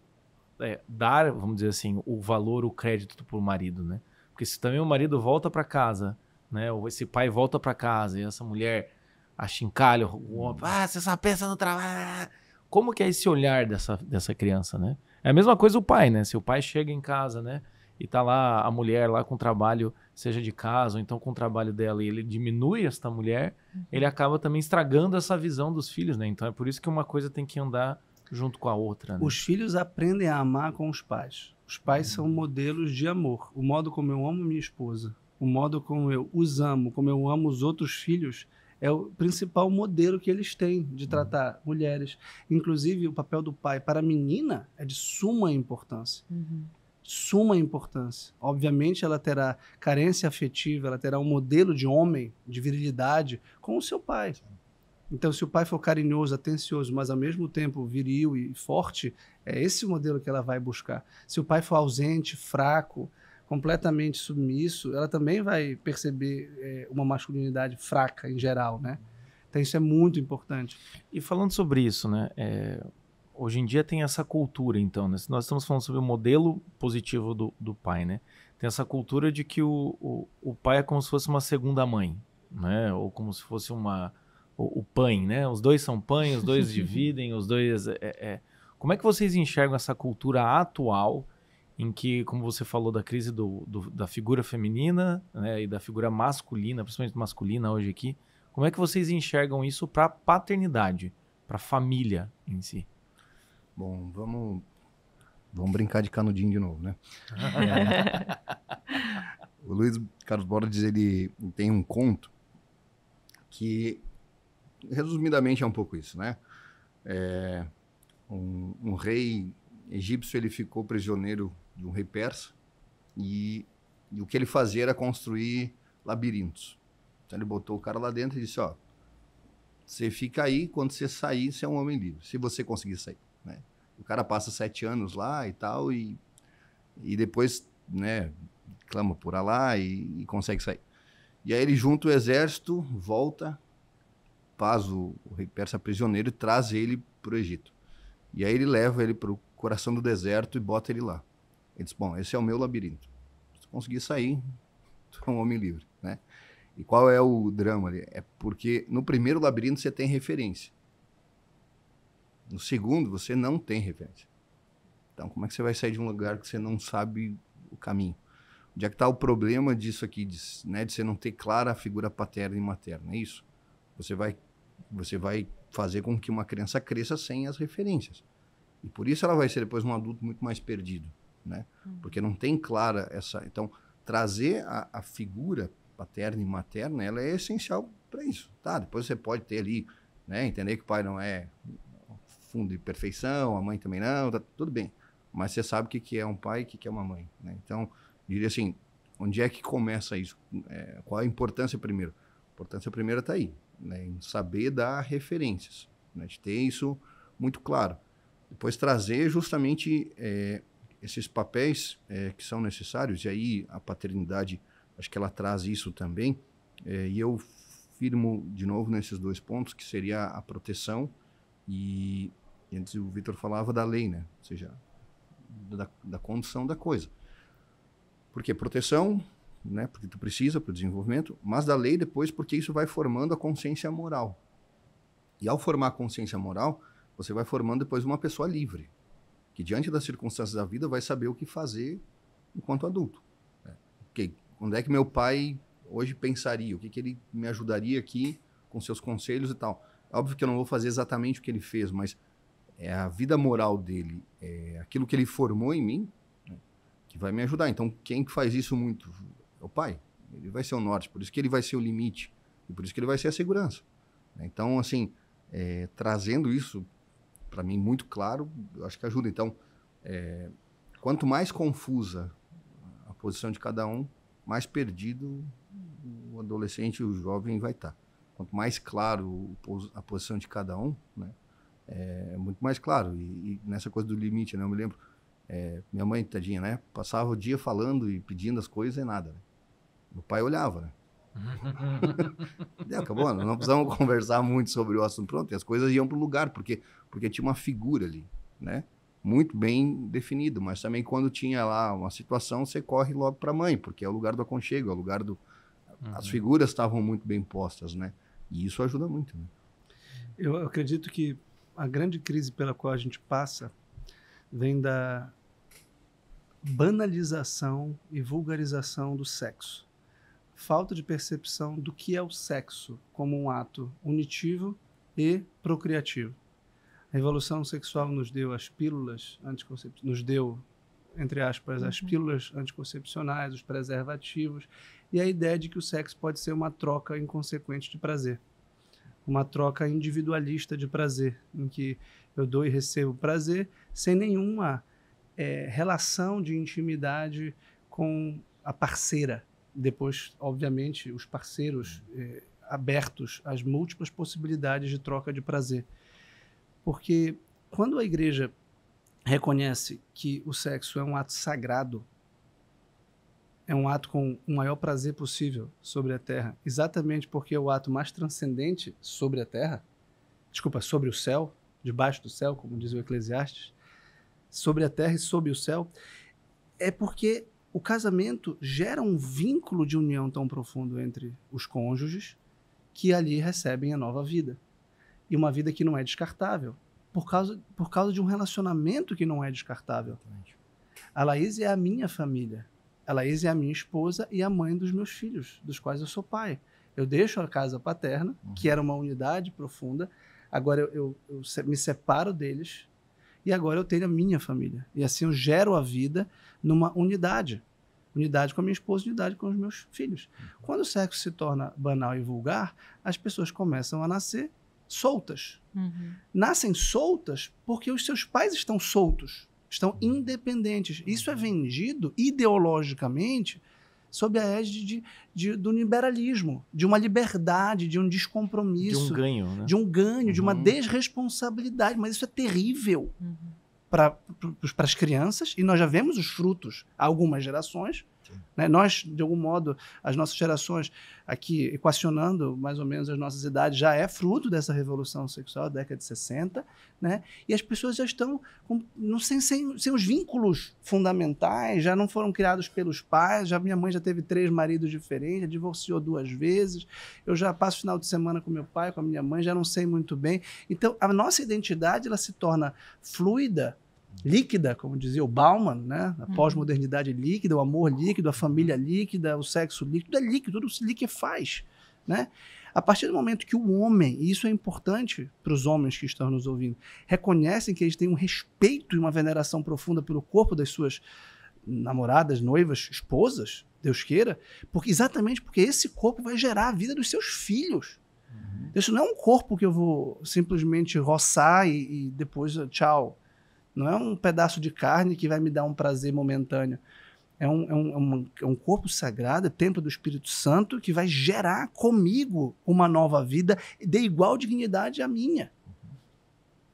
é, dar, vamos dizer assim, o valor, o crédito para o marido, né? Porque se também o marido volta para casa, né? Ou esse pai volta para casa e essa mulher achincalha o homem, ah, você só pensa no trabalho. Como que é esse olhar dessa, dessa criança, né? É a mesma coisa o pai, né? Se o pai chega em casa, né? E tá lá a mulher lá com o trabalho, seja de casa ou então com o trabalho dela, e ele diminui esta mulher, uhum. ele acaba também estragando essa visão dos filhos, né? Então é por isso que uma coisa tem que andar junto com a outra. Né? Os filhos aprendem a amar com os pais. Os pais são modelos de amor. O modo como eu amo minha esposa, o modo como eu os amo, como eu amo os outros filhos, é o principal modelo que eles têm de tratar uhum. mulheres. Inclusive, o papel do pai para a menina é de suma importância. Uhum. Suma importância. Obviamente, ela terá carência afetiva, ela terá um modelo de homem, de virilidade, com o seu pai. Sim. Então, se o pai for carinhoso, atencioso, mas ao mesmo tempo viril e forte, é esse o modelo que ela vai buscar. Se o pai for ausente, fraco, completamente submisso, ela também vai perceber é, uma masculinidade fraca em geral, né? Então, isso é muito importante. E falando sobre isso, né? É, hoje em dia tem essa cultura, então, né? Nós estamos falando sobre o modelo positivo do, do pai, né? Tem essa cultura de que o, o, o pai é como se fosse uma segunda mãe, né? Ou como se fosse uma o, o PAN, né? Os dois são PAN, os dois dividem, os dois. É, é, é. Como é que vocês enxergam essa cultura atual em que, como você falou da crise do, do, da figura feminina né, e da figura masculina, principalmente masculina hoje aqui, como é que vocês enxergam isso para a paternidade, para a família em si? Bom, vamos, vamos brincar de canudinho de novo, né? o Luiz Carlos Borges, ele tem um conto que resumidamente é um pouco isso, né? É, um, um, rei egípcio ele ficou prisioneiro de um rei persa e, e, o que ele fazia era construir labirintos. Então ele botou o cara lá dentro e disse: ó, você fica aí, quando você sair, você é um homem livre, se você conseguir sair. Né? O cara passa sete anos lá e tal e, e depois, né? Clama por Alá e, e consegue sair. E aí ele junta o exército, volta faz o, o rei persa prisioneiro e traz ele para o Egito. E aí ele leva ele para o coração do deserto e bota ele lá. Ele diz: Bom, esse é o meu labirinto. Se conseguir sair, tu é um homem livre. Né? E qual é o drama ali? É porque no primeiro labirinto você tem referência. No segundo, você não tem referência. Então, como é que você vai sair de um lugar que você não sabe o caminho? Onde é que está o problema disso aqui, de, né, de você não ter clara a figura paterna e materna? É isso? Você vai, você vai fazer com que uma criança cresça sem as referências. E por isso ela vai ser depois um adulto muito mais perdido, né? Uhum. Porque não tem clara essa... Então, trazer a, a figura paterna e materna, ela é essencial para isso, tá? Depois você pode ter ali, né? Entender que o pai não é fundo de perfeição, a mãe também não, tá tudo bem. Mas você sabe o que, que é um pai e o que, que é uma mãe, né? Então, diria assim, onde é que começa isso? É, qual a importância primeiro? A importância primeira está aí né, em saber dar referências. Né? A gente tem isso muito claro. Depois trazer justamente é, esses papéis é, que são necessários, e aí a paternidade, acho que ela traz isso também, é, e eu firmo de novo nesses dois pontos, que seria a proteção e, e antes o Vitor falava da lei, né? ou seja, da, da condição da coisa. Porque proteção né, porque tu precisa para o desenvolvimento, mas da lei depois porque isso vai formando a consciência moral. E ao formar a consciência moral, você vai formando depois uma pessoa livre, que diante das circunstâncias da vida vai saber o que fazer enquanto adulto. É. que Onde é que meu pai hoje pensaria? O que, que ele me ajudaria aqui com seus conselhos e tal? É óbvio que eu não vou fazer exatamente o que ele fez, mas é a vida moral dele, é aquilo que ele formou em mim, né, que vai me ajudar. Então, quem que faz isso muito? É o pai. Ele vai ser o norte, por isso que ele vai ser o limite e por isso que ele vai ser a segurança. Né? Então, assim, é, trazendo isso para mim muito claro, eu acho que ajuda. Então, é, quanto mais confusa a posição de cada um, mais perdido o adolescente, o jovem vai estar. Tá. Quanto mais claro a posição de cada um, né, é, é muito mais claro. E, e nessa coisa do limite, né, eu me lembro é, minha mãe, tadinha, né? Passava o dia falando e pedindo as coisas e nada. Né? Meu pai olhava, né? acabou, não precisamos conversar muito sobre o assunto. Pronto, e as coisas iam para o lugar, porque, porque tinha uma figura ali, né? Muito bem definida, mas também quando tinha lá uma situação, você corre logo para a mãe, porque é o lugar do aconchego, é o lugar do. Uhum. As figuras estavam muito bem postas, né? E isso ajuda muito. Né? Eu acredito que a grande crise pela qual a gente passa vem da banalização e vulgarização do sexo. Falta de percepção do que é o sexo como um ato unitivo e procriativo. A revolução sexual nos deu as pílulas anticoncepcionais, nos deu, entre aspas, uhum. as pílulas anticoncepcionais, os preservativos e a ideia de que o sexo pode ser uma troca inconsequente de prazer. Uma troca individualista de prazer, em que eu dou e recebo prazer, sem nenhuma é, relação de intimidade com a parceira. Depois, obviamente, os parceiros é, abertos às múltiplas possibilidades de troca de prazer. Porque quando a igreja reconhece que o sexo é um ato sagrado, é um ato com o maior prazer possível sobre a terra, exatamente porque é o ato mais transcendente sobre a terra, desculpa, sobre o céu, debaixo do céu, como diz o Eclesiastes, sobre a terra e sob o céu, é porque o casamento gera um vínculo de união tão profundo entre os cônjuges que ali recebem a nova vida. E uma vida que não é descartável, por causa, por causa de um relacionamento que não é descartável. A Laís é a minha família. A Laís é a minha esposa e a mãe dos meus filhos, dos quais eu sou pai. Eu deixo a casa paterna, uhum. que era uma unidade profunda, Agora eu, eu, eu me separo deles e agora eu tenho a minha família. E assim eu gero a vida numa unidade. Unidade com a minha esposa, unidade com os meus filhos. Quando o sexo se torna banal e vulgar, as pessoas começam a nascer soltas. Uhum. Nascem soltas porque os seus pais estão soltos, estão uhum. independentes. Isso é uhum. vendido ideologicamente sob a égide de, de, do liberalismo, de uma liberdade, de um descompromisso. De um ganho, né? De um ganho, uhum. de uma uhum. desresponsabilidade. Mas isso é terrível uhum. para as crianças, e nós já vemos os frutos há algumas gerações, né? Nós, de algum modo, as nossas gerações aqui, equacionando mais ou menos as nossas idades, já é fruto dessa revolução sexual da década de 60, né? e as pessoas já estão com, não, sem, sem, sem os vínculos fundamentais, já não foram criados pelos pais, já minha mãe já teve três maridos diferentes, já divorciou duas vezes, eu já passo final de semana com meu pai, com a minha mãe, já não sei muito bem. Então, a nossa identidade ela se torna fluida, líquida, como dizia o Bauman, né? A uhum. pós-modernidade é líquida, o amor líquido, a família líquida, o sexo líquido, tudo é líquido, tudo se liquefaz, né? A partir do momento que o homem, e isso é importante para os homens que estão nos ouvindo, reconhecem que eles têm um respeito e uma veneração profunda pelo corpo das suas namoradas, noivas, esposas, Deus queira, porque exatamente porque esse corpo vai gerar a vida dos seus filhos. Uhum. Isso não é um corpo que eu vou simplesmente roçar e, e depois tchau não é um pedaço de carne que vai me dar um prazer momentâneo. É um, é um, é, é um corpo sagrado, é templo do Espírito Santo, que vai gerar comigo uma nova vida de igual dignidade à minha.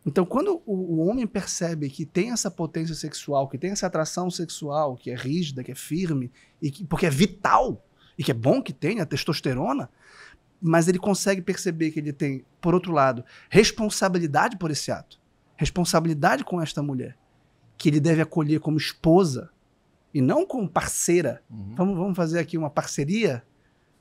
Então, quando o, o homem percebe que tem essa potência sexual, que tem essa atração sexual, que é rígida, que é firme, e que, porque é vital, e que é bom que tenha testosterona, mas ele consegue perceber que ele tem, por outro lado, responsabilidade por esse ato responsabilidade com esta mulher, que ele deve acolher como esposa e não como parceira. Uhum. Vamos, vamos fazer aqui uma parceria?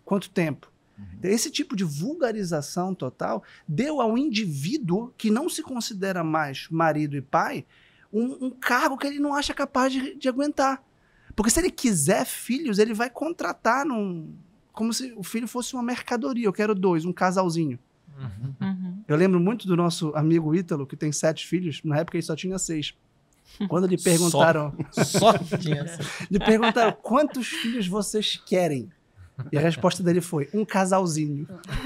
Quanto tempo? Uhum. Então, esse tipo de vulgarização total deu ao indivíduo que não se considera mais marido e pai um, um cargo que ele não acha capaz de, de aguentar. Porque se ele quiser filhos, ele vai contratar num, como se o filho fosse uma mercadoria. Eu quero dois, um casalzinho. Uhum. uhum. Eu lembro muito do nosso amigo Ítalo, que tem sete filhos. Na época ele só tinha seis. Quando lhe perguntaram. Só, só tinha seis. lhe perguntaram quantos filhos vocês querem. E a resposta dele foi: um casalzinho.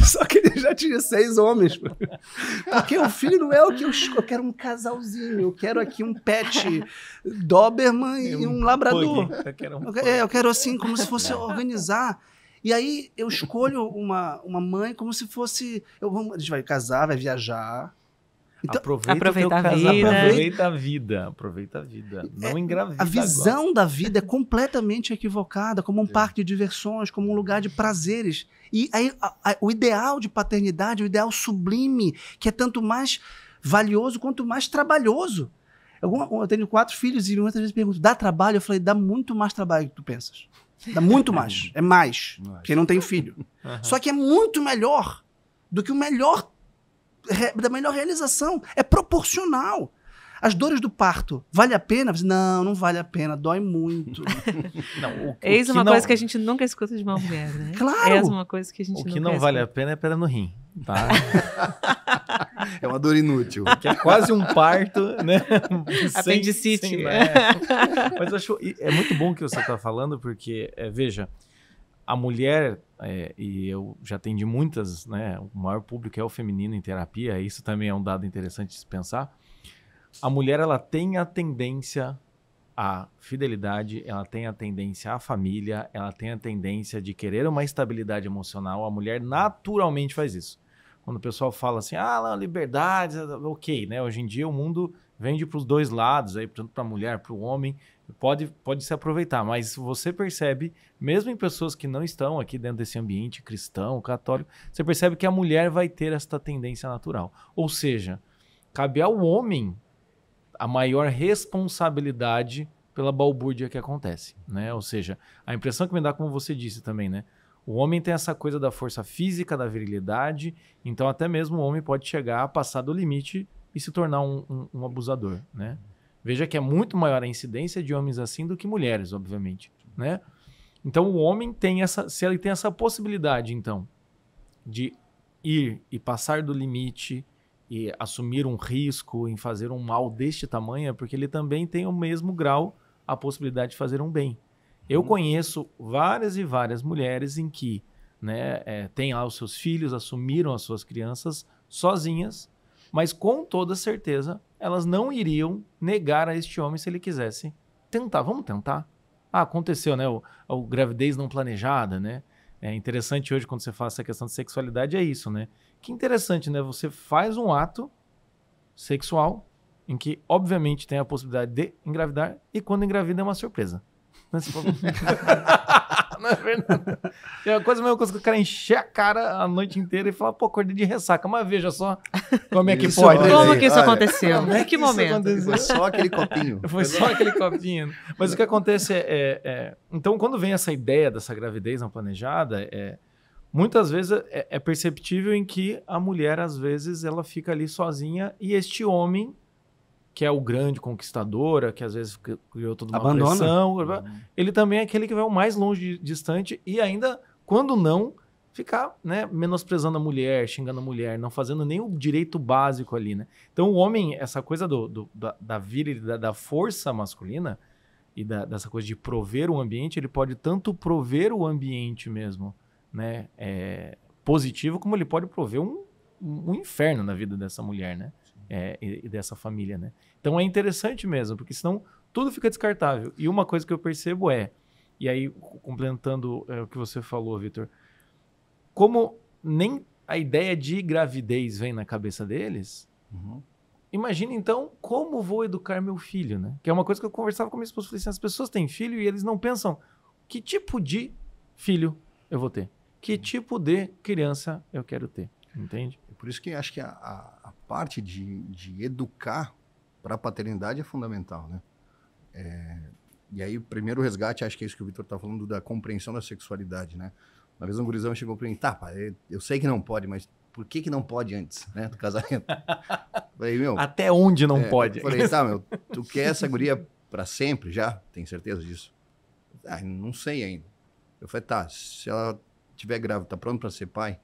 Só que ele já tinha seis homens. Porque o filho não é o que eu Eu quero um casalzinho. Eu quero aqui um pet Doberman e um, um labrador. Eu quero, um eu, é, eu quero assim, como se fosse organizar e aí eu escolho uma, uma mãe como se fosse. Eu, a gente vai casar, vai viajar. Então, aproveita, aproveita, a vida. aproveita a vida. Aproveita a vida. É, Não é, engravida. A visão agora. da vida é completamente equivocada, como um é. parque de diversões, como um lugar de prazeres. E aí, a, a, o ideal de paternidade, o ideal sublime, que é tanto mais valioso quanto mais trabalhoso. Eu, eu tenho quatro filhos e muitas vezes pergunto: dá trabalho? Eu falei: dá muito mais trabalho do que tu pensas. Dá muito mais. É mais. Porque não tem filho. Uhum. Só que é muito melhor do que o melhor da melhor realização. É proporcional. As dores do parto, vale a pena? Não, não vale a pena, dói muito. não, Eis é uma não... coisa que a gente nunca escuta de uma mulher, né? Claro! É uma coisa que a gente O que não vale a pena é pedra no rim, tá? É uma dor inútil. Que é quase um parto, né? Apendicite. Sem, né? sem, Mas acho, é muito bom que você está falando, porque, é, veja, a mulher, é, e eu já atendi muitas, né? O maior público é o feminino em terapia, isso também é um dado interessante de se pensar. A mulher, ela tem a tendência à fidelidade, ela tem a tendência à família, ela tem a tendência de querer uma estabilidade emocional. A mulher naturalmente faz isso. Quando o pessoal fala assim, ah, liberdade, eh, eh", ok, né? Hoje em dia o mundo vende para os dois lados, aí, tanto para a mulher, para o homem, pode, pode se aproveitar. Mas você percebe, mesmo em pessoas que não estão aqui dentro desse ambiente cristão, católico, você percebe que a mulher vai ter esta tendência natural. Ou seja, cabe ao homem a maior responsabilidade pela balbúrdia que acontece, né? Ou seja, a impressão que me dá, como você disse também, né? O homem tem essa coisa da força física, da virilidade, então até mesmo o homem pode chegar a passar do limite e se tornar um, um, um abusador, né? Veja que é muito maior a incidência de homens assim do que mulheres, obviamente, né? Então o homem tem essa, se ele tem essa possibilidade, então, de ir e passar do limite e assumir um risco em fazer um mal deste tamanho, é porque ele também tem o mesmo grau a possibilidade de fazer um bem. Eu uhum. conheço várias e várias mulheres em que né, é, têm lá os seus filhos, assumiram as suas crianças sozinhas, mas com toda certeza elas não iriam negar a este homem se ele quisesse tentar. Vamos tentar. Ah, aconteceu, né? O, o gravidez não planejada, né? É interessante hoje quando você faz essa questão de sexualidade, é isso, né? Que interessante, né? Você faz um ato sexual em que, obviamente, tem a possibilidade de engravidar e quando engravida é uma surpresa. Mas, não é verdade. É coisa, a mesma coisa que o cara encher a cara a noite inteira e falar, pô, acordei de ressaca. Mas veja só como é que isso, pode. Né? Como é que isso aconteceu? Em é que, momento? Isso Foi só aquele copinho. Foi só aquele copinho. Mas o que acontece é, é, é, Então, quando vem essa ideia dessa gravidez não planejada, é, muitas vezes é, é perceptível em que a mulher, às vezes, ela fica ali sozinha e este homem que é o grande conquistador, que às vezes criou toda uma Abandona. pressão. Uhum. Ele também é aquele que vai o mais longe, distante, e ainda, quando não, ficar né, menosprezando a mulher, xingando a mulher, não fazendo nem o direito básico ali, né? Então, o homem, essa coisa do, do da, da vida, da, da, força masculina e da, dessa coisa de prover o ambiente, ele pode tanto prover o ambiente mesmo, né? É, positivo, como ele pode prover um, um inferno na vida dessa mulher, né? é, e dessa família, né? Então é interessante mesmo, porque senão tudo fica descartável. E uma coisa que eu percebo é, e aí complementando é, o que você falou, Vitor, como nem a ideia de gravidez vem na cabeça deles, uhum. imagina então como vou educar meu filho, né? Que é uma coisa que eu conversava com minha esposa, falei assim, as pessoas têm filho e eles não pensam que tipo de filho eu vou ter, que uhum. tipo de criança eu quero ter, entende? Por isso que acho que a, a parte de, de educar para a paternidade é fundamental, né? É, e aí, o primeiro resgate, acho que é isso que o Vitor está falando, da compreensão da sexualidade, né? Uma vez um gurizão chegou para mim, tá, pai, eu sei que não pode, mas por que que não pode antes, né, do casamento? falei, meu... Até onde não é, pode? Falei, tá, meu, tu quer essa guria para sempre já? Tem certeza disso? Ah, não sei ainda. Eu falei, tá, se ela tiver grávida, tá pronto para ser pai?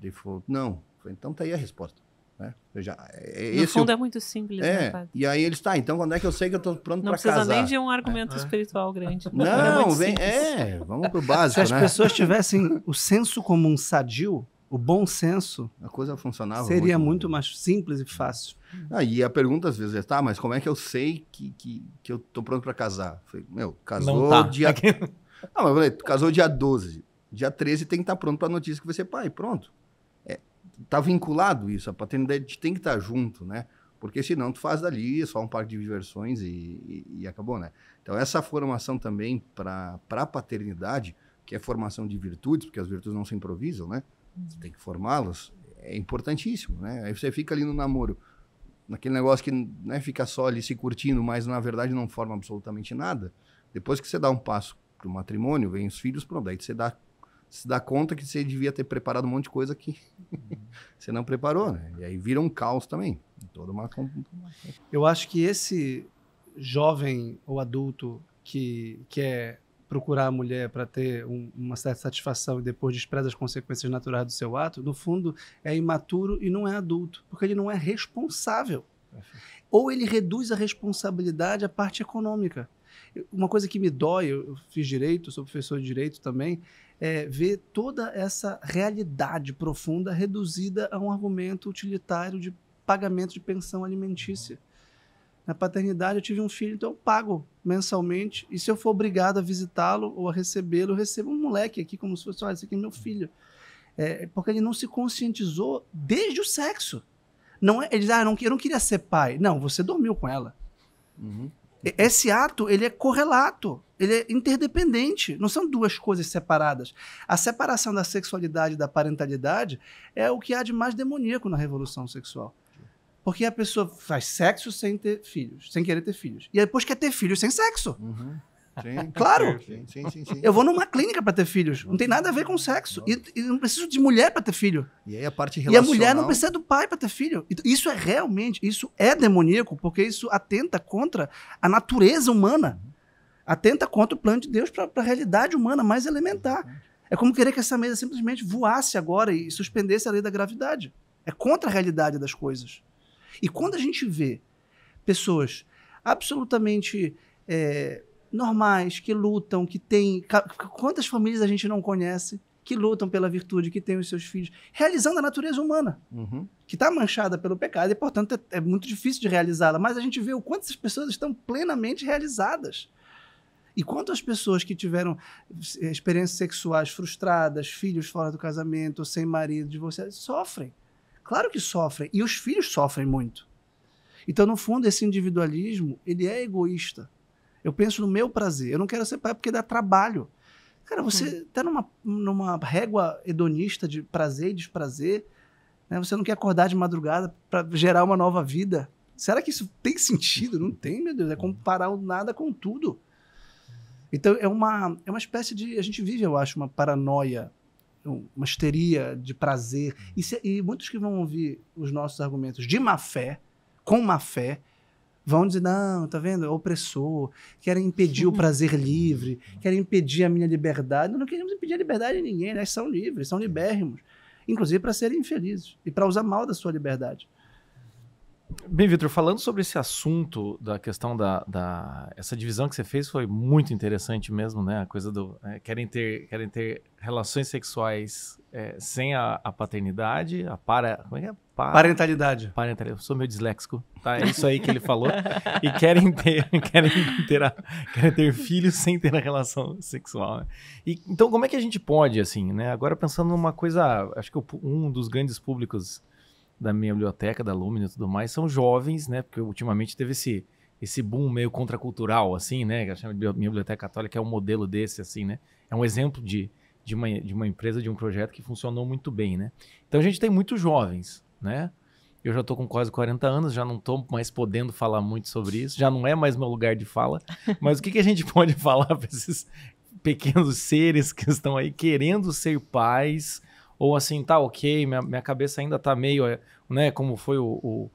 Ele falou, não. falei, então tá aí a resposta. Né? Já, é, é no fundo eu... é muito simples, é. né, E aí eles, tá, então quando é que eu sei que eu tô pronto para casar? Não precisa nem de um argumento é. é. espiritual grande. Não, é vem, é, vamos pro básico, Se né? as pessoas tivessem o senso comum sadio, o bom senso... A coisa funcionava Seria muito, muito mais simples e fácil. Ah, e a pergunta às vezes é, tá, mas como é que eu sei que, que, que eu tô pronto para casar? Eu falei, meu, casou tá. dia... É Não, mas eu falei, casou dia 12. Dia 13 tem que estar tá pronto para a notícia que vai ser pai, pronto tá vinculado isso, a paternidade tem que estar tá junto, né? Porque senão tu faz dali só um parque de diversões e, e, e acabou, né? Então essa formação também para a paternidade, que é formação de virtudes, porque as virtudes não se improvisam, né? Você tem que formá-las, é importantíssimo, né? Aí você fica ali no namoro, naquele negócio que né, fica só ali se curtindo, mas na verdade não forma absolutamente nada. Depois que você dá um passo para o matrimônio, vem os filhos, pronto, daí você dá se dá conta que você devia ter preparado um monte de coisa que você não preparou, né? E aí vira um caos também, toda uma... Eu acho que esse jovem ou adulto que quer procurar a mulher para ter um, uma certa satisfação e depois despreza as consequências naturais do seu ato, no fundo é imaturo e não é adulto, porque ele não é responsável. Ou ele reduz a responsabilidade à parte econômica. Uma coisa que me dói, eu fiz direito, sou professor de direito também, é, ver toda essa realidade profunda reduzida a um argumento utilitário de pagamento de pensão alimentícia. Na paternidade, eu tive um filho, então eu pago mensalmente. E se eu for obrigado a visitá-lo ou a recebê-lo, eu recebo um moleque aqui, como se fosse: olha, esse aqui é meu filho. É, porque ele não se conscientizou desde o sexo. Não é, ele diz, ah, não, eu não queria ser pai. Não, você dormiu com ela. Uhum. Esse ato, ele é correlato. Ele é interdependente, não são duas coisas separadas. A separação da sexualidade e da parentalidade é o que há de mais demoníaco na revolução sexual. Porque a pessoa faz sexo sem ter filhos, sem querer ter filhos. E depois quer ter filhos sem sexo. Uhum. Sim, claro. Sim, sim, eu vou numa clínica para ter filhos. Não tem nada a ver com sexo. E, e não preciso de mulher para ter filho. E aí a parte relacional... E a mulher não precisa do pai para ter filho. Então, isso é realmente, isso é demoníaco, porque isso atenta contra a natureza humana. Uhum atenta contra o plano de Deus para a realidade humana mais elementar. É como querer que essa mesa simplesmente voasse agora e suspendesse a lei da gravidade. É contra a realidade das coisas. E quando a gente vê pessoas absolutamente é, normais, que lutam, que têm. Quantas famílias a gente não conhece que lutam pela virtude, que têm os seus filhos, realizando a natureza humana, uhum. que está manchada pelo pecado e, portanto, é, é muito difícil de realizá-la. Mas a gente vê o quanto essas pessoas estão plenamente realizadas. E quantas pessoas que tiveram eh, experiências sexuais frustradas, filhos fora do casamento, sem marido, divorciados, sofrem. Claro que sofrem. E os filhos sofrem muito. Então, no fundo, esse individualismo, ele é egoísta. Eu penso no meu prazer. Eu não quero ser pai porque dá trabalho. Cara, você está uhum. numa, numa régua hedonista de prazer e desprazer. Né? Você não quer acordar de madrugada para gerar uma nova vida. Será que isso tem sentido? Não tem, meu Deus. É comparar o nada com tudo. Então é uma, é uma espécie de. A gente vive, eu acho, uma paranoia, uma histeria de prazer. E, se, e muitos que vão ouvir os nossos argumentos de má fé, com má fé, vão dizer: não, tá vendo? É opressor, querem impedir o prazer livre, querem impedir a minha liberdade. Nós não queremos impedir a liberdade de ninguém, nós né? são livres, são libérrimos. Inclusive para serem infelizes e para usar mal da sua liberdade. Bem, Vitor, falando sobre esse assunto da questão da, da, Essa divisão que você fez foi muito interessante mesmo, né? A coisa do. É, querem, ter, querem ter relações sexuais é, sem a, a, paternidade, a para. Como é que é? Pa... Parentalidade. Parentalidade. Eu sou meio disléxico, tá? É isso aí que ele falou. e querem ter, querem ter, a, querem ter filhos sem ter a relação sexual. Né? E, então, como é que a gente pode, assim, né? Agora pensando numa coisa. Acho que um dos grandes públicos da minha biblioteca, da Lumina e tudo mais, são jovens, né? Porque ultimamente teve esse, esse boom meio contracultural, assim, né? Que chama Minha Biblioteca Católica é um modelo desse, assim, né? É um exemplo de, de, uma, de uma empresa, de um projeto que funcionou muito bem, né? Então a gente tem muitos jovens, né? Eu já estou com quase 40 anos, já não estou mais podendo falar muito sobre isso, já não é mais meu lugar de fala. Mas o que, que a gente pode falar para esses pequenos seres que estão aí querendo ser pais, ou assim, tá ok, minha, minha cabeça ainda tá meio, eh, né? Como foi o, o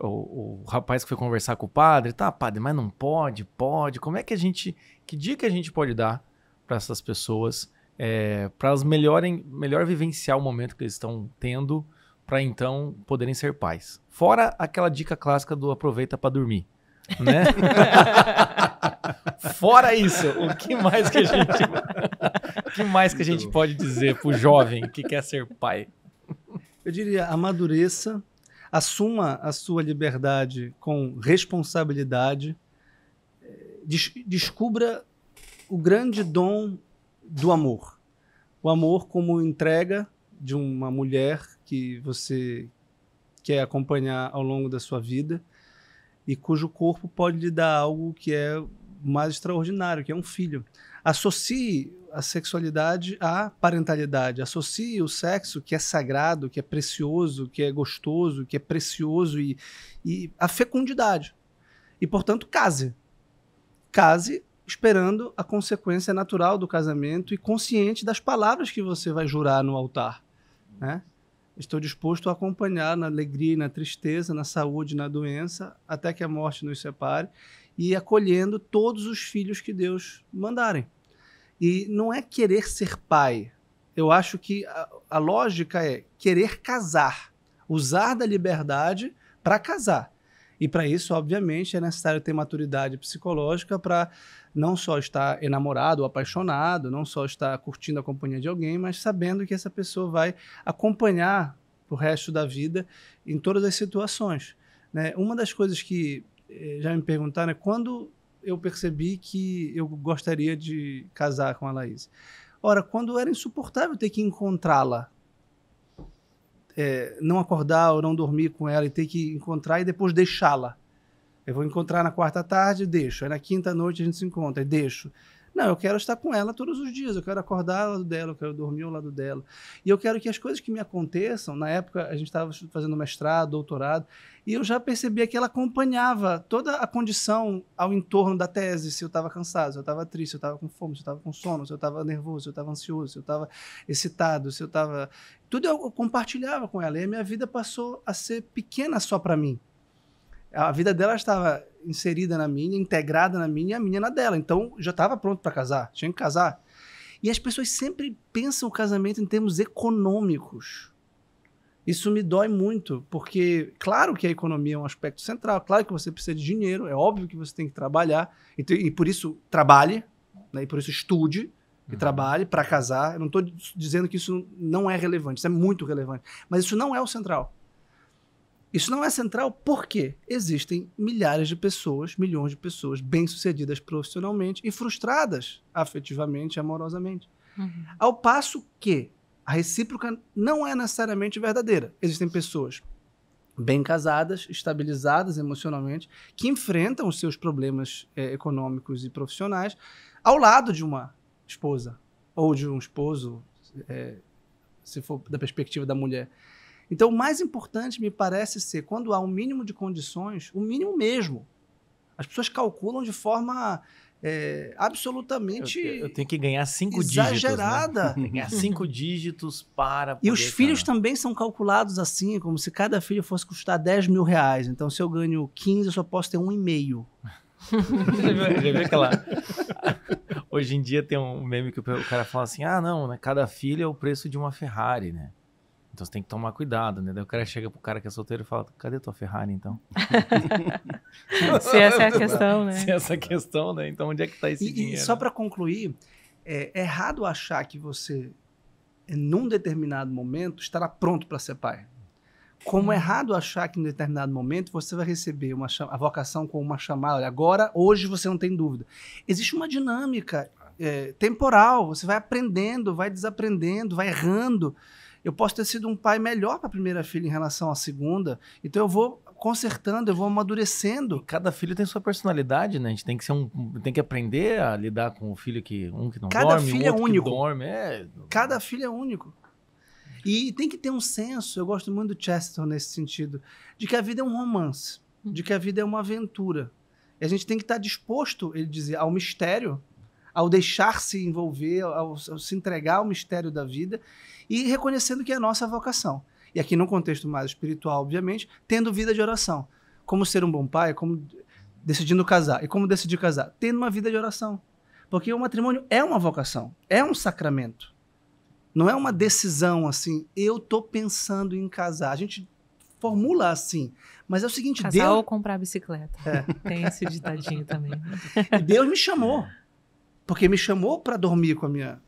o, o, rapaz que foi conversar com o padre, tá, padre, mas não pode, pode. Como é que a gente, que dica a gente pode dar para essas pessoas, é, eh, para elas melhorem, melhor vivenciar o momento que eles estão tendo, para então poderem ser pais? Fora aquela dica clássica do aproveita para dormir né? Fora isso, o que mais que a gente, o que mais que a gente pode dizer pro jovem que quer ser pai? Eu diria amadureça, assuma a sua liberdade com responsabilidade, eh, des descubra o grande dom do amor. O amor como entrega de uma mulher que você quer acompanhar ao longo da sua vida e cujo corpo pode lhe dar algo que é mais extraordinário, que é um filho. Associe a sexualidade à parentalidade, associe o sexo que é sagrado, que é precioso, que é gostoso, que é precioso e, e a fecundidade. E, portanto, case. Case esperando a consequência natural do casamento e consciente das palavras que você vai jurar no altar. Né? Estou disposto a acompanhar na alegria, na tristeza, na saúde, na doença, até que a morte nos separe, e acolhendo todos os filhos que Deus mandarem. E não é querer ser pai. Eu acho que a, a lógica é querer casar, usar da liberdade para casar. E para isso, obviamente, é necessário ter maturidade psicológica para não só estar enamorado, apaixonado, não só estar curtindo a companhia de alguém, mas sabendo que essa pessoa vai acompanhar o resto da vida em todas as situações. Né? Uma das coisas que eh, já me perguntaram é quando eu percebi que eu gostaria de casar com a Laís. Ora, quando era insuportável ter que encontrá-la é, não acordar ou não dormir com ela e ter que encontrar e depois deixá-la. Eu vou encontrar na quarta tarde, deixo. Aí na quinta noite a gente se encontra, e deixo. Não, eu quero estar com ela todos os dias, eu quero acordar ao lado dela, eu quero dormir ao lado dela. E eu quero que as coisas que me aconteçam, na época a gente estava fazendo mestrado, doutorado, e eu já percebia que ela acompanhava toda a condição ao entorno da tese, se eu estava cansado, se eu estava triste, se eu estava com fome, se eu estava com sono, se eu estava nervoso, se eu estava ansioso, se eu estava excitado, se eu estava... Tudo eu compartilhava com ela, e a minha vida passou a ser pequena só para mim. A vida dela estava inserida na minha, integrada na minha e a minha na dela. Então já estava pronto para casar, tinha que casar. E as pessoas sempre pensam o casamento em termos econômicos. Isso me dói muito, porque claro que a economia é um aspecto central, claro que você precisa de dinheiro, é óbvio que você tem que trabalhar, e, te, e por isso trabalhe, né, e por isso estude, e uhum. trabalhe para casar. Eu não estou dizendo que isso não é relevante, isso é muito relevante, mas isso não é o central. Isso não é central porque existem milhares de pessoas, milhões de pessoas bem-sucedidas profissionalmente e frustradas afetivamente e amorosamente. Uhum. Ao passo que a recíproca não é necessariamente verdadeira. Existem pessoas bem casadas, estabilizadas emocionalmente, que enfrentam os seus problemas é, econômicos e profissionais ao lado de uma esposa ou de um esposo, é, se for da perspectiva da mulher. Então, o mais importante me parece ser quando há um mínimo de condições, o mínimo mesmo. As pessoas calculam de forma é, absolutamente. Eu, eu, tenho que ganhar cinco exagerada. dígitos. Exagerada. Né? Ganhar cinco dígitos para. e os filhos também são calculados assim, como se cada filho fosse custar 10 mil reais. Então, se eu ganho 15, eu só posso ter um e meio. já viu aquela. Hoje em dia tem um meme que o cara fala assim: ah, não, né? Cada filho é o preço de uma Ferrari, né? Então você tem que tomar cuidado, né? Daí o cara chega pro cara que é solteiro e fala: cadê tua Ferrari então? Se essa é a questão, né? Se essa é a questão, né? Então onde é que tá esse e, dinheiro? E só né? para concluir, é, é errado achar que você, num determinado momento, estará pronto para ser pai. Como é uhum. errado achar que em determinado momento você vai receber uma a vocação com uma chamada. agora, hoje você não tem dúvida. Existe uma dinâmica é, temporal, você vai aprendendo, vai desaprendendo, vai errando eu posso ter sido um pai melhor para a primeira filha em relação à segunda. Então eu vou consertando, eu vou amadurecendo. Cada filho tem sua personalidade, né? A gente tem que ser um, tem que aprender a lidar com o filho que um que não Cada dorme, filho é outro é único. que dorme. É... Cada filho é único. E tem que ter um senso. Eu gosto muito do Chester nesse sentido, de que a vida é um romance, uhum. de que a vida é uma aventura. E a gente tem que estar disposto, ele dizia, ao mistério, ao deixar se envolver, ao, ao se entregar ao mistério da vida e reconhecendo que é a nossa vocação. E aqui num contexto mais espiritual, obviamente, tendo vida de oração. Como ser um bom pai, como decidindo casar. E como decidir casar? Tendo uma vida de oração. Porque o matrimônio é uma vocação, é um sacramento. Não é uma decisão assim, eu estou pensando em casar. A gente formula assim. Mas é o seguinte, Casar Deus... ou comprar bicicleta. É. Tem esse ditadinho também. E Deus me chamou. Porque me chamou para dormir com a minha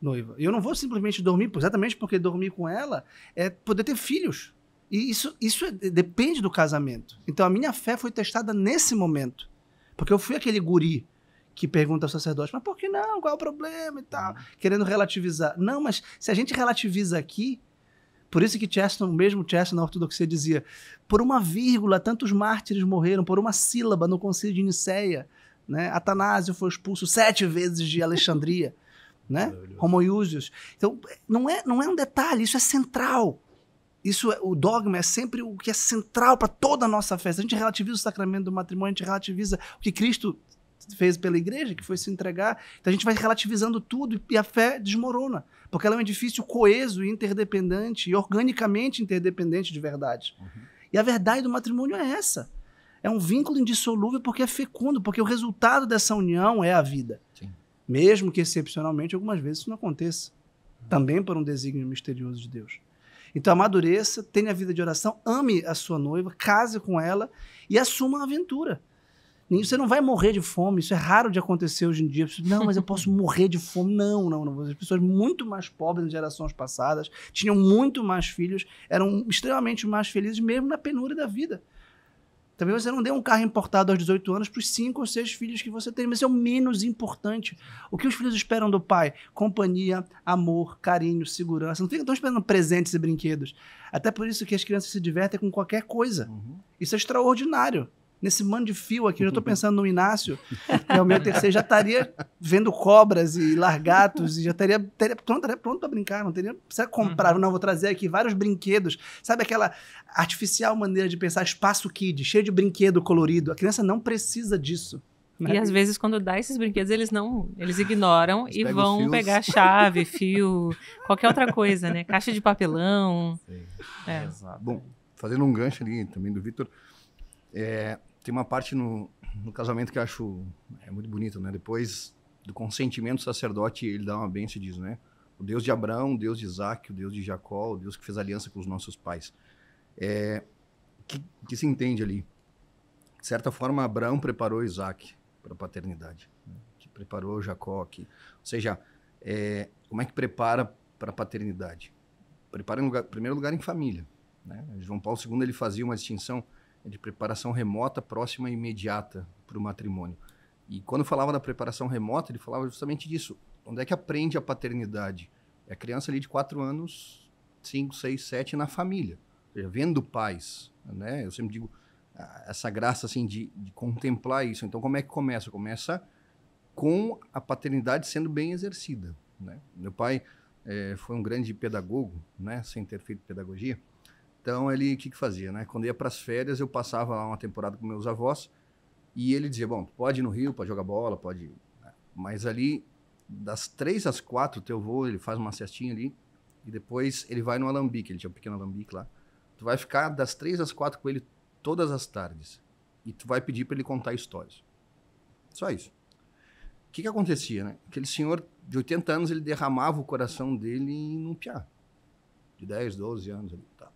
noiva. Eu não vou simplesmente dormir, exatamente porque dormir com ela é poder ter filhos. E isso, isso é, depende do casamento. Então a minha fé foi testada nesse momento. Porque eu fui aquele guri que pergunta ao sacerdote, mas por que não? Qual é o problema e tal? Uhum. Querendo relativizar. Não, mas se a gente relativiza aqui, por isso que Chesterton, mesmo Chesterton na ortodoxia dizia, por uma vírgula tantos mártires morreram, por uma sílaba no concílio de Nicéia, né? Atanásio foi expulso sete vezes de Alexandria né? Homoiúsios. Então, não é, não é um detalhe, isso é central. Isso é, o dogma é sempre o que é central para toda a nossa fé. Se a gente relativiza o sacramento do matrimônio, a gente relativiza o que Cristo fez pela igreja, que foi se entregar. Então a gente vai relativizando tudo e a fé desmorona, porque ela é um edifício coeso e interdependente e organicamente interdependente de verdade. Uhum. E a verdade do matrimônio é essa. É um vínculo indissolúvel porque é fecundo, porque o resultado dessa união é a vida. Sim. Mesmo que excepcionalmente, algumas vezes isso não aconteça. Também por um desígnio misterioso de Deus. Então amadureça, tenha vida de oração, ame a sua noiva, case com ela e assuma a aventura. Você não vai morrer de fome, isso é raro de acontecer hoje em dia. Não, mas eu posso morrer de fome. Não, não, não. As pessoas muito mais pobres em gerações passadas tinham muito mais filhos, eram extremamente mais felizes, mesmo na penúria da vida. Também você não deu um carro importado aos 18 anos para os 5 ou 6 filhos que você tem, mas é o menos importante. O que os filhos esperam do pai? Companhia, amor, carinho, segurança. Não estão esperando presentes e brinquedos. Até por isso que as crianças se divertem com qualquer coisa. Uhum. Isso é extraordinário nesse mano de fio aqui. Eu já estou pensando no Inácio, que é o meu terceiro, já estaria vendo cobras e largatos e já estaria, estaria pronto, pronto para brincar, não teria precisa comprar, uhum. não vou trazer aqui vários brinquedos. Sabe aquela artificial maneira de pensar espaço kid, cheio de brinquedo colorido. A criança não precisa disso. Né? E às vezes quando dá esses brinquedos, eles não, eles ignoram eles e vão pegar chave, fio, qualquer outra coisa, né? Caixa de papelão. Sim, é. Bom, fazendo um gancho ali também do Vitor, é, tem uma parte no, no casamento que eu acho é muito bonito, né? Depois do consentimento do sacerdote, ele dá uma bênção e diz, né? O Deus de Abraão, o Deus de Isaac, o Deus de Jacó, o Deus que fez aliança com os nossos pais. É, que, que se entende ali? De certa forma, Abraão preparou Isaac para a paternidade, né? que preparou Jacó aqui. Ou seja, é, como é que prepara para a paternidade? Prepara em lugar, primeiro lugar em família. Né? João Paulo II ele fazia uma distinção de preparação remota, próxima e imediata para o matrimônio. E quando falava da preparação remota, ele falava justamente disso. Onde é que aprende a paternidade? É a criança ali de 4 anos, 5, 6, 7 na família, seja, vendo pais, né? Eu sempre digo ah, essa graça assim de, de contemplar isso. Então como é que começa? Começa com a paternidade sendo bem exercida, né? Meu pai é, foi um grande pedagogo, né, sem ter feito pedagogia. Então ele, o que, que fazia, né? Quando ia para as férias, eu passava lá uma temporada com meus avós e ele dizia: Bom, pode ir no Rio, pode jogar bola, pode. Ir. Né? Mas ali, das três às quatro, teu voo, ele faz uma cestinha ali e depois ele vai no Alambique, ele tinha um pequeno Alambique lá. Tu vai ficar das três às quatro com ele todas as tardes e tu vai pedir para ele contar histórias. Só isso. O que, que acontecia, né? Aquele senhor de 80 anos, ele derramava o coração dele num piá. De 10, 12 anos. Ele, tá.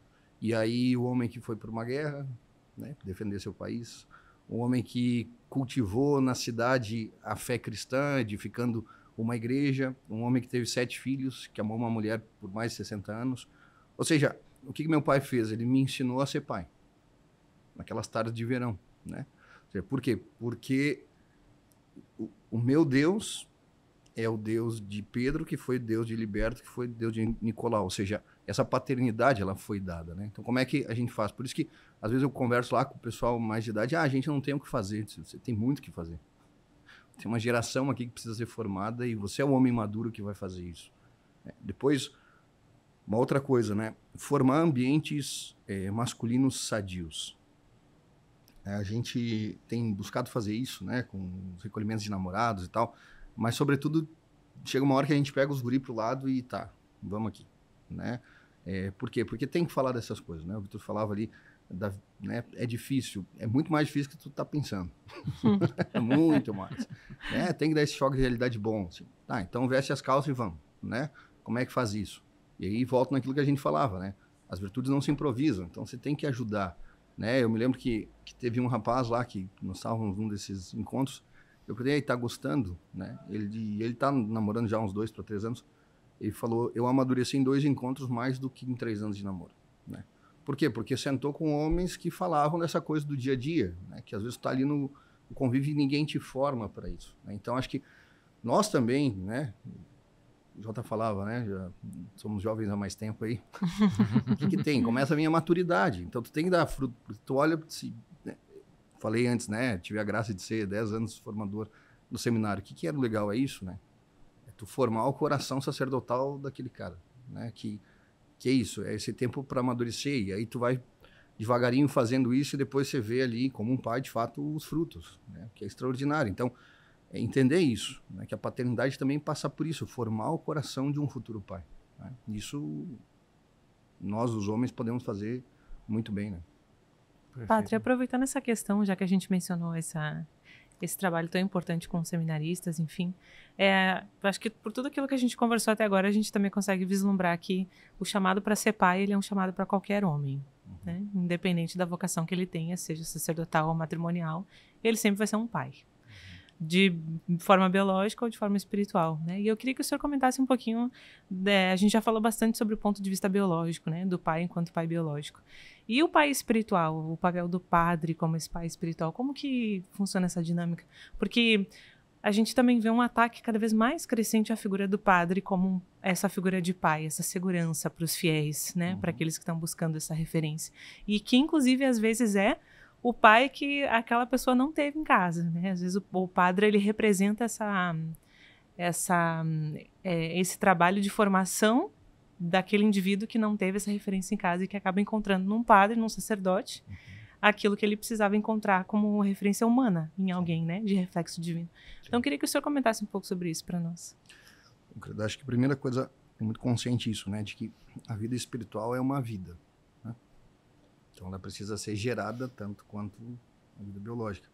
E aí o homem que foi para uma guerra, né, defender seu país, um homem que cultivou na cidade a fé cristã, edificando uma igreja, um homem que teve sete filhos, que amou uma mulher por mais de 60 anos. Ou seja, o que, que meu pai fez? Ele me ensinou a ser pai, naquelas tardes de verão, né? Por quê? Porque o, o meu Deus é o Deus de Pedro, que foi Deus de Liberto, que foi Deus de Nicolau. Ou seja, essa paternidade ela foi dada, né? Então como é que a gente faz? Por isso que às vezes eu converso lá com o pessoal mais de idade, ah, a gente não tem o que fazer, você tem muito o que fazer. Tem uma geração aqui que precisa ser formada e você é o homem maduro que vai fazer isso. É, depois, uma outra coisa, né? Formar ambientes é, masculinos sadios. É, a gente tem buscado fazer isso, né? Com os recolhimentos de namorados e tal. Mas, sobretudo, chega uma hora que a gente pega os guri pro lado e tá, vamos aqui, né? É, por quê? Porque tem que falar dessas coisas, né? O Vitor falava ali, da, né, é difícil, é muito mais difícil que tu tá pensando. muito mais. Né? Tem que dar esse choque de realidade bom. Assim. Tá, então veste as calças e vamos, né? Como é que faz isso? E aí volta naquilo que a gente falava, né? As virtudes não se improvisam, então você tem que ajudar, né? Eu me lembro que, que teve um rapaz lá que nós estávamos num desses encontros eu ele tá gostando? Né? Ele, ele tá namorando já uns dois para três anos. Ele falou, eu amadureci em dois encontros mais do que em três anos de namoro. Né? Por quê? Porque sentou com homens que falavam dessa coisa do dia a dia, né? que às vezes está ali no convívio e ninguém te forma para isso. Né? Então, acho que nós também, né? O Jota falava, né? Já somos jovens há mais tempo aí. o que, que, tem? Começa a vir a maturidade. Então, tu tem que dar fruto. Tu olha, se falei antes, né? Tive a graça de ser 10 anos formador do seminário. O que, que era legal é isso, né? É tu formar o coração sacerdotal daquele cara, né? Que, que é isso, é esse tempo para amadurecer. E aí tu vai devagarinho fazendo isso e depois você vê ali, como um pai, de fato, os frutos, né? Que é extraordinário. Então, é entender isso, né? Que a paternidade também passa por isso, formar o coração de um futuro pai. Né? Isso nós, os homens, podemos fazer muito bem, né? Pátria, aproveitando essa questão, já que a gente mencionou essa, esse trabalho tão importante com seminaristas, enfim, é, acho que por tudo aquilo que a gente conversou até agora, a gente também consegue vislumbrar que o chamado para ser pai ele é um chamado para qualquer homem. Uhum. Né? Independente da vocação que ele tenha, seja sacerdotal ou matrimonial, ele sempre vai ser um pai de forma biológica ou de forma espiritual, né? E eu queria que o senhor comentasse um pouquinho, né? a gente já falou bastante sobre o ponto de vista biológico, né, do pai enquanto pai biológico. E o pai espiritual, o papel do padre como esse pai espiritual, como que funciona essa dinâmica? Porque a gente também vê um ataque cada vez mais crescente à figura do padre como essa figura de pai, essa segurança para os fiéis, né, uhum. para aqueles que estão buscando essa referência. E que inclusive às vezes é o pai que aquela pessoa não teve em casa, né? Às vezes o, o padre ele representa essa, essa, é, esse trabalho de formação daquele indivíduo que não teve essa referência em casa e que acaba encontrando num padre, num sacerdote, uhum. aquilo que ele precisava encontrar como referência humana em alguém, né, de reflexo divino. Sim. Então, queria que o senhor comentasse um pouco sobre isso para nós. Eu acho que a primeira coisa é muito consciente isso, né, de que a vida espiritual é uma vida. Então ela precisa ser gerada tanto quanto a vida biológica.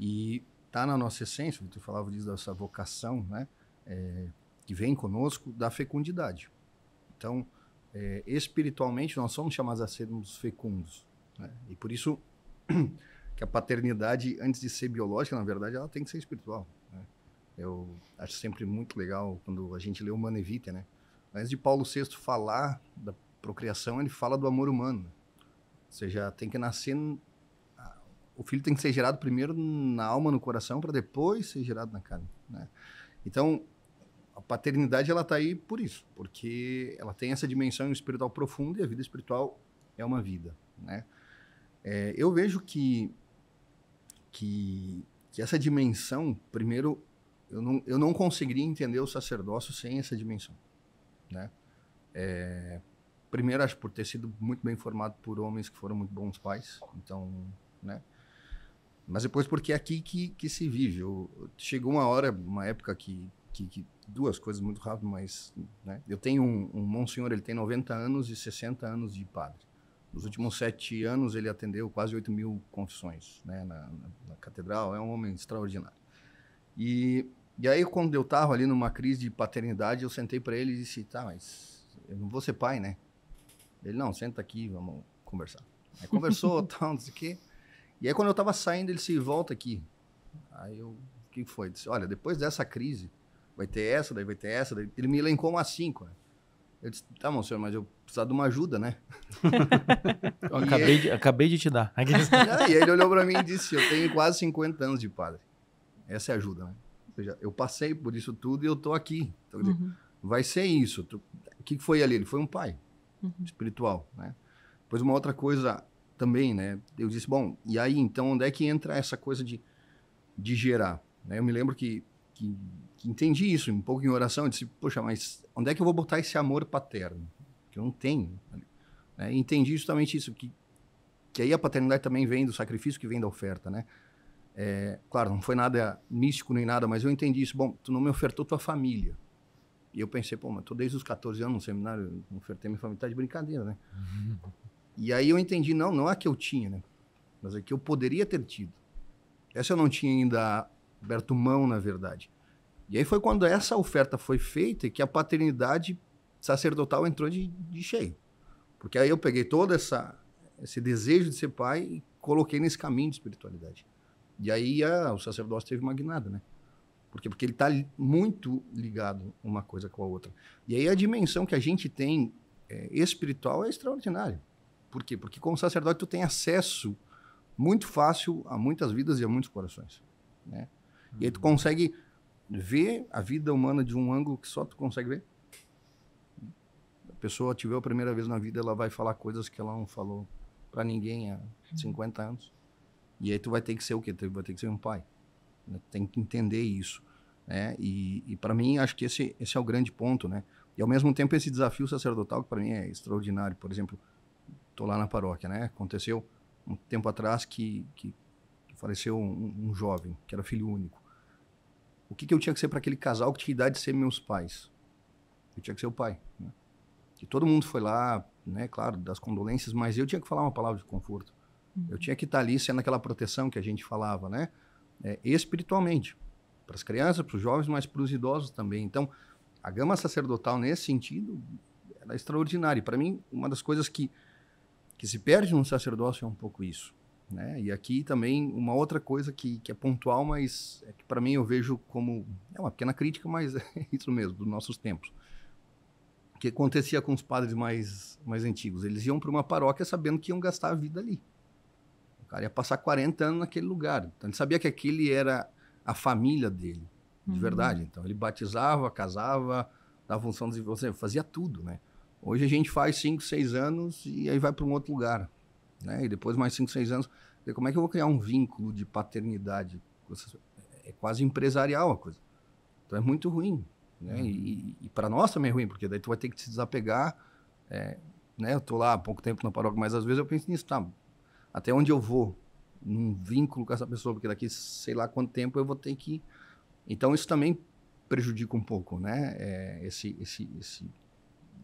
E está na nossa essência, tu falava disso, dessa vocação, né? É, que vem conosco da fecundidade. Então, é, espiritualmente, nós somos chamados a sermos fecundos. Né? E por isso que a paternidade, antes de ser biológica, na verdade, ela tem que ser espiritual. Né? Eu acho sempre muito legal quando a gente lê o Manevita, né? Antes de Paulo VI falar da procriação, ele fala do amor humano. Né? Ou seja, tem que nascer. O filho tem que ser gerado primeiro na alma, no coração, para depois ser gerado na carne. Né? Então, a paternidade ela está aí por isso, porque ela tem essa dimensão espiritual profunda e a vida espiritual é uma vida. Né? É, eu vejo que, que, que essa dimensão, primeiro, eu não, eu não conseguiria entender o sacerdócio sem essa dimensão. Né? É, primeiro, acho por ter sido muito bem formado por homens que foram muito bons pais. Então, né? Mas depois porque é aqui que, que se vive. Eu, chegou uma hora, uma época que, que, que duas coisas muito rápido, mas né? eu tenho um, um monsenhor, ele tem 90 anos e 60 anos de padre. Nos últimos sete anos ele atendeu quase 8 mil confissões né? na, na, na catedral. É um homem extraordinário. E, e aí quando eu estava ali numa crise de paternidade, eu sentei para ele e disse: "Tá, mas eu não vou ser pai, né? Ele, não, senta aqui, vamos conversar. Aí conversou, tal, não sei o quê. E aí, quando eu tava saindo, ele se volta aqui. Aí eu, o que foi? Disse, olha, depois dessa crise, vai ter essa, daí vai ter essa. Daí... Ele me elencou umas cinco, né? Eu disse, tá, bom, senhor, mas eu precisava de uma ajuda, né? acabei, ele... de, acabei de te dar. e ele olhou para mim e disse, eu tenho quase 50 anos de padre. Essa é ajuda, né? Ou seja, eu passei por isso tudo e eu tô aqui. Então, uhum. Vai ser isso. O que foi ali? Ele foi um pai uhum. espiritual, né? Pois uma outra coisa também, né? Eu disse, bom, e aí então onde é que entra essa coisa de, de gerar? Né? Eu me lembro que, que, que entendi isso um pouco em oração, eu disse, poxa, mas onde é que eu vou botar esse amor paterno? Que eu não tenho. Né? Entendi justamente isso, que, que aí a paternidade também vem do sacrifício que vem da oferta, né? É, claro, não foi nada místico nem nada, mas eu entendi isso. Bom, tu não me ofertou tua família. E eu pensei, pô, mas tô desde os 14 anos no seminário, ofertei minha família, tá de brincadeira, né? Uhum. E aí eu entendi, não, não é que eu tinha, né? Mas é que eu poderia ter tido. Essa eu não tinha ainda aberto mão, na verdade. E aí foi quando essa oferta foi feita que a paternidade sacerdotal entrou de, de cheio. Porque aí eu peguei todo essa, esse desejo de ser pai e coloquei nesse caminho de espiritualidade. E aí a, o sacerdócio teve uma guinada, né? Por quê? Porque ele está muito ligado uma coisa com a outra. E aí a dimensão que a gente tem é, espiritual é extraordinária. Por quê? Porque como sacerdote tu tem acesso muito fácil a muitas vidas e a muitos corações. Né? E aí tu uhum. consegue ver a vida humana de um ângulo que só tu consegue ver. A pessoa tiver a primeira vez na vida, ela vai falar coisas que ela não falou para ninguém há 50 uhum. anos. E aí tu vai ter que ser o quê? Tu vai ter que ser um pai. Né? Tem que entender isso. Né? E, e para mim, acho que esse, esse é o grande ponto. Né? E ao mesmo tempo, esse desafio sacerdotal, que para mim é extraordinário. Por exemplo, estou lá na paróquia. Né? Aconteceu um tempo atrás que, que faleceu um, um jovem, que era filho único. O que, que eu tinha que ser para aquele casal que tinha idade de ser meus pais? Eu tinha que ser o pai. Né? E todo mundo foi lá, né, claro, das condolências, mas eu tinha que falar uma palavra de conforto. Eu uhum. tinha que estar tá ali sendo aquela proteção que a gente falava, né? é, espiritualmente, para as crianças, para os jovens, mas para os idosos também. Então, a gama sacerdotal nesse sentido era é extraordinária. Para mim, uma das coisas que, que se perde no sacerdócio é um pouco isso. Né? E aqui também uma outra coisa que, que é pontual, mas é que para mim eu vejo como é uma pequena crítica, mas é isso mesmo dos nossos tempos. O que acontecia com os padres mais mais antigos, eles iam para uma paróquia sabendo que iam gastar a vida ali cara ia passar 40 anos naquele lugar. Então ele sabia que aquele era a família dele, de uhum. verdade. Então ele batizava, casava, dava função, de, fazia tudo, né? Hoje a gente faz 5, 6 anos e aí vai para um outro lugar, né? E depois mais 5, 6 anos. Como é que eu vou criar um vínculo de paternidade? É, é quase empresarial a coisa. Então é muito ruim, né? Uhum. E, e para nós também é ruim, porque daí tu vai ter que se desapegar, é, né? Eu tô lá há pouco tempo na paróquia, mas às vezes eu penso nisso, tá? até onde eu vou num vínculo com essa pessoa, porque daqui sei lá quanto tempo eu vou ter que. Então isso também prejudica um pouco, né? É, esse, esse, esse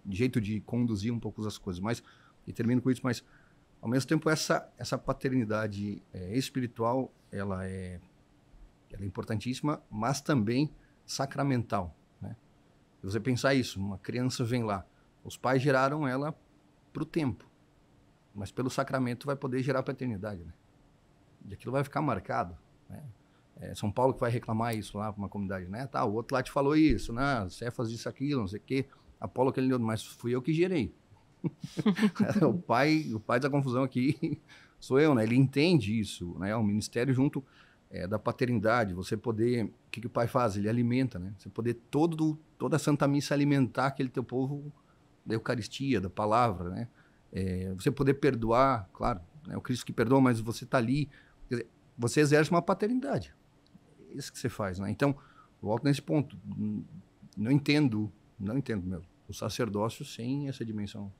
jeito de conduzir um pouco as coisas. Mas, e termino com isso, mas ao mesmo tempo essa, essa paternidade é, espiritual, ela é, ela é importantíssima, mas também sacramental, né? Você pensar isso, uma criança vem lá, os pais geraram ela para o tempo mas pelo sacramento vai poder gerar para a eternidade, né? E aquilo vai ficar marcado, né? É São Paulo que vai reclamar isso lá para uma comunidade, né? Tá, o outro lá te falou isso, né? Cefas disse aquilo, não sei o quê. Apolo aquele outro, mas fui eu que gerei. É, o pai, o pai da confusão aqui sou eu, né? Ele entende isso, né? O é ministério junto é, da paternidade, você poder, o que, que o pai faz? Ele alimenta, né? Você poder todo toda a Santa Missa alimentar aquele teu povo da Eucaristia, da palavra, né? É, você poder perdoar, claro, é o Cristo que perdoa, mas você está ali. Dizer, você exerce uma paternidade. É isso que você faz, né? Então, volto nesse ponto. Hum, não entendo, não entendo mesmo, o sacerdócio sem essa dimensão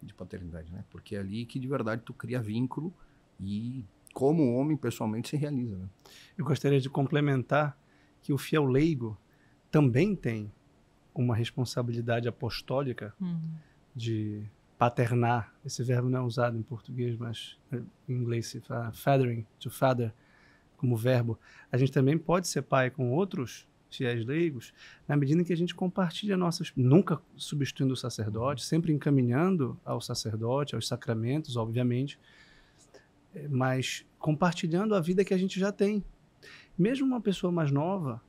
de paternidade, né? Porque é ali que de verdade tu cria vínculo e como homem pessoalmente se realiza. Né? Eu gostaria de complementar que o fiel leigo também tem uma responsabilidade apostólica uhum. de paternar. Esse verbo não é usado em português, mas em inglês se fala fathering, to father, como verbo. A gente também pode ser pai com outros fiéis leigos, na medida em que a gente compartilha nossas. nunca substituindo o sacerdote, sempre encaminhando ao sacerdote, aos sacramentos, obviamente, eh, mas compartilhando a vida que a gente já tem. Mesmo uma pessoa mais nova,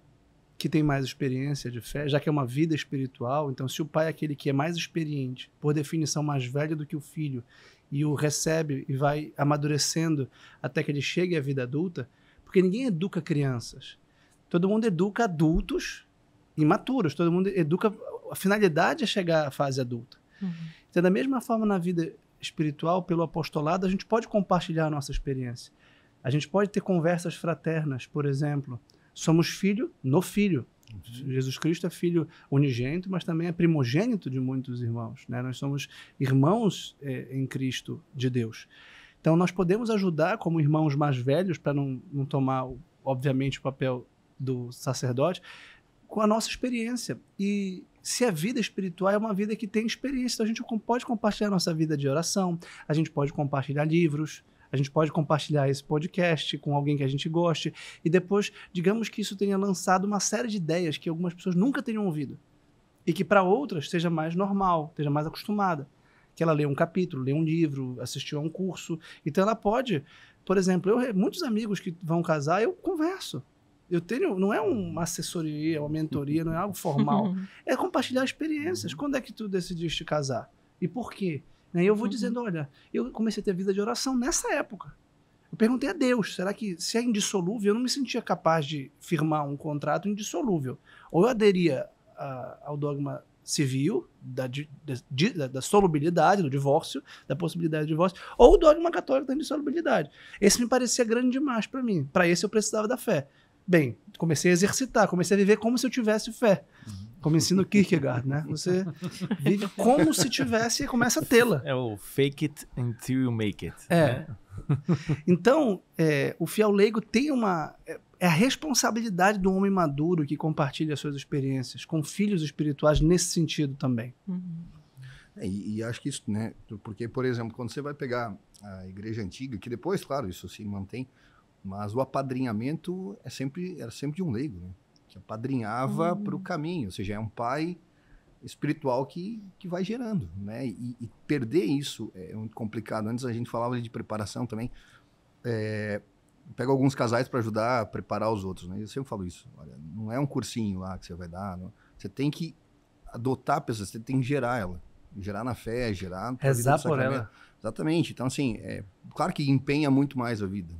que tem mais experiência de fé, já que é uma vida espiritual, então se o pai é aquele que é mais experiente, por definição mais velho do que o filho, e o recebe e vai amadurecendo até que ele chegue à vida adulta, porque ninguém educa crianças. Todo mundo educa adultos imaturos, todo mundo educa a finalidade é chegar à fase adulta. Uhum. Então, da mesma forma na vida espiritual, pelo apostolado, a gente pode compartilhar a nossa experiência. A gente pode ter conversas fraternas, por exemplo, somos filho no filho. Uhum. Jesus Cristo é filho unigênito, mas também é primogênito de muitos irmãos. Né? Nós somos irmãos é, em Cristo de Deus. Então, nós podemos ajudar como irmãos mais velhos, para não, não tomar, obviamente, o papel do sacerdote, com a nossa experiência. E se a vida espiritual é uma vida que tem experiência, então a gente pode compartilhar nossa vida de oração, a gente pode compartilhar livros, a gente pode compartilhar esse podcast com alguém que a gente goste e depois, digamos que isso tenha lançado uma série de ideias que algumas pessoas nunca tenham ouvido e que para outras seja mais normal, seja mais acostumada. Que ela leia um capítulo, leia um livro, assistiu a um curso. Então ela pode, por exemplo, eu, muitos amigos que vão casar, eu converso. Eu tenho, não é uma assessoria, uma mentoria, não é algo formal. é compartilhar experiências. Uhum. Quando é que tu decidiste casar? E por quê? Né? E eu vou uhum. dizendo, olha, eu comecei a ter vida de oração nessa época. Eu perguntei a Deus, será que se é indissolúvel, eu não me sentia capaz de firmar um contrato indissolúvel. Ou eu aderia a, ao dogma civil, da, de, de, da, solubilidade, do divórcio, da possibilidade de divórcio, ou o dogma católico da indissolubilidade. Esse me parecia grande demais para mim. Para esse eu precisava da fé. Bem, comecei a exercitar, comecei a viver como se eu tivesse fé. Uhum. Como ensina o Kierkegaard, né? Você vive como se tivesse e começa a tê-la. É o fake it until you make it. É. Né? Então, é, o fiel leigo tem uma. É, é a responsabilidade do homem maduro que compartilha suas experiências com filhos espirituais nesse sentido também. Uhum. É, e, e, acho que isso, né? Porque, por exemplo, quando você vai pegar a igreja antiga, que depois, claro, isso se mantém, mas o apadrinhamento é sempre, era sempre de um leigo, né? padrinhava assim, apadrinhava uhum. para o caminho, ou seja, é um pai espiritual que, que vai gerando, né? E, e, perder isso é muito complicado. Antes a gente falava de preparação também. É, pega alguns casais para ajudar a preparar os outros, né? Eu sempre falo isso. Olha, não é um cursinho lá que você vai dar. Não. Você tem que adotar a pessoa, você tem que gerar ela. Gerar na fé, gerar... Rezar por ela. Exatamente. Então, assim, é, claro que empenha muito mais a vida.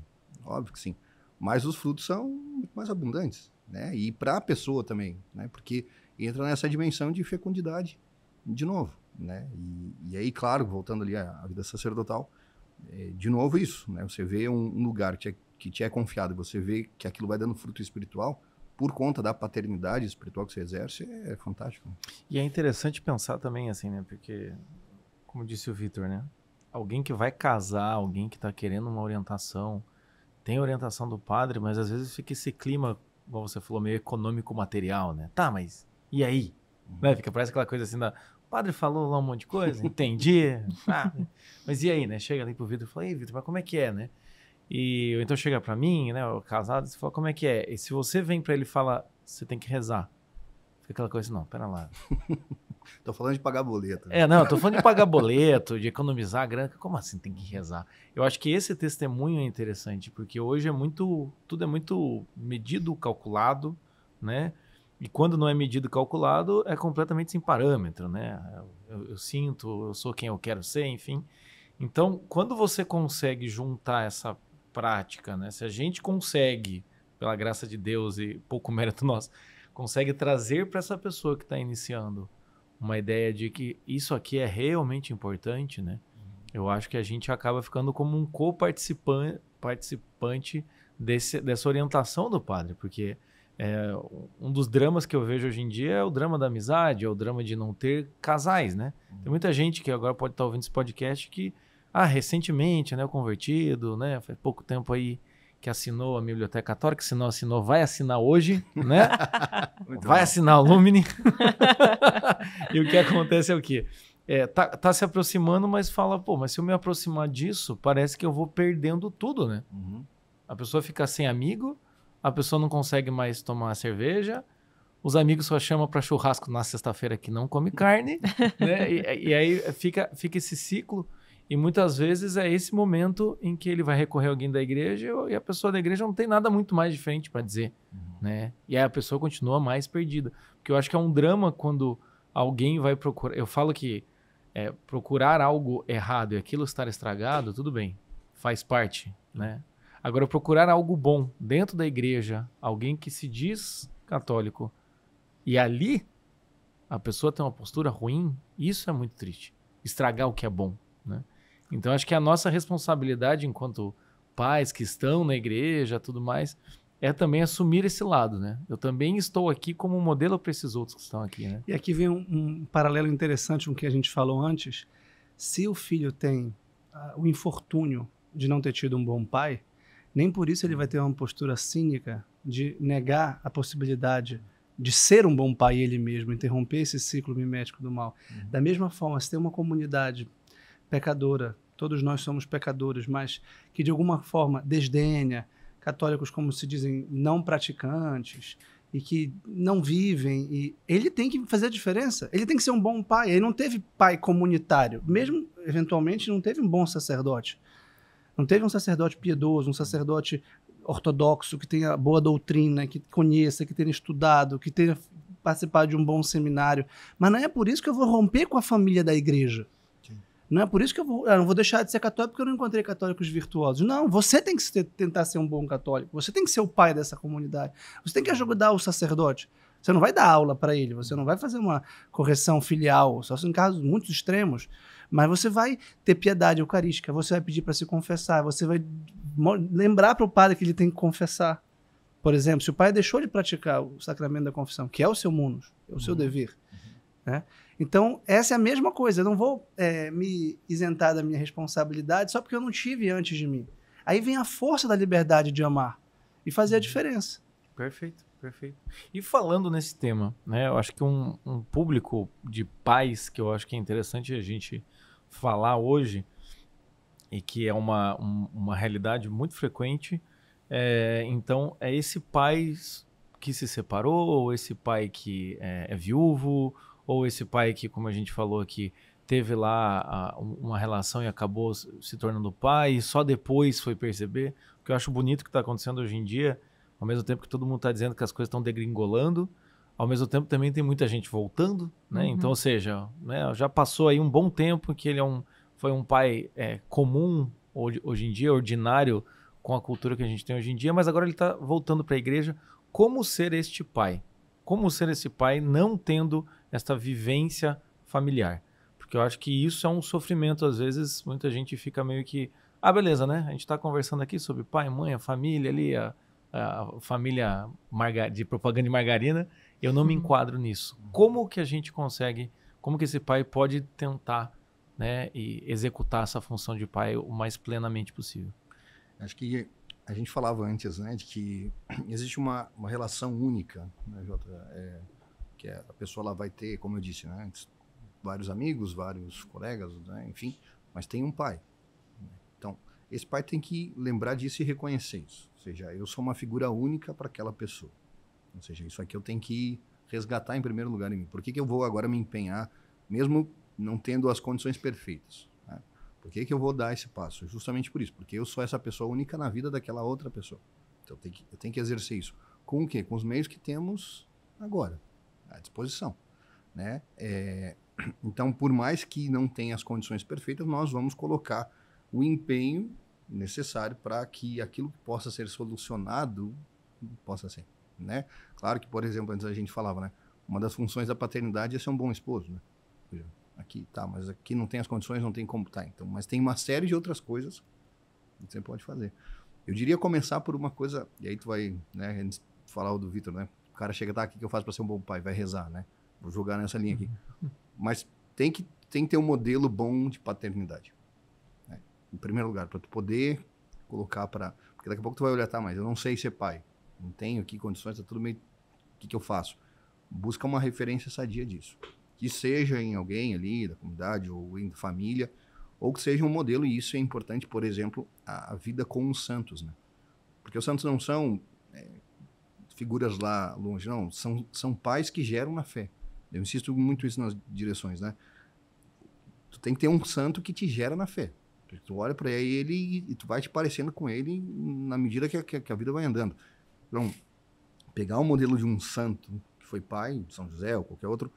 Óbvio que sim. Mas os frutos são muito mais abundantes né? E para a pessoa também, né? Porque entra nessa dimensão de fecundidade, de novo, né? E, e aí, claro, voltando ali à, à vida sacerdotal, é, de novo isso, né? Você vê um, um lugar que, é, que te é confiado, você vê que aquilo vai dando fruto espiritual, por conta da paternidade espiritual que você exerce, é, é fantástico. E é interessante pensar também assim, né? Porque, como disse o Vitor, né? Alguém que vai casar, alguém que está querendo uma orientação, tem orientação do padre, mas às vezes fica esse clima como você falou, meio econômico-material, né? Tá, mas e aí? Uhum. Né? Fica, parece aquela coisa assim da. O padre falou lá um monte de coisa, entendi. Ah, mas e aí, né? Chega ali pro Vitor e fala, ei, Vitor, mas como é que é, né? E então chega para mim, né, o casado, e fala, como é que é? E se você vem para ele e fala, você tem que rezar. Fica aquela coisa, assim, não, pera lá. Tô falando de pagar boleto. Né? É, não, tô falando de pagar boleto, de economizar grana. Como assim tem que rezar? Eu acho que esse testemunho é interessante, porque hoje é muito. Tudo é muito medido, calculado, né? E quando não é medido calculado, é completamente sem parâmetro, né? Eu, eu, sinto, eu sou quem eu quero ser, enfim. Então, quando você consegue juntar essa prática, né? Se a gente consegue, pela graça de Deus e pouco mérito nosso, consegue trazer para essa pessoa que está iniciando uma ideia de que isso aqui é realmente importante, né? Eu acho que a gente acaba ficando como um co-participante participante desse, dessa orientação do padre, porque é, um dos dramas que eu vejo hoje em dia é o drama da amizade, é o drama de não ter casais, né? Tem muita gente que agora pode estar ouvindo esse podcast que, ah, recentemente, né, eu convertido, né, faz pouco tempo aí que assinou a biblioteca que se não assinou, vai assinar hoje, né? vai assinar o Lumine. e o que acontece é o quê? É, tá, tá, se aproximando, mas fala, pô, mas se eu me aproximar disso, parece que eu vou perdendo tudo, né? Uhum. A pessoa fica sem amigo, a pessoa não consegue mais tomar cerveja, os amigos só chamam para churrasco na sexta-feira que não come carne, né? E, e aí fica, fica esse ciclo e muitas vezes é esse momento em que ele vai recorrer a alguém da igreja e a pessoa da igreja não tem nada muito mais diferente para dizer, uhum. né? E aí a pessoa continua mais perdida, porque eu acho que é um drama quando alguém vai procurar. Eu falo que é, procurar algo errado e aquilo estar estragado, tudo bem, faz parte, né? Agora procurar algo bom dentro da igreja, alguém que se diz católico e ali a pessoa tem uma postura ruim, isso é muito triste. Estragar o que é bom. Então acho que a nossa responsabilidade enquanto pais que estão na igreja, tudo mais, é também assumir esse lado, né? Eu também estou aqui como modelo para esses outros que estão aqui, né? E aqui vem um, um paralelo interessante com o que a gente falou antes. Se o filho tem uh, o infortúnio de não ter tido um bom pai, nem por isso ele vai ter uma postura cínica de negar a possibilidade de ser um bom pai ele mesmo, interromper esse ciclo mimético do mal. Uhum. Da mesma forma, se tem uma comunidade pecadora, todos nós somos pecadores, mas que de alguma forma desdenha católicos como se dizem não praticantes e que não vivem e ele tem que fazer a diferença. Ele tem que ser um bom pai. Ele não teve pai comunitário, mesmo eventualmente não teve um bom sacerdote. Não teve um sacerdote piedoso, um sacerdote ortodoxo que tenha boa doutrina, que conheça, que tenha estudado, que tenha participado de um bom seminário. Mas não é por isso que eu vou romper com a família da igreja. Não é por isso que eu, vou, eu não vou deixar de ser católico porque eu não encontrei católicos virtuosos. Não, você tem que tentar ser um bom católico. Você tem que ser o pai dessa comunidade. Você tem que ajudar o sacerdote. Você não vai dar aula para ele, você não vai fazer uma correção filial, só em casos muito extremos. Mas você vai ter piedade eucarística, você vai pedir para se confessar, você vai lembrar para o padre que ele tem que confessar. Por exemplo, se o pai deixou de praticar o sacramento da confissão, que é o seu munus, é o seu uhum. dever, né? Então, essa é a mesma coisa. Eu não vou é, me isentar da minha responsabilidade só porque eu não tive antes de mim. Aí vem a força da liberdade de amar e fazer a uhum. diferença. Perfeito, perfeito. E falando nesse tema, né? Eu acho que um, um público de pais que eu acho que é interessante a gente falar hoje e que é uma, um, uma realidade muito frequente. É, então, é esse pai que se separou, ou esse pai que é, é viúvo, ou esse pai que, como a gente falou aqui, teve lá a, uma relação e acabou se tornando pai e só depois foi perceber. O que eu acho bonito que está acontecendo hoje em dia, ao mesmo tempo que todo mundo está dizendo que as coisas estão degringolando, ao mesmo tempo também tem muita gente voltando, né? Uhum. Então, ou seja, né, já passou aí um bom tempo que ele é um, foi um pai é, comum hoje, hoje em dia, ordinário com a cultura que a gente tem hoje em dia, mas agora ele está voltando para a igreja. Como ser este pai? como ser esse pai não tendo esta vivência familiar. Porque eu acho que isso é um sofrimento, às vezes, muita gente fica meio que. Ah, beleza, né? A gente está conversando aqui sobre pai, mãe, a família ali, a, a família de propaganda de margarina. Eu não me uhum. enquadro nisso. Uhum. Como que a gente consegue, como que esse pai pode tentar né, e executar essa função de pai o mais plenamente possível? Acho que a gente falava antes, né, de que existe uma, uma relação única, né, Jota? É, que é, a pessoa ela vai ter, como eu disse, né, vários amigos, vários colegas, né, enfim, mas tem um pai. Né? Então, esse pai tem que lembrar disso e reconhecer isso. Ou seja, eu sou uma figura única para aquela pessoa. Ou seja, isso aqui eu tenho que resgatar em primeiro lugar em mim. Por que, que eu vou agora me empenhar, mesmo não tendo as condições perfeitas? Por que, que eu vou dar esse passo? Justamente por isso, porque eu sou essa pessoa única na vida daquela outra pessoa. Então eu tenho que, eu tenho que exercer isso. Com o quê? Com os meios que temos agora, à disposição. Né? É, então, por mais que não tenha as condições perfeitas, nós vamos colocar o empenho necessário para que aquilo que possa ser solucionado possa ser, né? Claro que, por exemplo, antes a gente falava, né? Uma das funções da paternidade é ser um bom esposo, né? aqui, tá, mas aqui não tem as condições, não tem como, tá, então, mas tem uma série de outras coisas que você pode fazer. Eu diria começar por uma coisa, e aí tu vai, né, a gente falar o do Vitor, né, o cara chega, tá, o que eu faço para ser um bom pai? Vai rezar, né? Vou jogar nessa linha aqui. Uhum. Mas tem que, tem que ter um modelo bom de paternidade. Né? Em primeiro lugar, para tu poder colocar para... Porque daqui a pouco tu vai olhar, tá, mas eu não sei ser pai. Não tenho aqui condições, tá tudo meio... O que, que eu faço? Busca uma referência sadia disso que seja em alguém ali da comunidade ou em família, ou que seja um modelo, e isso é importante, por exemplo, a, a vida com os santos, né? Porque os santos não são é, figuras lá longe, não, são, são pais que geram na fé. Eu insisto muito isso nas direções, né? Tu tem que ter um santo que te gera na fé. Tu olha para ele e tu vai te parecendo com ele na medida que a, que a vida vai andando. Então, pegar o modelo de um santo, que foi pai, São José ou qualquer outro,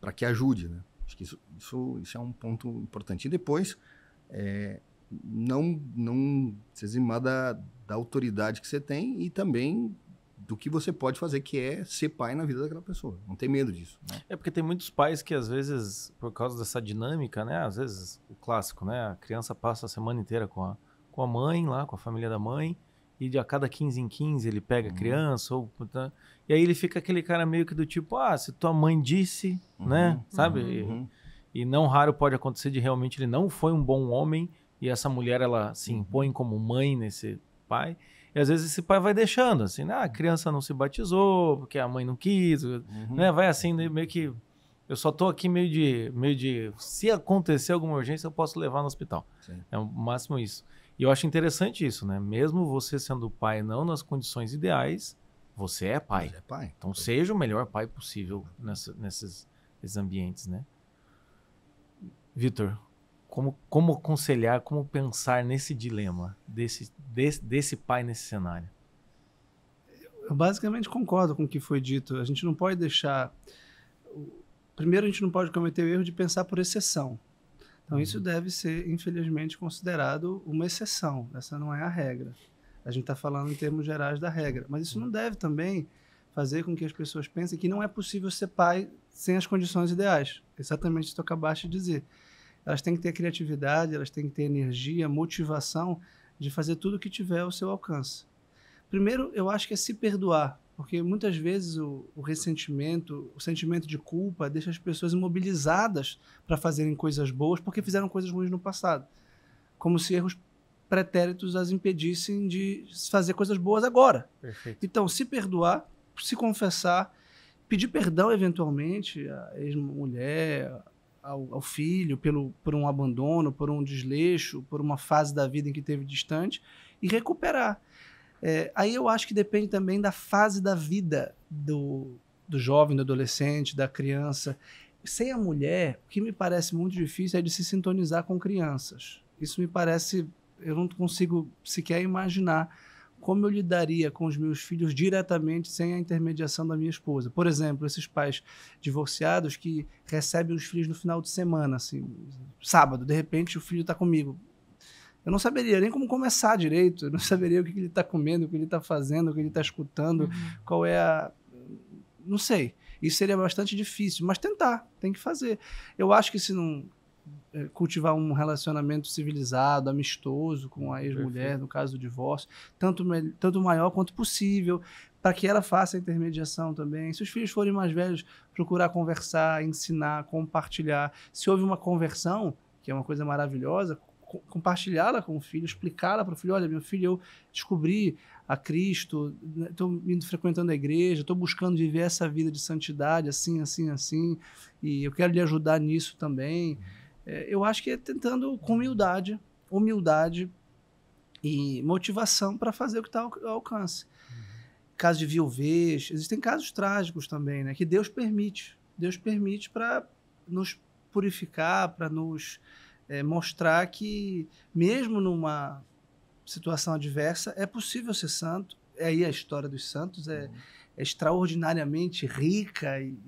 para que ajude. Né? Acho que isso, isso, isso, é um ponto importante. E depois, é, não, não se eximar da, da autoridade que você tem e também do que você pode fazer, que é ser pai na vida daquela pessoa. Não tem medo disso. Né? É porque tem muitos pais que, às vezes, por causa dessa dinâmica, né? Às vezes, o clássico, né? A criança passa a semana inteira com a, com a mãe lá, com a família da mãe e a cada 15 em 15 ele pega uhum. criança ou e aí ele fica aquele cara meio que do tipo ah se tua mãe disse né? uhum. né sabe uhum. e, e, não raro pode acontecer de realmente ele não foi um bom homem e essa mulher ela se uhum. impõe como mãe nesse pai e às vezes esse pai vai deixando assim né? ah, a criança não se batizou porque a mãe não quis uhum. né vai assim né? meio que eu só estou aqui meio de meio de se acontecer alguma urgência eu posso levar no hospital Sim. é o máximo isso e eu acho interessante isso, né? Mesmo você sendo pai não nas condições ideais, você é pai. Você é pai. Então seja o melhor pai possível nessa, nesses, nesses ambientes, né? Vitor, como, como aconselhar, como pensar nesse dilema desse, desse, desse pai nesse cenário? Eu basicamente concordo com o que foi dito. A gente não pode deixar. Primeiro, a gente não pode cometer o erro de pensar por exceção. Então, isso uhum. deve ser, infelizmente, considerado uma exceção. Essa não é a regra. A gente está falando em termos gerais da regra. Mas isso não uhum. deve também fazer com que as pessoas pensem que não é possível ser pai sem as condições ideais. Exatamente isso que tu acabaste de dizer. Elas têm que ter criatividade, elas têm que ter energia, motivação de fazer tudo o que tiver ao seu alcance. Primeiro, eu acho que é se perdoar porque muitas vezes o, o ressentimento, o sentimento de culpa deixa as pessoas imobilizadas para fazerem coisas boas porque fizeram coisas ruins no passado. Como se erros pretéritos as impedissem de fazer coisas boas agora. Perfeito. Então, se perdoar, se confessar, pedir perdão eventualmente à ex-mulher, ao, ao, filho pelo, por um abandono, por um desleixo, por uma fase da vida em que teve distante e recuperar. É, aí eu acho que depende também da fase da vida do, do jovem, do adolescente, da criança. Sem a mulher, o que me parece muito difícil é de se sintonizar com crianças. Isso me parece. Eu não consigo sequer imaginar como eu lidaria com os meus filhos diretamente sem a intermediação da minha esposa. Por exemplo, esses pais divorciados que recebem os filhos no final de semana, assim, sábado, de repente o filho está comigo eu não saberia nem como começar direito, eu não saberia o que, que ele está comendo, o que ele está fazendo, o que ele está escutando, uhum. qual é a. Não sei. Isso seria bastante difícil, mas tentar, tem que fazer. Eu acho que se não eh, cultivar um relacionamento civilizado, amistoso com a ex-mulher, no caso do divórcio, tanto, tanto maior quanto possível, para que ela faça a intermediação também. Se os filhos forem mais velhos, procurar conversar, ensinar, compartilhar. Se houve uma conversão, que é uma coisa maravilhosa, compartilhá-la com o filho, explicá-la para o filho: olha, meu filho, eu descobri a Cristo, estou né, indo frequentando a igreja, estou buscando viver essa vida de santidade, assim, assim, assim, e eu quero lhe ajudar nisso também. É, eu acho que é tentando com humildade, humildade e motivação para fazer o que está ao, alcance. Caso de viuvez, existem casos trágicos também, né? Que Deus permite. Deus permite para nos purificar, para nos é, mostrar que, mesmo numa situação adversa, é possível ser santo. É aí a história dos santos é, uhum. é extraordinariamente rica e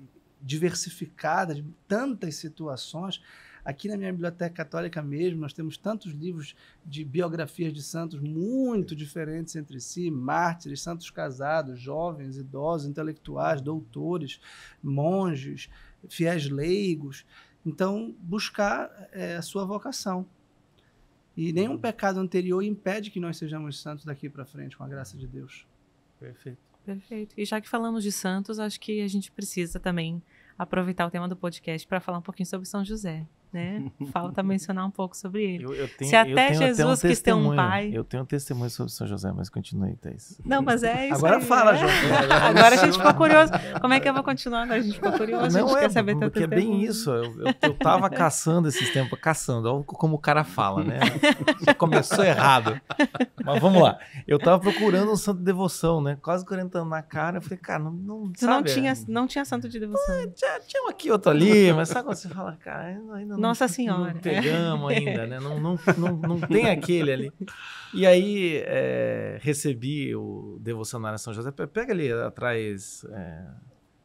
diversificada, de tantas situações. Aqui na minha biblioteca católica mesmo, nós temos tantos livros de biografias de santos muito diferentes entre si, mártires, santos casados, jovens, idosos, intelectuais, doutores, monges, fiéis leigos. Então, buscar é, a sua vocação. E nenhum uhum. pecado anterior impede que nós sejamos santos daqui para frente, com a graça de Deus. Perfeito. Perfeito. E já que falamos de santos, acho que a gente precisa também aproveitar o tema do podcast para falar um pouquinho sobre São José né? Falta mencionar um pouco sobre ele. Eu, eu tenho, Se até Jesus até um quis ter um pai. Eu tenho um testemunho sobre São José, mas continue, Thaís. Não, mas é isso. Agora aí, fala, é. João. Agora, agora a gente ficou curioso. Como é que eu vou continuar? a gente ficou curioso. Não, a gente é, quer saber teu porque é bem isso. Eu, eu, eu tava caçando esses tempos, caçando. Olha como o cara fala, né? começou errado. Mas vamos lá. Eu tava procurando um santo de devoção, né? Quase 40 anos na cara. Eu falei, cara, não. não sabe, não, tinha, é. não tinha santo de devoção. Ah, tinha, tinha um aqui, outro ali, mas sabe quando você fala, cara, ainda não nossa Senhora. Não pegamos é. ainda, né? Não, não, não, não tem aquele ali. E aí é, recebi o Devocionário São José. Pega ali atrás. É,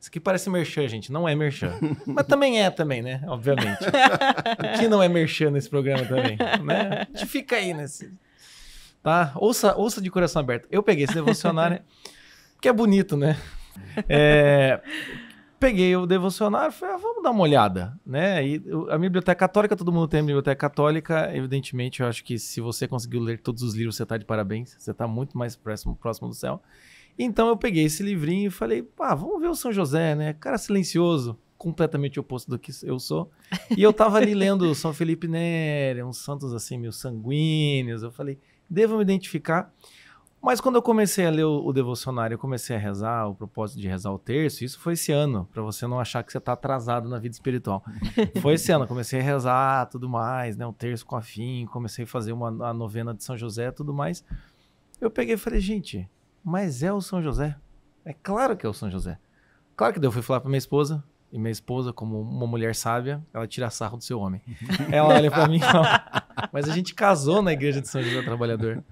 isso aqui parece merchan, gente. Não é merchan. Mas também é também, né? Obviamente. o que não é merchan nesse programa também, né? A gente fica aí nesse... Tá? Ouça, ouça de coração aberto. Eu peguei esse devocionário, que é bonito, né? É, peguei o devocionário, falei, ah, vamos dar uma olhada, né? E a biblioteca católica, todo mundo tem a biblioteca católica, evidentemente, eu acho que se você conseguiu ler todos os livros, você está de parabéns, você está muito mais próximo, próximo do céu. Então eu peguei esse livrinho e falei, ah, vamos ver o São José, né? Cara silencioso, completamente oposto do que eu sou. E eu estava ali lendo São Felipe Neri, uns santos assim meio sanguíneos, eu falei, devo me identificar. Mas quando eu comecei a ler o, o devocionário, eu comecei a rezar, o propósito de rezar o terço, isso foi esse ano, para você não achar que você está atrasado na vida espiritual. foi esse ano, comecei a rezar, tudo mais, né, o terço com afim, comecei a fazer uma a novena de São José, tudo mais. Eu peguei e falei, gente, mas é o São José? É claro que é o São José. Claro que deu". eu fui falar para minha esposa, e minha esposa, como uma mulher sábia, ela tira sarro do seu homem. ela olha para mim, mas a gente casou na igreja de São José Trabalhador.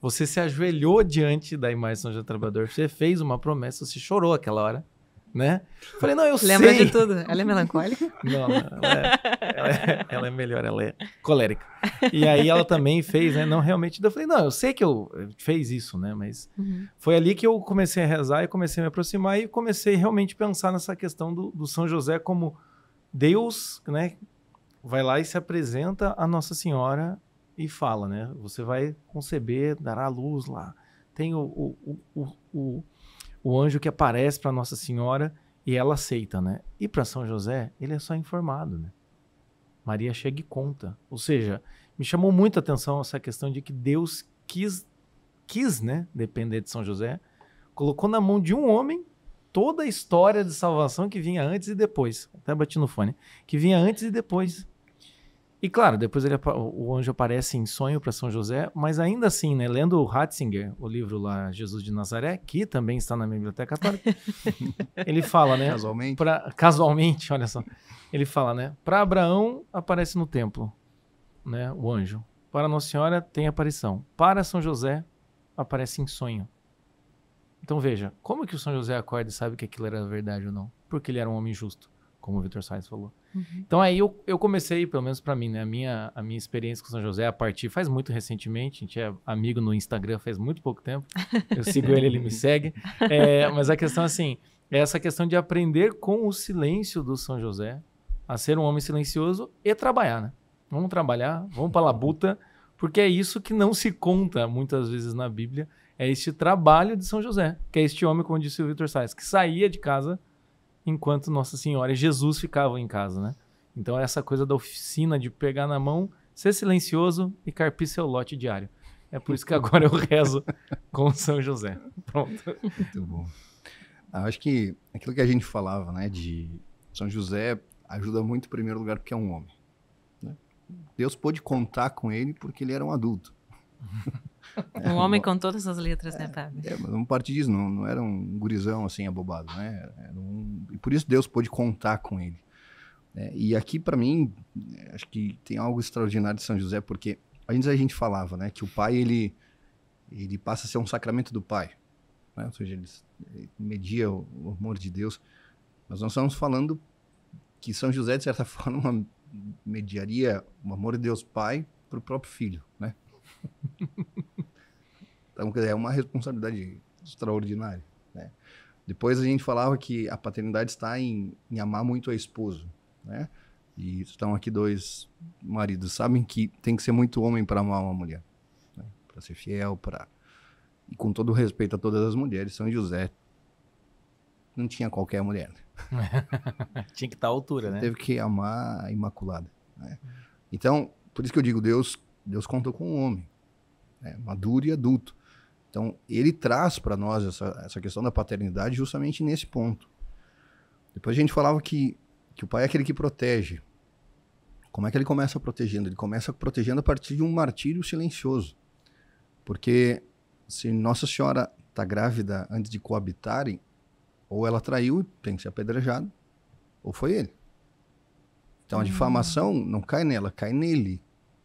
Você se ajoelhou diante da imagem de São João Trabalhador, você fez uma promessa, você chorou aquela hora, né? Falei, não, eu Lembra sei. Lembra de tudo. Ela é melancólica? Não, ela é, ela é, ela é melhor, ela é colérica. E aí ela também fez, né? Não, realmente. Eu falei, não, eu sei que eu eh, fez isso, né? Mas uhum. foi ali que eu comecei a rezar e comecei a me aproximar e comecei realmente a pensar nessa questão do, do São José como Deus, né? Vai lá e se apresenta a Nossa Senhora e fala, né? Você vai conceber, dará luz lá. Tem o, o, o, o, o anjo que aparece para Nossa Senhora e ela aceita, né? E para São José, ele é só informado, né? Maria chega e conta. Ou seja, me chamou muita atenção essa questão de que Deus quis, quis, né? Depender de São José, colocou na mão de um homem toda a história de salvação que vinha antes e depois. Até bati no fone. Que vinha antes e depois. E claro, depois ele, o anjo aparece em sonho para São José, mas ainda assim, né, lendo o Ratzinger, o livro lá Jesus de Nazaré, que também está na minha biblioteca católica, ele fala, né? Casualmente. Pra, casualmente, olha só. Ele fala, né? Para Abraão aparece no templo, né? O anjo. Para Nossa Senhora tem aparição. Para São José aparece em sonho. Então veja, como que o São José acorda e sabe que aquilo era verdade ou não? Porque ele era um homem justo como o Vitor Sainz falou. Uhum. Então aí eu, eu comecei, pelo menos para mim, né? A minha, a minha experiência com São José a partir faz muito recentemente. A gente é amigo no Instagram faz muito pouco tempo. Eu sigo ele, ele me segue. É, mas a questão assim é essa questão de aprender com o silêncio do São José a ser um homem silencioso e trabalhar, né? Vamos trabalhar, vamos para a labuta, porque é isso que não se conta muitas vezes na Bíblia, é este trabalho de São José, que é este homem, como disse o Vitor Sainz, que saía de casa enquanto Nossa Senhora e Jesus ficavam em casa, né? Então essa coisa da oficina de pegar na mão, ser silencioso e carpir seu lote diário. É por isso que agora eu rezo com São José. Pronto. Muito bom. Ah, acho que aquilo que a gente falava, né, de São José ajuda muito em primeiro lugar porque é um homem. Né? Deus pôde contar com ele porque ele era um adulto. Um é, homem com todas as letras, é, né, Fábio? É, mas não parte disso, não, não era um gurizão assim, abobado, né? Um, e por isso Deus pôde contar com ele. É, e aqui, para mim, acho que tem algo extraordinário de São José, porque antes a gente falava, né, que o pai, ele, ele passa a ser um sacramento do pai, né? Ou seja, ele media o, o amor de Deus. Mas nós estamos falando que São José, de certa forma, mediaria o amor de Deus Pai para o próprio filho. então, é uma responsabilidade extraordinária. Né? Depois a gente falava que a paternidade está em, em amar muito a esposa, né? E estão aqui dois maridos, sabem que tem que ser muito homem para amar uma mulher, né? para ser fiel, para e com todo respeito a todas as mulheres, São José não tinha qualquer mulher. Né? tinha que estar tá à altura, Você né? Teve que amar a Imaculada. Né? Então, por isso que eu digo, Deus Deus conta com o um homem, né? maduro e adulto. Então, ele traz para nós essa, essa questão da paternidade justamente nesse ponto. Depois a gente falava que, que o pai é aquele que protege. Como é que ele começa protegendo? Ele começa protegendo a partir de um martírio silencioso. Porque se Nossa Senhora está grávida antes de coabitarem, ou ela traiu e tem que ser apedrejada, ou foi ele. Então a hum. difamação não cai nela, cai nele.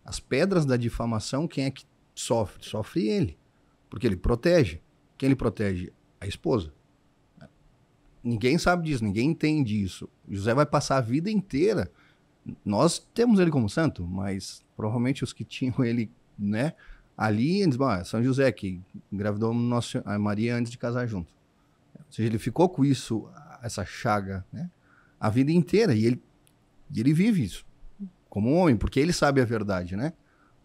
As pedras da difamação, quem é que sofre? Sofre ele, porque ele protege. Quem ele protege? A esposa. Ninguém sabe disso, ninguém entende isso. José vai passar a vida inteira. Nós temos ele como santo, mas provavelmente os que tinham ele, né? Ali, eles, ah, São José, que engravidou nosso, a Maria antes de casar junto. Ou seja, ele ficou com isso, essa chaga, né? A vida inteira. E ele, e ele vive isso como um homem, porque ele sabe a verdade, né?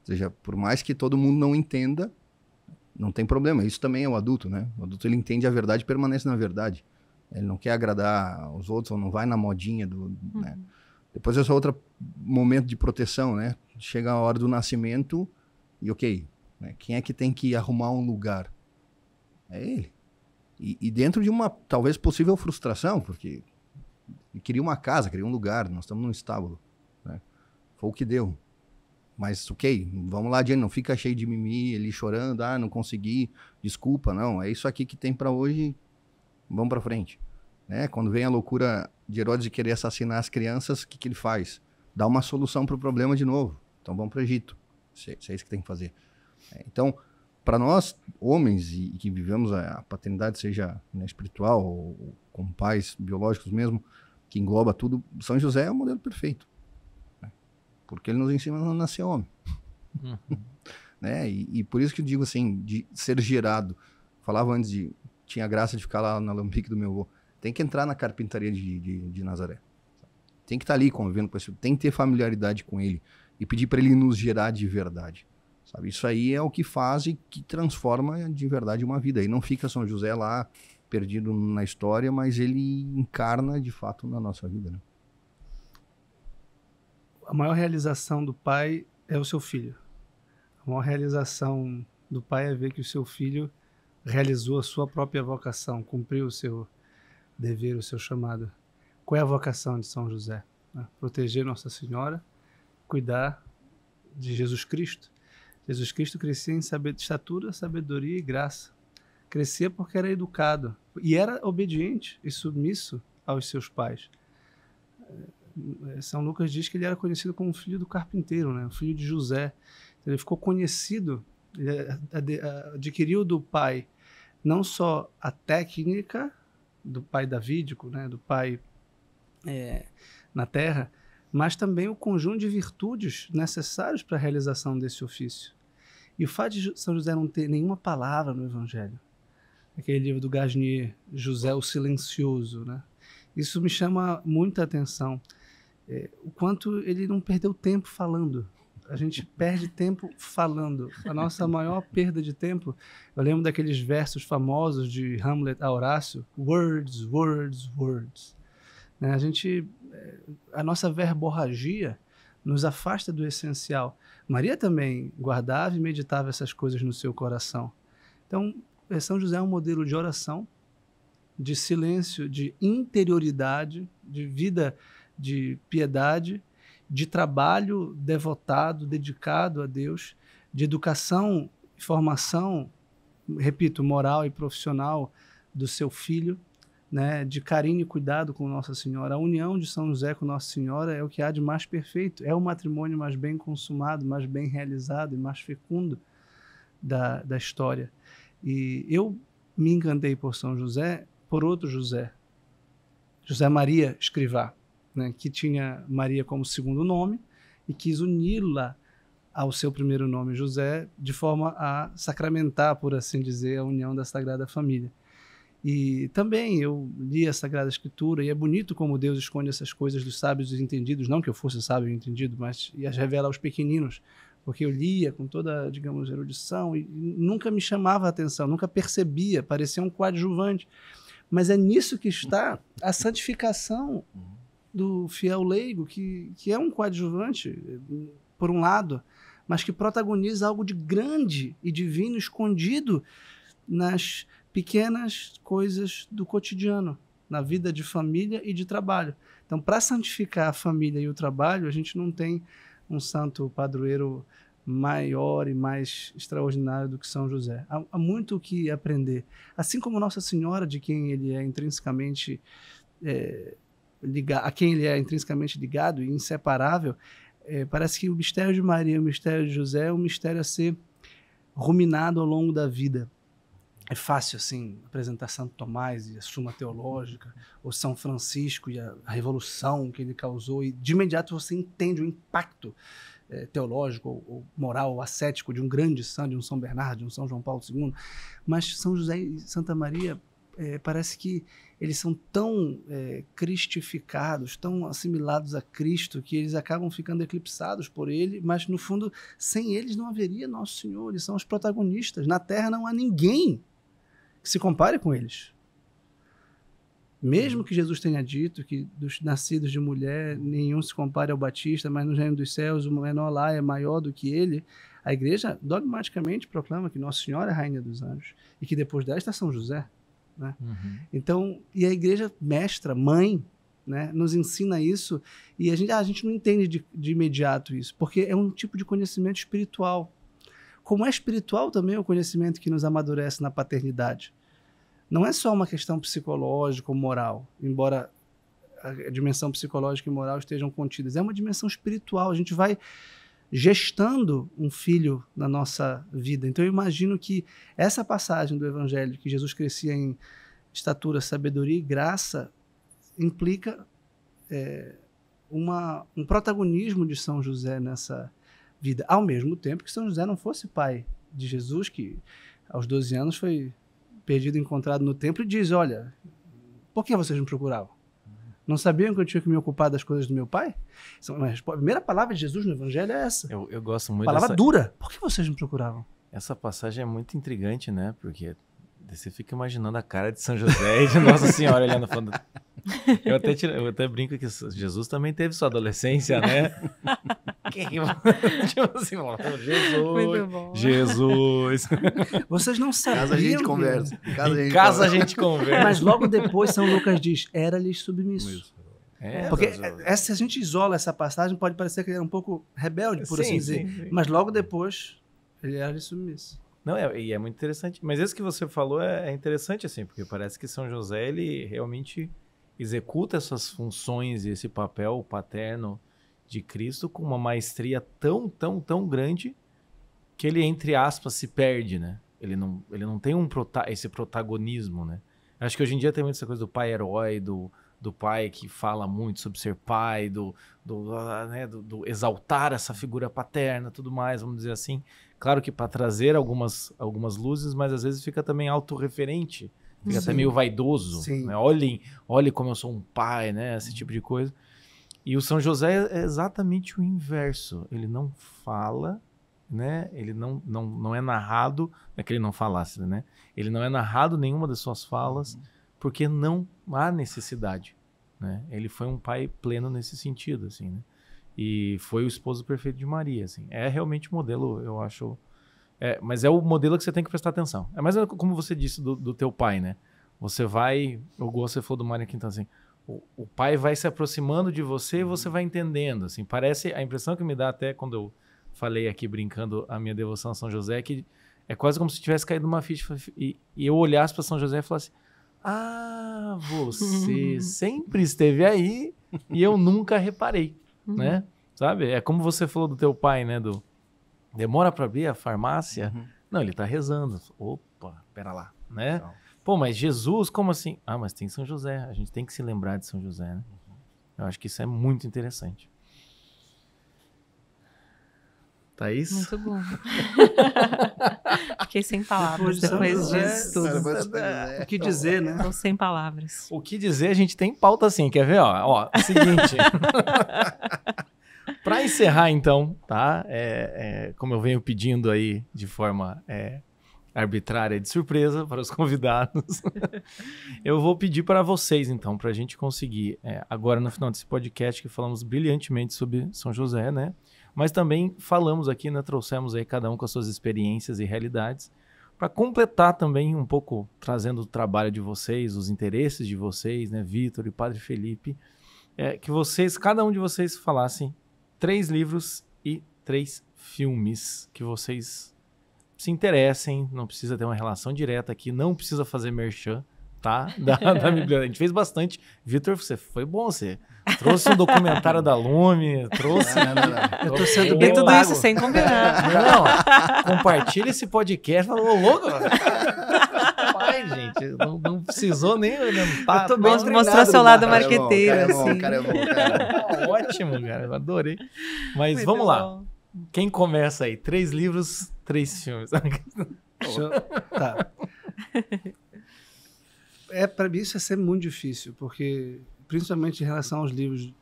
Ou seja, por mais que todo mundo não entenda, não tem problema. Isso também é o adulto, né? O adulto ele entende a verdade, permanece na verdade. Ele não quer agradar os outros ou não vai na modinha do. Uhum. Né? Depois essa é outro momento de proteção, né? Chega a hora do nascimento e ok, né? quem é que tem que arrumar um lugar? É ele. E, e, dentro de uma talvez possível frustração, porque queria uma casa, queria um lugar, nós estamos num estábulo. Foi o que deu. Mas ok, vamos lá adiante, não fica cheio de mimimi, ele chorando, ah, não consegui, desculpa, não. É isso aqui que tem para hoje, vamos para frente. Né? Quando vem a loucura de Herodes de querer assassinar as crianças, o que, que ele faz? Dá uma solução para o problema de novo. Então vamos para o Egito. Isso é isso que tem que fazer. É, então, para nós, homens, e, e, que vivemos a, a paternidade, seja né, espiritual ou, ou com pais biológicos mesmo, que engloba tudo, São José é o modelo perfeito. Porque ele nos ensina a nascer homem. Uhum. né? E, e, por isso que eu digo assim, de ser gerado. Falava antes de. Tinha a graça de ficar lá na Lambique do meu avô. Tem que entrar na carpintaria de, de, de Nazaré. Tem que estar tá ali convivendo com esse. Tem que ter familiaridade com ele. E pedir para ele nos gerar de verdade. Sabe? Isso aí é o que faz e que transforma de verdade uma vida. E não fica São José lá perdido na história, mas ele encarna de fato na nossa vida. Né? a maior realização do pai é o seu filho. A maior realização do pai é ver que o seu filho realizou a sua própria vocação, cumpriu o seu dever, o seu chamado. Qual é a vocação de São José? Né? Proteger Nossa Senhora, cuidar de Jesus Cristo. Jesus Cristo crescia em estatura, sabedoria e graça. Crescia porque era educado e era obediente e submisso aos seus pais. É, São Lucas diz que ele era conhecido como filho do carpinteiro, né? O filho de José. Então, ele ficou conhecido, ele adquiriu do pai não só a técnica do pai davídico, né? Do pai é, na terra, mas também o conjunto de virtudes necessários para a realização desse ofício. E o fato de São José não ter nenhuma palavra no Evangelho, aquele livro do Gasnier, José o Silencioso, né? Isso me chama muita atenção é, o quanto ele não perdeu tempo falando. A gente perde tempo falando. A nossa maior perda de tempo, eu lembro daqueles versos famosos de Hamlet a Horácio: words, words, words. Né? A gente, é, a nossa verborragia nos afasta do essencial. Maria também guardava e meditava essas coisas no seu coração. Então, é, são José é um modelo de oração, de silêncio, de interioridade, de vida de piedade, de trabalho devotado, dedicado a Deus, de educação e formação, repito, moral e profissional do seu filho, né, de carinho e cuidado com Nossa Senhora. A união de São José com Nossa Senhora é o que há de mais perfeito, é o matrimônio mais bem consumado, mais bem realizado e mais fecundo da, da história. E eu me encantei por São José, por outro José, José Maria Escrivá né, que tinha Maria como segundo nome e quis uni-la ao seu primeiro nome José, de forma a sacramentar, por assim dizer, a união da Sagrada Família. E também eu li a Sagrada Escritura e é bonito como Deus esconde essas coisas dos sábios e dos entendidos, não que eu fosse sábio e entendido, mas e as revela aos pequeninos, porque eu lia com toda, digamos, erudição e nunca me chamava a atenção, nunca percebia, parecia um coadjuvante. Mas é nisso que está a santificação do fiel leigo, que, que é um coadjuvante, por um lado, mas que protagoniza algo de grande e divino escondido nas pequenas coisas do cotidiano, na vida de família e de trabalho. Então, para santificar a família e o trabalho, a gente não tem um santo padroeiro maior e mais extraordinário do que São José. Há, há, muito o que aprender. Assim como Nossa Senhora, de quem ele é intrinsecamente é, ligar, a quem ele é intrinsecamente ligado e inseparável, é, parece que o mistério de Maria, o mistério de José é um mistério a ser ruminado ao longo da vida. É fácil, assim, apresentar Santo Tomás e a Suma Teológica, ou São Francisco e a, a revolução que ele causou, e de imediato você entende o impacto é, teológico, ou, ou, moral, ou ascético de um grande santo, de um São Bernardo, de um São João Paulo II. Mas São José e Santa Maria é, parece que eles são tão é, cristificados, tão assimilados a Cristo, que eles acabam ficando eclipsados por ele, mas no fundo, sem eles não haveria Nosso Senhor, eles são os protagonistas. Na terra não há ninguém que se compare com eles. Mesmo uhum. que Jesus tenha dito que dos nascidos de mulher nenhum se compare ao Batista, mas no reino dos céus o menor lá é maior do que ele, a igreja dogmaticamente proclama que Nossa Senhora é a Rainha dos Anjos e que depois dela está São José. Né? Uhum. Então, e a igreja mestra, mãe, né, nos ensina isso e a gente, ah, a gente não entende de, de imediato isso, porque é um tipo de conhecimento espiritual. Como é espiritual também é o conhecimento que nos amadurece na paternidade. Não é só uma questão psicológica ou moral, embora a dimensão psicológica e moral estejam contidas. É uma dimensão espiritual. A gente vai gestando um filho na nossa vida. Então eu imagino que essa passagem do Evangelho, que Jesus crescia em estatura, sabedoria e graça, implica é, uma, um protagonismo de São José nessa vida. Ao mesmo tempo que São José não fosse pai de Jesus, que aos 12 anos foi perdido, encontrado no templo, e diz: Olha, por que vocês me procuravam? Não sabiam que eu tinha que me ocupar das coisas do meu pai? A primeira palavra de Jesus no Evangelho é essa. Eu, eu gosto muito. Palavra dessa... dura. Por que vocês me procuravam? Essa passagem é muito intrigante, né? Porque você fica imaginando a cara de São José e de Nossa Senhora olhando falando. Eu até, tiro, eu até brinco que Jesus também teve sua adolescência, né? quem? tipo assim, é Jesus. Jesus. Vocês não sabiam. Casa a gente conversa. Casa, em casa a gente conversa. Mas logo depois São Lucas diz, era-lhes submisso. Isso. É, Porque essa, é, se a gente isola essa passagem, pode parecer que ele era é um pouco rebelde, por sim, assim dizer. Sim, Mas logo depois, ele era submisso. Não, é, e é muito interessante. Mas isso que você falou é, é, interessante, assim, porque parece que São José, ele realmente executa essas funções e esse papel paterno de Cristo com uma maestria tão, tão, tão grande que ele, entre aspas, se perde, né? Ele não, ele não tem um prota esse protagonismo, né? Acho que hoje em dia tem muito essa coisa do pai herói, do, do pai que fala muito sobre ser pai, do, do, né, do, do exaltar essa figura paterna, tudo mais, vamos dizer assim. Claro que para trazer algumas, algumas luzes, mas às vezes fica também autorreferente, fica Sim. até meio vaidoso. Né? Olhem, olhem como eu sou um pai, né? Esse tipo de coisa. E o São José é, é exatamente o inverso. Ele não fala, né? Ele não, não, não é narrado, é que ele não falasse, né? Ele não é narrado nenhuma das suas falas, uhum. porque não há necessidade, né? Ele foi um pai pleno nesse sentido, assim, né? E foi o esposo perfeito de Maria, assim. É realmente o modelo, eu acho... É, mas é o modelo que você tem que prestar atenção. É mais como você disse do, do teu pai, né? Você vai... o gosto, você falou do Mário Quintana, assim o, pai vai se aproximando de você e você uhum. vai entendendo. Assim, parece a impressão que me dá até quando eu falei aqui brincando a minha devoção a São José é que é quase como se tivesse caído uma ficha e, e eu olhasse para São José e falasse: "Ah, você sempre esteve aí e eu nunca reparei", uhum. né? Sabe? É como você falou do teu pai, né, do demora para abrir a farmácia. Uhum. Não, ele está rezando. Opa, pera lá, né? Não. Pô, mas Jesus, como assim? Ah, mas tem São José. A gente tem que se lembrar de São José, né? Eu acho que isso é muito interessante. Thaís? Muito bom. Fiquei sem palavras depois, depois disso né? tudo. Cara, o que tá dizer, né? Estou sem palavras. O que dizer, a gente tem pauta assim, quer ver? Ó, ó seguinte. Para encerrar, então, tá? É, é, como eu venho pedindo aí de forma é, arbitrária de surpresa para os convidados. eu vou pedir para vocês, então, para a gente conseguir, é, agora no final desse podcast que falamos brilhantemente sobre São José, né? Mas também falamos aqui, né? Trouxemos aí cada um com as suas experiências e realidades, para completar também um pouco, trazendo o trabalho de vocês, os interesses de vocês, né? Vitor e Padre Felipe, é, que vocês, cada um de vocês, falassem três livros e três filmes que vocês se interessem, não precisa ter uma relação direta aqui, não precisa fazer merchan, tá? Da, da biblioteca. A gente fez bastante. Vitor, você foi bom, você trouxe um documentário da Lume, trouxe. Não, não, não. Eu tô sendo bem. tudo isso sem combinar. Não, compartilha esse podcast. Falou, louco, Pai, gente, não, não, precisou nem tá, eu tô bem mostrar seu lado cara marqueteiro. É bom, cara, é bom, assim. cara, é bom, cara, Ótimo, cara, adorei. Mas Muito vamos lá. Bom. Quem começa aí? Três livros, três filmes. tá. É, para mim isso é ser muito difícil, porque principalmente em relação aos livros,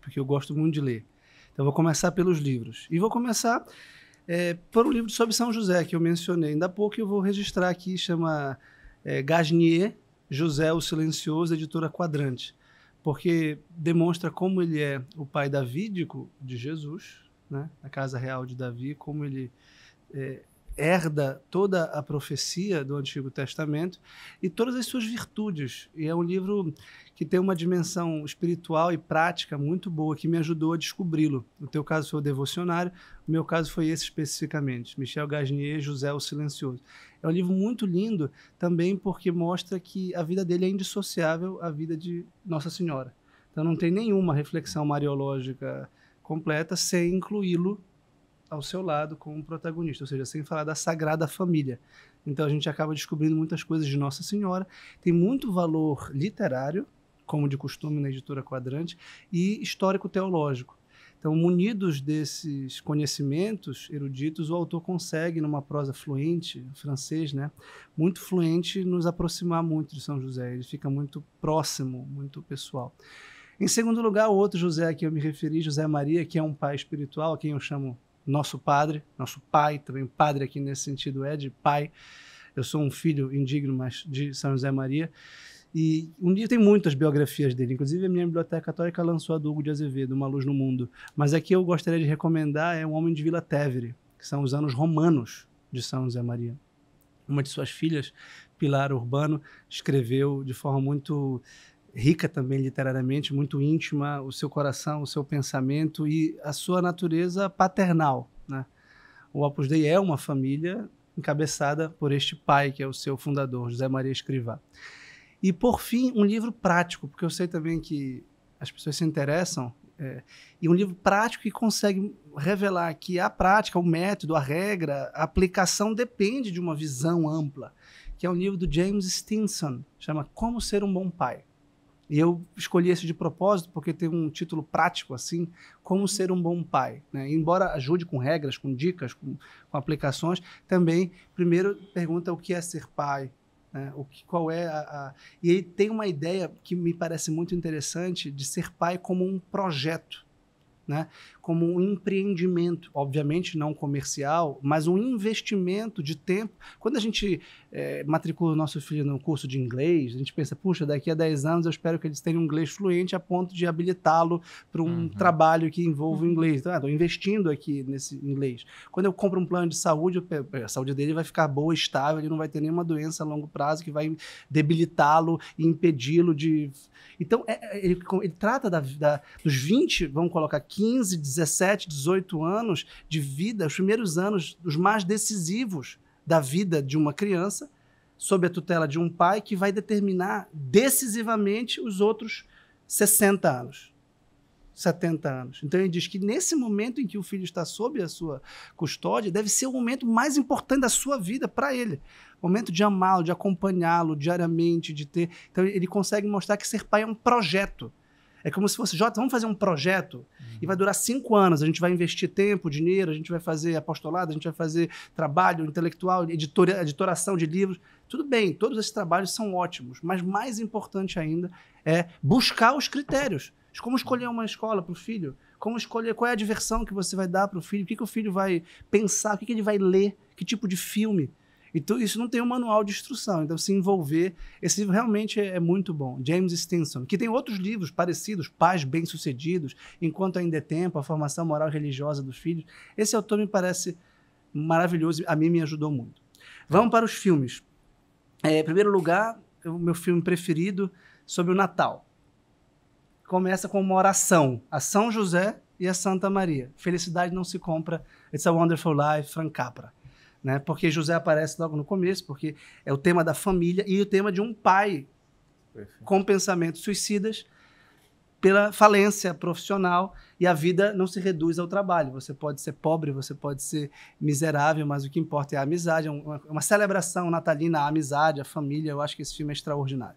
porque eu gosto muito de ler. Então vou começar pelos livros. E vou começar é, por um livro sobre São José, que eu mencionei ainda há pouco, e eu vou registrar aqui, chama é, Gasnier, José o Silencioso, editora Quadrante, porque demonstra como ele é o pai davídico de Jesus, né, casa real de Davi, como ele é, herda toda a profecia do Antigo Testamento e todas as suas virtudes. E é um livro que tem uma dimensão espiritual e prática muito boa que me ajudou a descobri-lo. No teu caso foi o devocionário, o meu caso foi esse especificamente, Michel Gasnier, José o Silencioso. É um livro muito lindo também porque mostra que a vida dele é indissociável à vida de Nossa Senhora. Então não tem nenhuma reflexão mariológica completa sem incluí-lo ao seu lado como protagonista, ou seja, sem falar da Sagrada Família. Então a gente acaba descobrindo muitas coisas de Nossa Senhora, tem muito valor literário, como de costume na editora Quadrante, e histórico-teológico. Então, munidos desses conhecimentos eruditos, o autor consegue, numa prosa fluente, francês, né, muito fluente, nos aproximar muito de São José. Ele fica muito próximo, muito pessoal. Em segundo lugar, o outro José a que eu me referi, José Maria, que é um pai espiritual, a quem eu chamo nosso padre, nosso pai, também padre aqui nesse sentido é de pai. Eu sou um filho indigno, mas de São José Maria. E um dia tem muitas biografias dele, inclusive a minha biblioteca católica lançou a do Hugo de Azevedo, Uma Luz no Mundo. Mas aqui eu gostaria de recomendar é Um Homem de Vila Tevere, que são os anos romanos de São José Maria. Uma de suas filhas, Pilar Urbano, escreveu de forma muito rica também literariamente, muito íntima, o seu coração, o seu pensamento e a sua natureza paternal. Né? O Opus Dei é uma família encabeçada por este pai, que é o seu fundador, José Maria Escrivá. E, por fim, um livro prático, porque eu sei também que as pessoas se interessam, é, e um livro prático que consegue revelar que a prática, o método, a regra, a aplicação depende de uma visão ampla, que é um livro do James Stinson, chama Como Ser um Bom Pai. E eu escolhi esse de propósito porque tem um título prático assim, como ser um bom pai. Né? Embora ajude com regras, com dicas, com, com, aplicações, também primeiro pergunta o que é ser pai, né? o que, qual é a, a... E aí tem uma ideia que me parece muito interessante de ser pai como um projeto, né? como um empreendimento, obviamente não comercial, mas um investimento de tempo. Quando a gente é, matricula o nosso filho no curso de inglês, a gente pensa, puxa, daqui a 10 anos eu espero que eles tenham um inglês fluente a ponto de habilitá-lo para um uhum. trabalho que envolva o uhum. inglês. Então, estou ah, investindo aqui nesse inglês. Quando eu compro um plano de saúde, eh, a saúde dele vai ficar boa, estável, ele não vai ter nenhuma doença a longo prazo que vai debilitá-lo e impedi-lo de. Então, é, é ele, ele, trata da, da, dos 20, vamos colocar 15, 17, 17, 18 anos de vida, os primeiros anos, os mais decisivos da vida de uma criança, sob a tutela de um pai que vai determinar decisivamente os outros 60 anos. 70 anos. Então ele diz que nesse momento em que o filho está sob a sua custódia, deve ser o momento mais importante da sua vida para ele. O momento de amá-lo, de acompanhá-lo diariamente, de ter. Então ele consegue mostrar que ser pai é um projeto. É como se fosse, Jota, vamos fazer um projeto uhum. e vai uhum. durar cinco anos. A gente vai investir tempo, dinheiro, a gente vai fazer apostolado, a gente vai fazer trabalho intelectual, editora, editoração de livros. Tudo bem, todos esses trabalhos são ótimos, mas mais importante ainda é buscar os critérios. Como escolher uma escola para o filho, como escolher qual é a diversão que você vai dar para o filho, o que, que o filho vai pensar, o que, que ele vai ler, que tipo de filme. Então, isso não tem um manual de instrução. Então, se envolver, esse livro realmente é, é muito bom. James Stinson, que tem outros livros parecidos, Pais Bem-Sucedidos, Enquanto Ainda é Tempo, A Formação Moral e Religiosa dos Filhos. Esse autor me parece maravilhoso, a mim me ajudou muito. Vamos para os filmes. É, em primeiro lugar, o meu filme preferido sobre o Natal. Começa com uma oração a São José e a Santa Maria. Felicidade não se compra. It's a Wonderful Life, Frank Capra né? Porque José aparece logo no começo, porque é o tema da família e o tema de um pai Perfeito. com pensamentos suicidas pela falência profissional e a vida não se reduz ao trabalho. Você pode ser pobre, você pode ser miserável, mas o que importa é a amizade, é uma, uma celebração natalina, a amizade, a família. Eu acho que esse filme é extraordinário.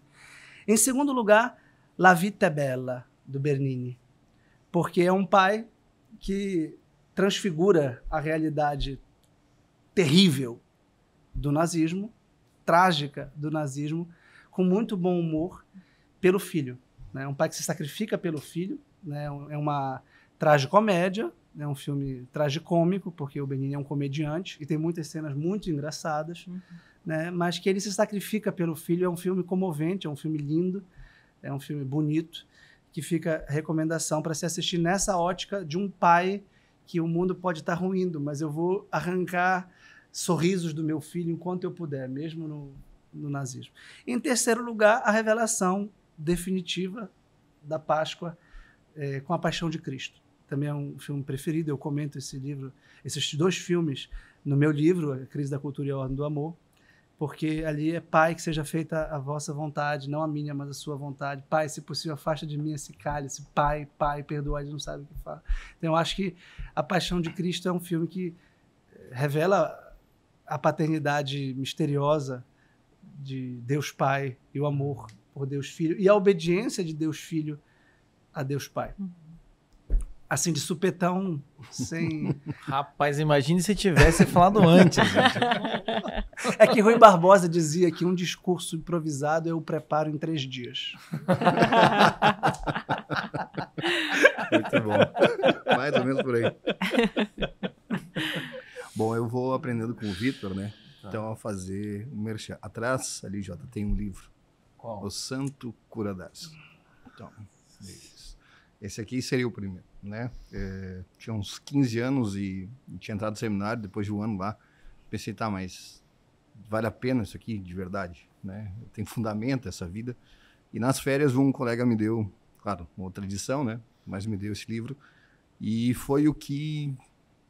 Em segundo lugar, La Vita Bella, do Bernini, porque é um pai que transfigura a realidade terrível do nazismo, trágica do nazismo, com muito bom humor, pelo filho. Né? Um pai que se sacrifica pelo filho, né? é, é uma tragicomédia, né? é né? um filme tragicômico, porque o Benigni é um comediante e tem muitas cenas muito engraçadas, uhum. né? mas que ele se sacrifica pelo filho. É um filme comovente, é um filme lindo, é um filme bonito, que fica recomendação para se assistir nessa ótica de um pai que o mundo pode estar tá ruindo, mas eu vou arrancar sorrisos do meu filho enquanto eu puder, mesmo no, no nazismo. Em terceiro lugar, a revelação definitiva da Páscoa é, com a Paixão de Cristo. Também é um filme preferido, eu comento esse livro, esses dois filmes no meu livro, A Crise da Cultura e a Ordem do Amor, porque ali é Pai, que seja feita a vossa vontade, não a minha, mas a sua vontade. Pai, se possível, afasta de mim esse cálice. Pai, Pai, perdoa, não sabe o que fala. Então, eu acho que A Paixão de Cristo é um filme que é, revela a paternidade misteriosa de Deus Pai e o amor por Deus Filho e a obediência de Deus Filho a Deus Pai. Uhum. Assim, de supetão, sem. Rapaz, imagine se tivesse falado antes. Né? é que Rui Barbosa dizia que um discurso improvisado eu preparo em três dias. Muito bom. Mais ou menos por aí. Bom, eu vou aprendendo com o Vitor, né? Tá. Então, a fazer um merchan. Atrás, ali, Jota, tem um livro. Qual? O Santo Cura das. Então, Esse aqui seria o primeiro, né? É, tinha uns 15 anos e tinha entrado no seminário, depois de um ano lá. Pensei, tá, mas vale a pena isso aqui de verdade, né? Tem fundamento essa vida. E nas férias um colega me deu, claro, uma outra edição, né? Mas me deu esse livro e foi o que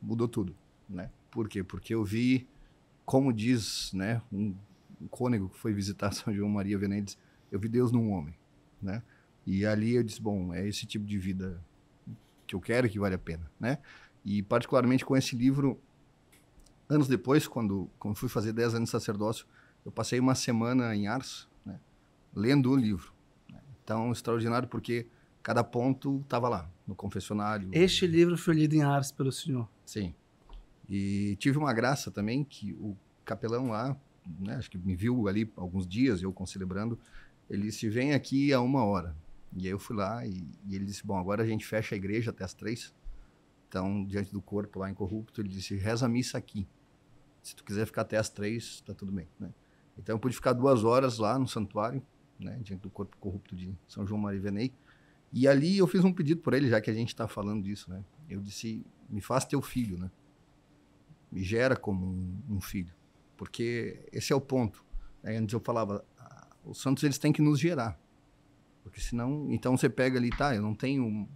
mudou tudo, né? Por quê? Porque eu vi, como diz né, um, um cônego que foi visitar São João Maria Venentes, eu vi Deus num homem. Né? E ali eu disse, bom, é esse tipo de vida que eu quero que vale a pena. Né? E particularmente com esse livro, anos depois, quando, quando fui fazer 10 anos de sacerdócio, eu passei uma semana em Ars, né, lendo o livro. Né? Então, extraordinário, porque cada ponto estava lá, no confessionário. Este né? livro foi lido em Ars pelo senhor? Sim. E tive uma graça também que o capelão lá, né, acho que me viu ali alguns dias, eu com celebrando ele disse: vem aqui a uma hora. E aí eu fui lá e, e ele disse: bom, agora a gente fecha a igreja até as três. Então, diante do corpo lá incorrupto, ele disse: reza a missa aqui. Se tu quiser ficar até as três, tá tudo bem. Né? Então, eu pude ficar duas horas lá no santuário, né, diante do corpo corrupto de São João Maria Venei E ali eu fiz um pedido por ele, já que a gente está falando disso, né? Eu disse: me faz teu filho, né? me gera como um, um filho. Porque esse é o ponto. Né? Antes eu falava, ah, os santos eles têm que nos gerar. Porque senão, então você pega ali, tá, eu não tenho um,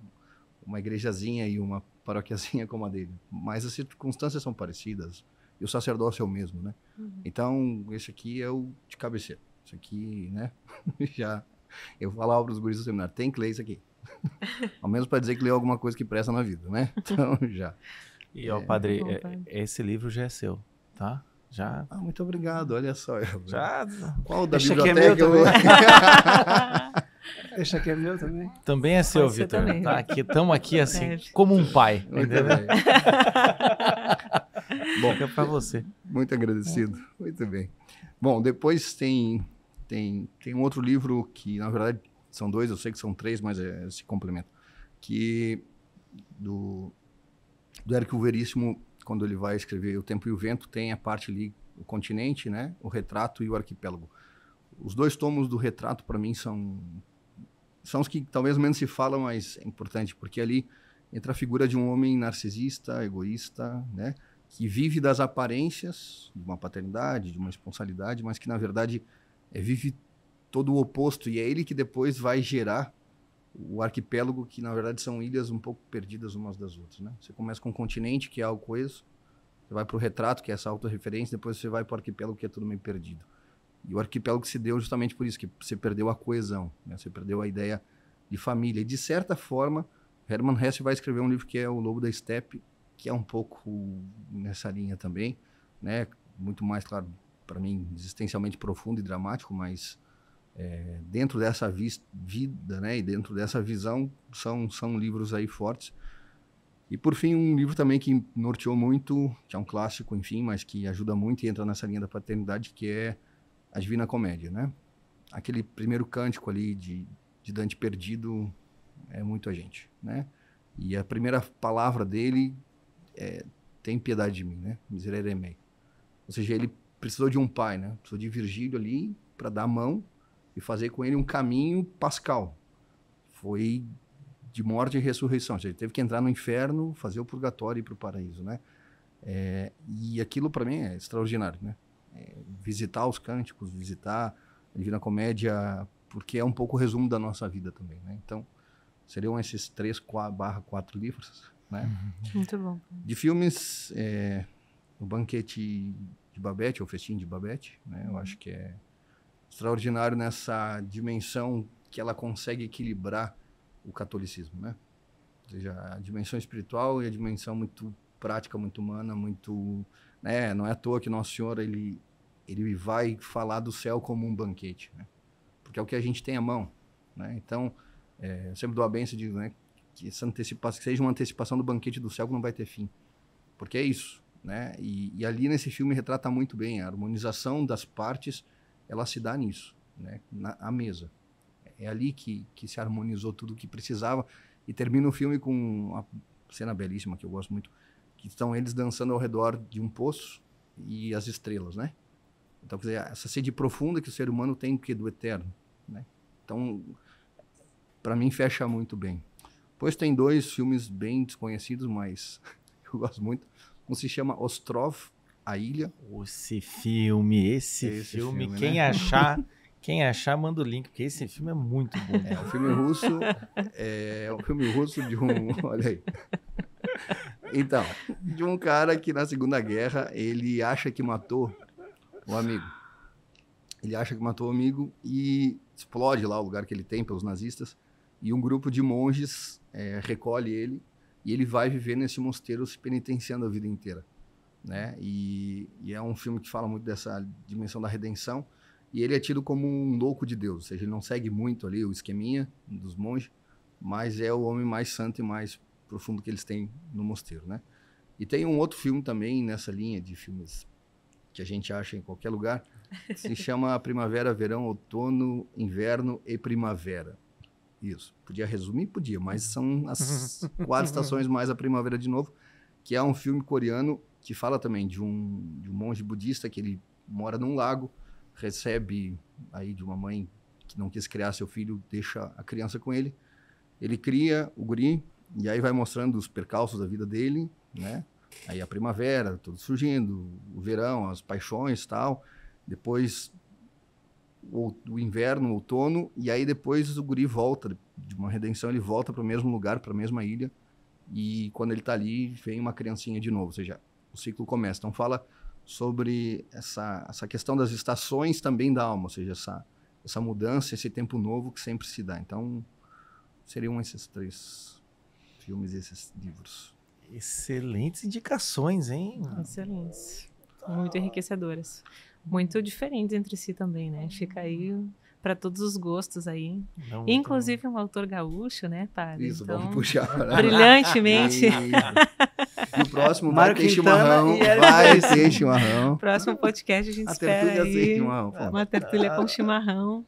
uma igrejazinha e uma paroquiazinha como a dele, mas as circunstâncias são parecidas e o sacerdócio é o mesmo, né? Uhum. Então, esse aqui é o de cabeceira. Isso aqui, né? Já eu falava para os guris do seminário, tem que ler isso aqui. Ao menos para dizer que leu alguma coisa que presta na vida, né? Então, já. E, é, ó, padre, bom, é, tá? esse livro já é seu, tá? Já. Ah, muito obrigado, olha só. Já. Qual da Deixa é biblioteca? é meu Deixa aqui é meu também. Também é seu, Vitor. Tá aqui, estamos aqui assim, como um pai. Bom, Fica para você. Muito agradecido. É. Muito bem. Bom, depois tem tem tem um outro livro que na verdade são dois, eu sei que são três, mas é, se complementa. Que do do Érico Veríssimo, quando ele vai escrever O Tempo e o Vento, tem a parte ali, o continente, né? O retrato e o arquipélago. Os dois tomos do retrato, para mim, são, são os que talvez menos se falam, mas é importante, porque ali entra a figura de um homem narcisista, egoísta, né? que vive das aparências de uma paternidade, de uma responsabilidade, mas que na verdade é, vive todo o oposto e é ele que depois vai gerar o arquipélago, que na verdade são ilhas um pouco perdidas umas das outras. Né? Você começa com o continente, que é algo coeso, você vai para o retrato, que é essa autorreferência, depois você vai para o arquipélago, que é tudo meio perdido. E o arquipélago se deu justamente por isso, que você perdeu a coesão, né? você perdeu a ideia de família. E de certa forma, Herman Hesse vai escrever um livro que é O Lobo da Steppe, que é um pouco nessa linha também, né? muito mais, claro, para mim, existencialmente profundo e dramático, mas é, dentro dessa vida né, e dentro dessa visão, são, são livros aí fortes. E por fim, um livro também que norteou muito, que é um clássico, enfim, mas que ajuda muito e entra nessa linha da paternidade, que é A Divina Comédia, né? Aquele primeiro cântico ali de, de Dante perdido é muito a gente, né? E a primeira palavra dele é tem piedade de mim, né? Miserere mei. Ou seja, ele precisou de um pai, né? Precisou de Virgílio ali para dar a mão e fazer com ele um caminho pascal. Foi de morte e ressurreição. ele teve que entrar no inferno, fazer o purgatório e ir para o paraíso, né? É, e aquilo para mim é extraordinário, né? É, visitar os cânticos, visitar a Divina Comédia, porque é um pouco o resumo da nossa vida também, né? Então, seriam esses três barra quatro livros, né? Uhum. Muito bom. De filmes, é, o Banquete de Babette, ou Festim de Babette, né? Eu acho que é extraordinário nessa dimensão que ela consegue equilibrar o catolicismo, né? Ou seja, a dimensão espiritual e a dimensão muito prática, muito humana, muito, né? Não é à toa que Nosso Senhor ele ele vai falar do céu como um banquete, né? Porque é o que a gente tem à mão, né? Então, é, eu sempre dou a benção de, né? Que essa antecipação, que seja uma antecipação do banquete do céu que não vai ter fim, porque é isso, né? E, e ali nesse filme retrata muito bem a harmonização das partes ela se dá nisso, né? Na a mesa. É ali que, que se harmonizou tudo o que precisava. E termina o filme com uma cena belíssima que eu gosto muito, que estão eles dançando ao redor de um poço e as estrelas, né? Então, quer dizer, essa sede profunda que o ser humano tem que do eterno, né? Então, para mim fecha muito bem. Pois tem dois filmes bem desconhecidos, mas eu gosto muito. Um se chama Ostrov a Ilha. Esse filme, esse, esse filme, filme, né? quem né? achar. Quem achar, manda o link, porque esse filme é muito bom. É um filme russo, é um filme russo de um. Olha aí. Então, de um cara que na Segunda Guerra ele acha que matou o um amigo. Ele acha que matou o um amigo e explode lá o lugar que ele tem pelos nazistas. E um grupo de monges é, recolhe ele e ele vai viver nesse mosteiro se penitenciando a vida inteira né? E, e, é um filme que fala muito dessa dimensão da redenção. E ele é tido como um louco de Deus, ou seja, ele não segue muito ali o esqueminha dos monges, mas é o homem mais santo e mais profundo que eles têm no mosteiro, né? E tem um outro filme também nessa linha de filmes que a gente acha em qualquer lugar, se chama Primavera, Verão, Outono, Inverno e Primavera. Isso. Podia resumir? Podia, mas são as quatro estações mais a primavera de novo, que é um filme coreano que fala também de um, de um monge budista que ele mora num lago, recebe aí de uma mãe que não quis criar seu filho, deixa a criança com ele. Ele cria o guri e aí vai mostrando os percalços da vida dele, né? Aí a primavera, tudo surgindo, o verão, as paixões, tal. Depois o, o inverno, o outono, e aí depois o guri volta de uma redenção, ele volta para o mesmo lugar, para a mesma ilha, e quando ele está ali, vem uma criancinha de novo, ou seja, ciclo começa. Então fala sobre essa, essa questão das estações também da alma, ou seja, essa, essa mudança, esse tempo novo que sempre se dá. Então seriam esses três filmes, esses livros. Excelentes indicações, hein? Excelentes. Muito enriquecedoras. Muito diferentes entre si também, né? Fica aí para todos os gostos aí. Não, Inclusive não. um autor gaúcho, né, Padre? Isso, então, vamos puxar. Brilhantemente. No próximo vai ter chimarrão. Vai ter chimarrão. Próximo podcast a gente a espera aí. chimarrão uma tertúlia com chimarrão.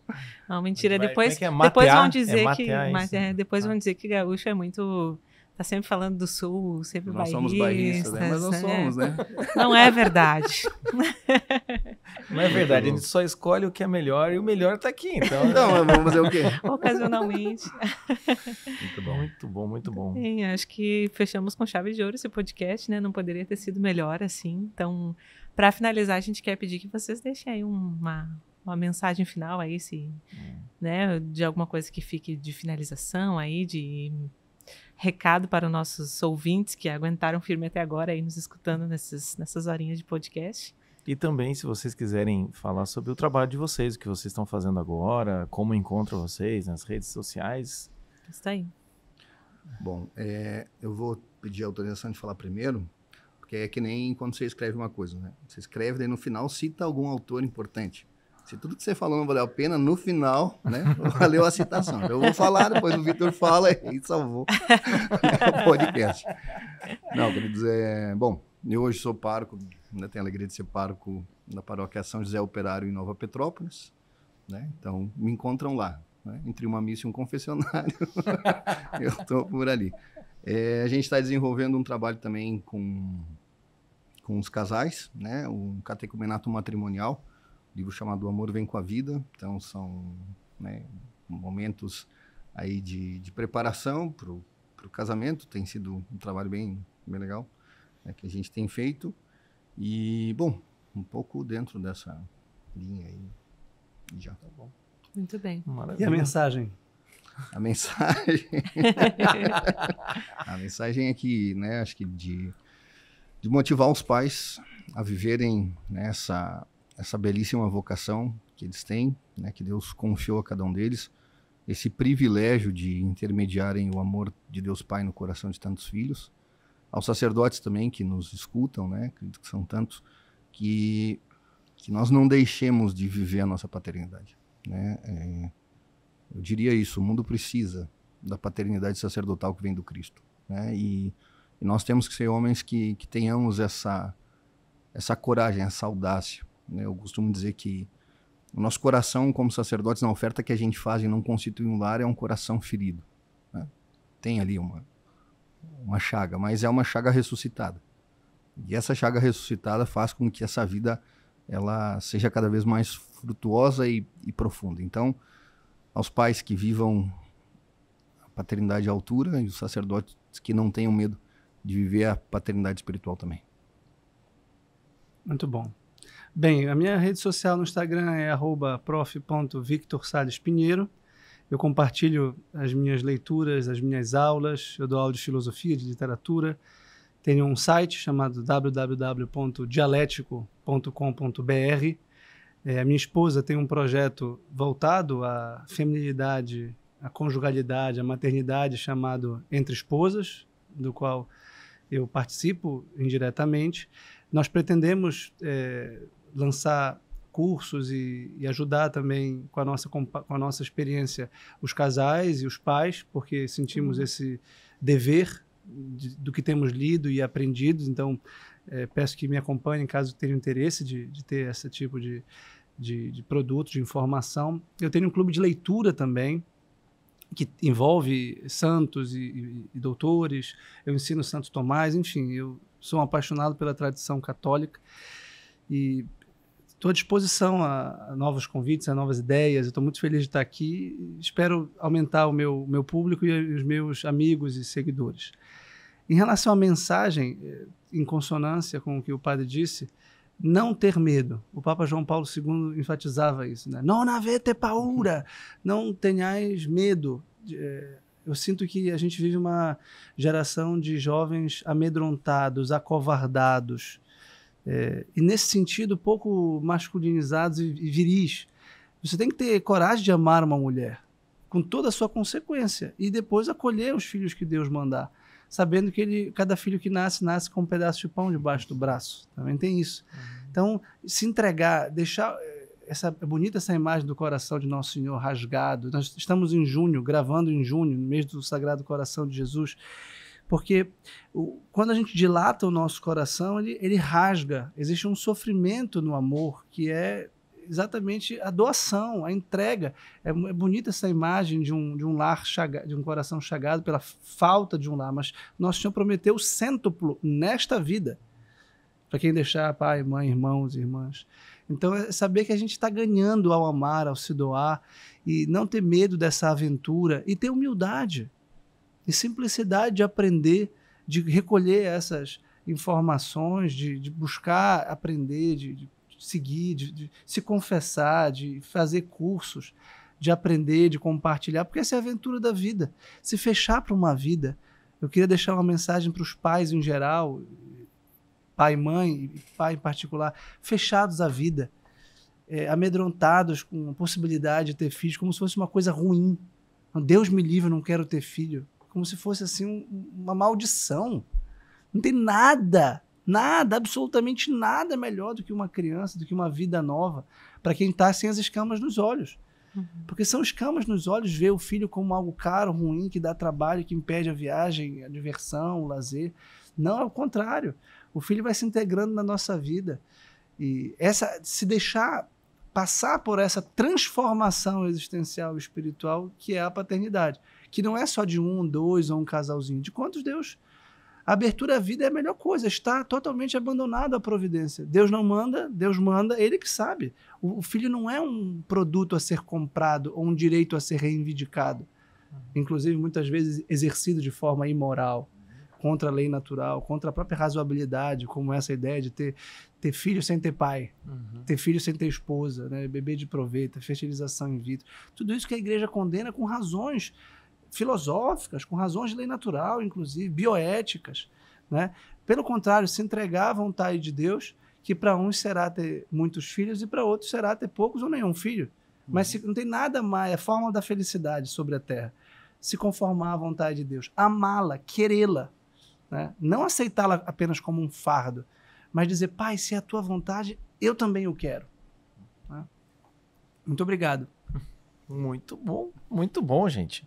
Não, mentira. É depois, é é? depois vão dizer é que. Mas, é né? depois ah. vão dizer que gaúcho é muito Tá sempre falando do sul, sempre Nós somos bairristas, né? mas não né? somos, né? Não é verdade. Não é verdade, a gente só escolhe o que é melhor e o melhor tá aqui, então. Não, vamos fazer o quê? Ocasionalmente. Muito bom, muito bom, muito bom. Sim, acho que fechamos com chave de ouro esse podcast, né? Não poderia ter sido melhor assim. Então, para finalizar, a gente quer pedir que vocês deixem aí uma, uma mensagem final aí, se, é. né, de alguma coisa que fique de finalização aí, de recado para os nossos ouvintes que aguentaram firme até agora aí nos escutando nessas, nessas horinhas de podcast. E também, se vocês quiserem falar sobre o trabalho de vocês, o que vocês estão fazendo agora, como encontram vocês nas redes sociais. Está aí. Bom, é, eu vou pedir autorização de falar primeiro, porque é que nem quando você escreve uma coisa, né? Você escreve, daí no final cita algum autor importante. Se tudo que você falou não valeu a pena, no final, né, valeu a citação. Eu vou falar, depois o Vitor fala e salvou o podcast. Não, quer dizer, bom, eu hoje sou parco, né, tenho a alegria de ser parco da paróquia São José Operário em Nova Petrópolis, né, então me encontram lá, né, entre uma missa e um confessionário, eu estou por ali. É, a gente está desenvolvendo um trabalho também com, com os casais, né, um catecumenato matrimonial, livro chamado Amor Vem com a Vida. Então, são né, momentos aí de, de preparação para o casamento. Tem sido um trabalho bem, bem legal né, que a gente tem feito. E, bom, um pouco dentro dessa linha aí. Já tá bom. Muito bem. Maravilha. E a mensagem? A mensagem. a mensagem é que, né, acho que de, de motivar os pais a viverem nessa né, essa belíssima vocação que eles têm, né, que Deus confiou a cada um deles, esse privilégio de intermediarem o amor de Deus Pai no coração de tantos filhos, aos sacerdotes também que nos escutam, né, acredito que são tantos, que, que nós não deixemos de viver a nossa paternidade. Né? É, eu diria isso, o mundo precisa da paternidade sacerdotal que vem do Cristo. Né? E, e nós temos que ser homens que, que tenhamos essa, essa coragem, essa audácia né? Eu costumo dizer que o nosso coração, como sacerdotes, na oferta que a gente faz e não constitui um lar, é um coração ferido. Né? Tem ali uma, uma chaga, mas é uma chaga ressuscitada. E essa chaga ressuscitada faz com que essa vida ela seja cada vez mais frutuosa e, e profunda. Então, aos pais que vivam a paternidade à altura e os sacerdotes que não tenham medo de viver a paternidade espiritual também. Muito bom. Bem, a minha rede social no Instagram é prof.victorsalespinheiro. Eu compartilho as minhas leituras, as minhas aulas, eu dou aula de filosofia, de literatura. Tenho um site chamado www.dialético.com.br. É, a minha esposa tem um projeto voltado à feminilidade, à conjugalidade, à maternidade, chamado Entre Esposas, do qual eu participo indiretamente. Nós pretendemos é, lançar cursos e, e, ajudar também com a, nossa, com a nossa experiência os casais e os pais, porque sentimos uhum. esse dever de, do que temos lido e aprendido. Então, é, peço que me acompanhem caso tenham interesse de, de ter esse tipo de, de, de produto, de informação. Eu tenho um clube de leitura também, que envolve santos e, e, e, doutores. Eu ensino Santo Tomás, enfim, eu sou um apaixonado pela tradição católica. E estou à disposição a, a, novos convites, a novas ideias. Estou muito feliz de estar aqui. Espero aumentar o meu, meu público e os meus amigos e seguidores. Em relação à mensagem, eh, em consonância com o que o padre disse, não ter medo. O Papa João Paulo II enfatizava isso. Né? Não navete paura, não tenhais medo. Eh, eu sinto que a gente vive uma geração de jovens amedrontados, acovardados, é, e nesse sentido, pouco masculinizados e, e viris. Você tem que ter coragem de amar uma mulher, com toda a sua consequência, e depois acolher os filhos que Deus mandar, sabendo que ele, cada filho que nasce, nasce com um pedaço de pão debaixo do braço. Também tem isso. Uhum. Então, se entregar, deixar. Eh, essa, é bonita essa imagem do coração de Nosso Senhor rasgado. Nós estamos em junho, gravando em junho, no mês do Sagrado Coração de Jesus. Porque o, quando a gente dilata o nosso coração, ele, ele rasga. Existe um sofrimento no amor que é exatamente a doação, a entrega. É, é, bonita essa imagem de um, de um lar, chaga, de um coração chagado pela falta de um lar, mas Nosso Senhor prometeu cêntuplo nesta vida para quem deixar pai, mãe, irmãos e irmãs. Então, é saber que a gente está ganhando ao amar, ao se doar e não ter medo dessa aventura e ter humildade e simplicidade de aprender, de recolher essas informações, de, de buscar aprender, de, de seguir, de, de, se confessar, de fazer cursos, de aprender, de compartilhar, porque essa é a aventura da vida. Se fechar para uma vida, eu queria deixar uma mensagem para os pais em geral, pai e mãe, e pai em particular, fechados à vida, é, amedrontados com a possibilidade de ter filhos, como se fosse uma coisa ruim. Deus me livre, eu não quero ter filho como se fosse assim uma maldição. Não tem nada, nada, absolutamente nada melhor do que uma criança, do que uma vida nova, para quem está sem as escamas nos olhos. Uhum. Porque são escamas nos olhos ver o filho como algo caro, ruim, que dá trabalho, que impede a viagem, a diversão, o lazer. Não, é o contrário. O filho vai se integrando na nossa vida. E essa se deixar passar por essa transformação existencial e espiritual que é a paternidade que não é só de um, dois ou um casalzinho, de quantos Deus. A abertura à vida é a melhor coisa, está totalmente abandonado à providência. Deus não manda, Deus manda, ele que sabe. O, o filho não é um produto a ser comprado ou um direito a ser reivindicado, uhum. inclusive muitas vezes exercido de forma imoral contra a lei natural, contra a própria razoabilidade, como essa ideia de ter, ter filho sem ter pai, uhum. ter filho sem ter esposa, né? bebê de proveita, fertilização in vitro. Tudo isso que a igreja condena com razões filosóficas, com razões de lei natural, inclusive, bioéticas. Né? Pelo contrário, se entregar à vontade de Deus, que para uns será ter muitos filhos e para outros será ter poucos ou nenhum filho. Mas se, uhum. não tem nada mais, é a forma da felicidade sobre a terra. Se conformar à vontade de Deus, amá-la, querê-la, né? não aceitá-la apenas como um fardo, mas dizer, Pai, se é a tua vontade, eu também o quero. Né? Muito obrigado. Muito bom, muito bom, gente.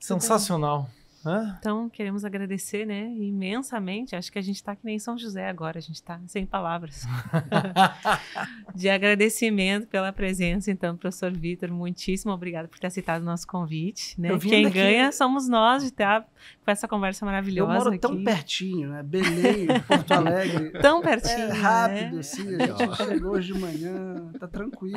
Sensacional. Hã? Então, queremos agradecer, né, imensamente. Acho que a gente está que nem São José agora, a gente está sem palavras. de agradecimento pela presença, então, professor Vitor, muitíssimo obrigado por ter aceitado o nosso convite. Né? Quem daqui... ganha somos nós de estar tá com essa conversa maravilhosa. Eu moro aqui. tão pertinho, né? Belém, Porto Alegre. tão pertinho. É né? rápido, né? assim, a gente chegou hoje de manhã, tá tranquilo.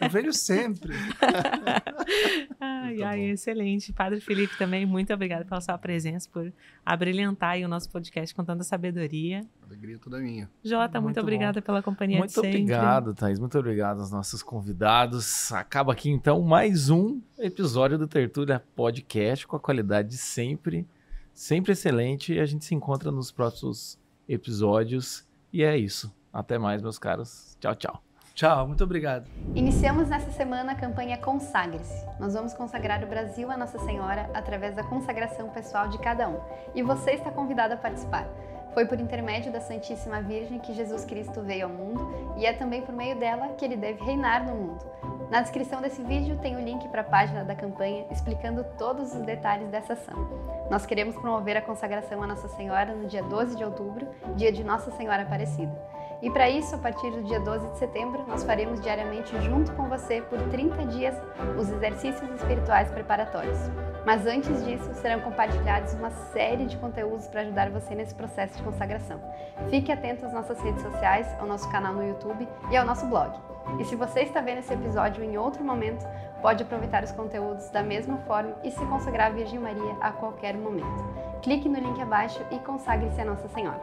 Eu venho sempre. ai, ai, excelente. Padre Felipe também, muito obrigado pela sua sua presença, por abrilhantar o nosso podcast com tanta sabedoria. Alegria é toda minha. Jota, muito, muito obrigada pela companhia muito de sempre. Muito obrigado, Thaís. Muito obrigado aos nossos convidados. Acaba aqui, então, mais um episódio do Tertúlia Podcast com a qualidade de sempre, sempre excelente. E a gente se encontra nos próximos episódios. E é isso. Até mais, meus caros. Tchau, tchau. Tchau, muito obrigado. Iniciamos nessa semana a campanha Consagre-se. Nós vamos consagrar o Brasil à Nossa Senhora através da consagração pessoal de cada um. E você está convidado a participar. Foi por intermédio da Santíssima Virgem que Jesus Cristo veio ao mundo e é também por meio dela que ele deve reinar no mundo. Na descrição desse vídeo tem o link para a página da campanha explicando todos os detalhes dessa ação. Nós queremos promover a consagração à Nossa Senhora no dia 12 de outubro, dia de Nossa Senhora Aparecida. E para isso, a partir do dia 12 de setembro, nós faremos diariamente junto com você por 30 dias os exercícios espirituais preparatórios. Mas antes disso, serão compartilhados uma série de conteúdos para ajudar você nesse processo de consagração. Fique atento às nossas redes sociais, ao nosso canal no YouTube e ao nosso blog. E se você está vendo esse episódio em outro momento, pode aproveitar os conteúdos da mesma forma e se consagrar à Virgem Maria a qualquer momento. Clique no link abaixo e consagre-se a Nossa Senhora.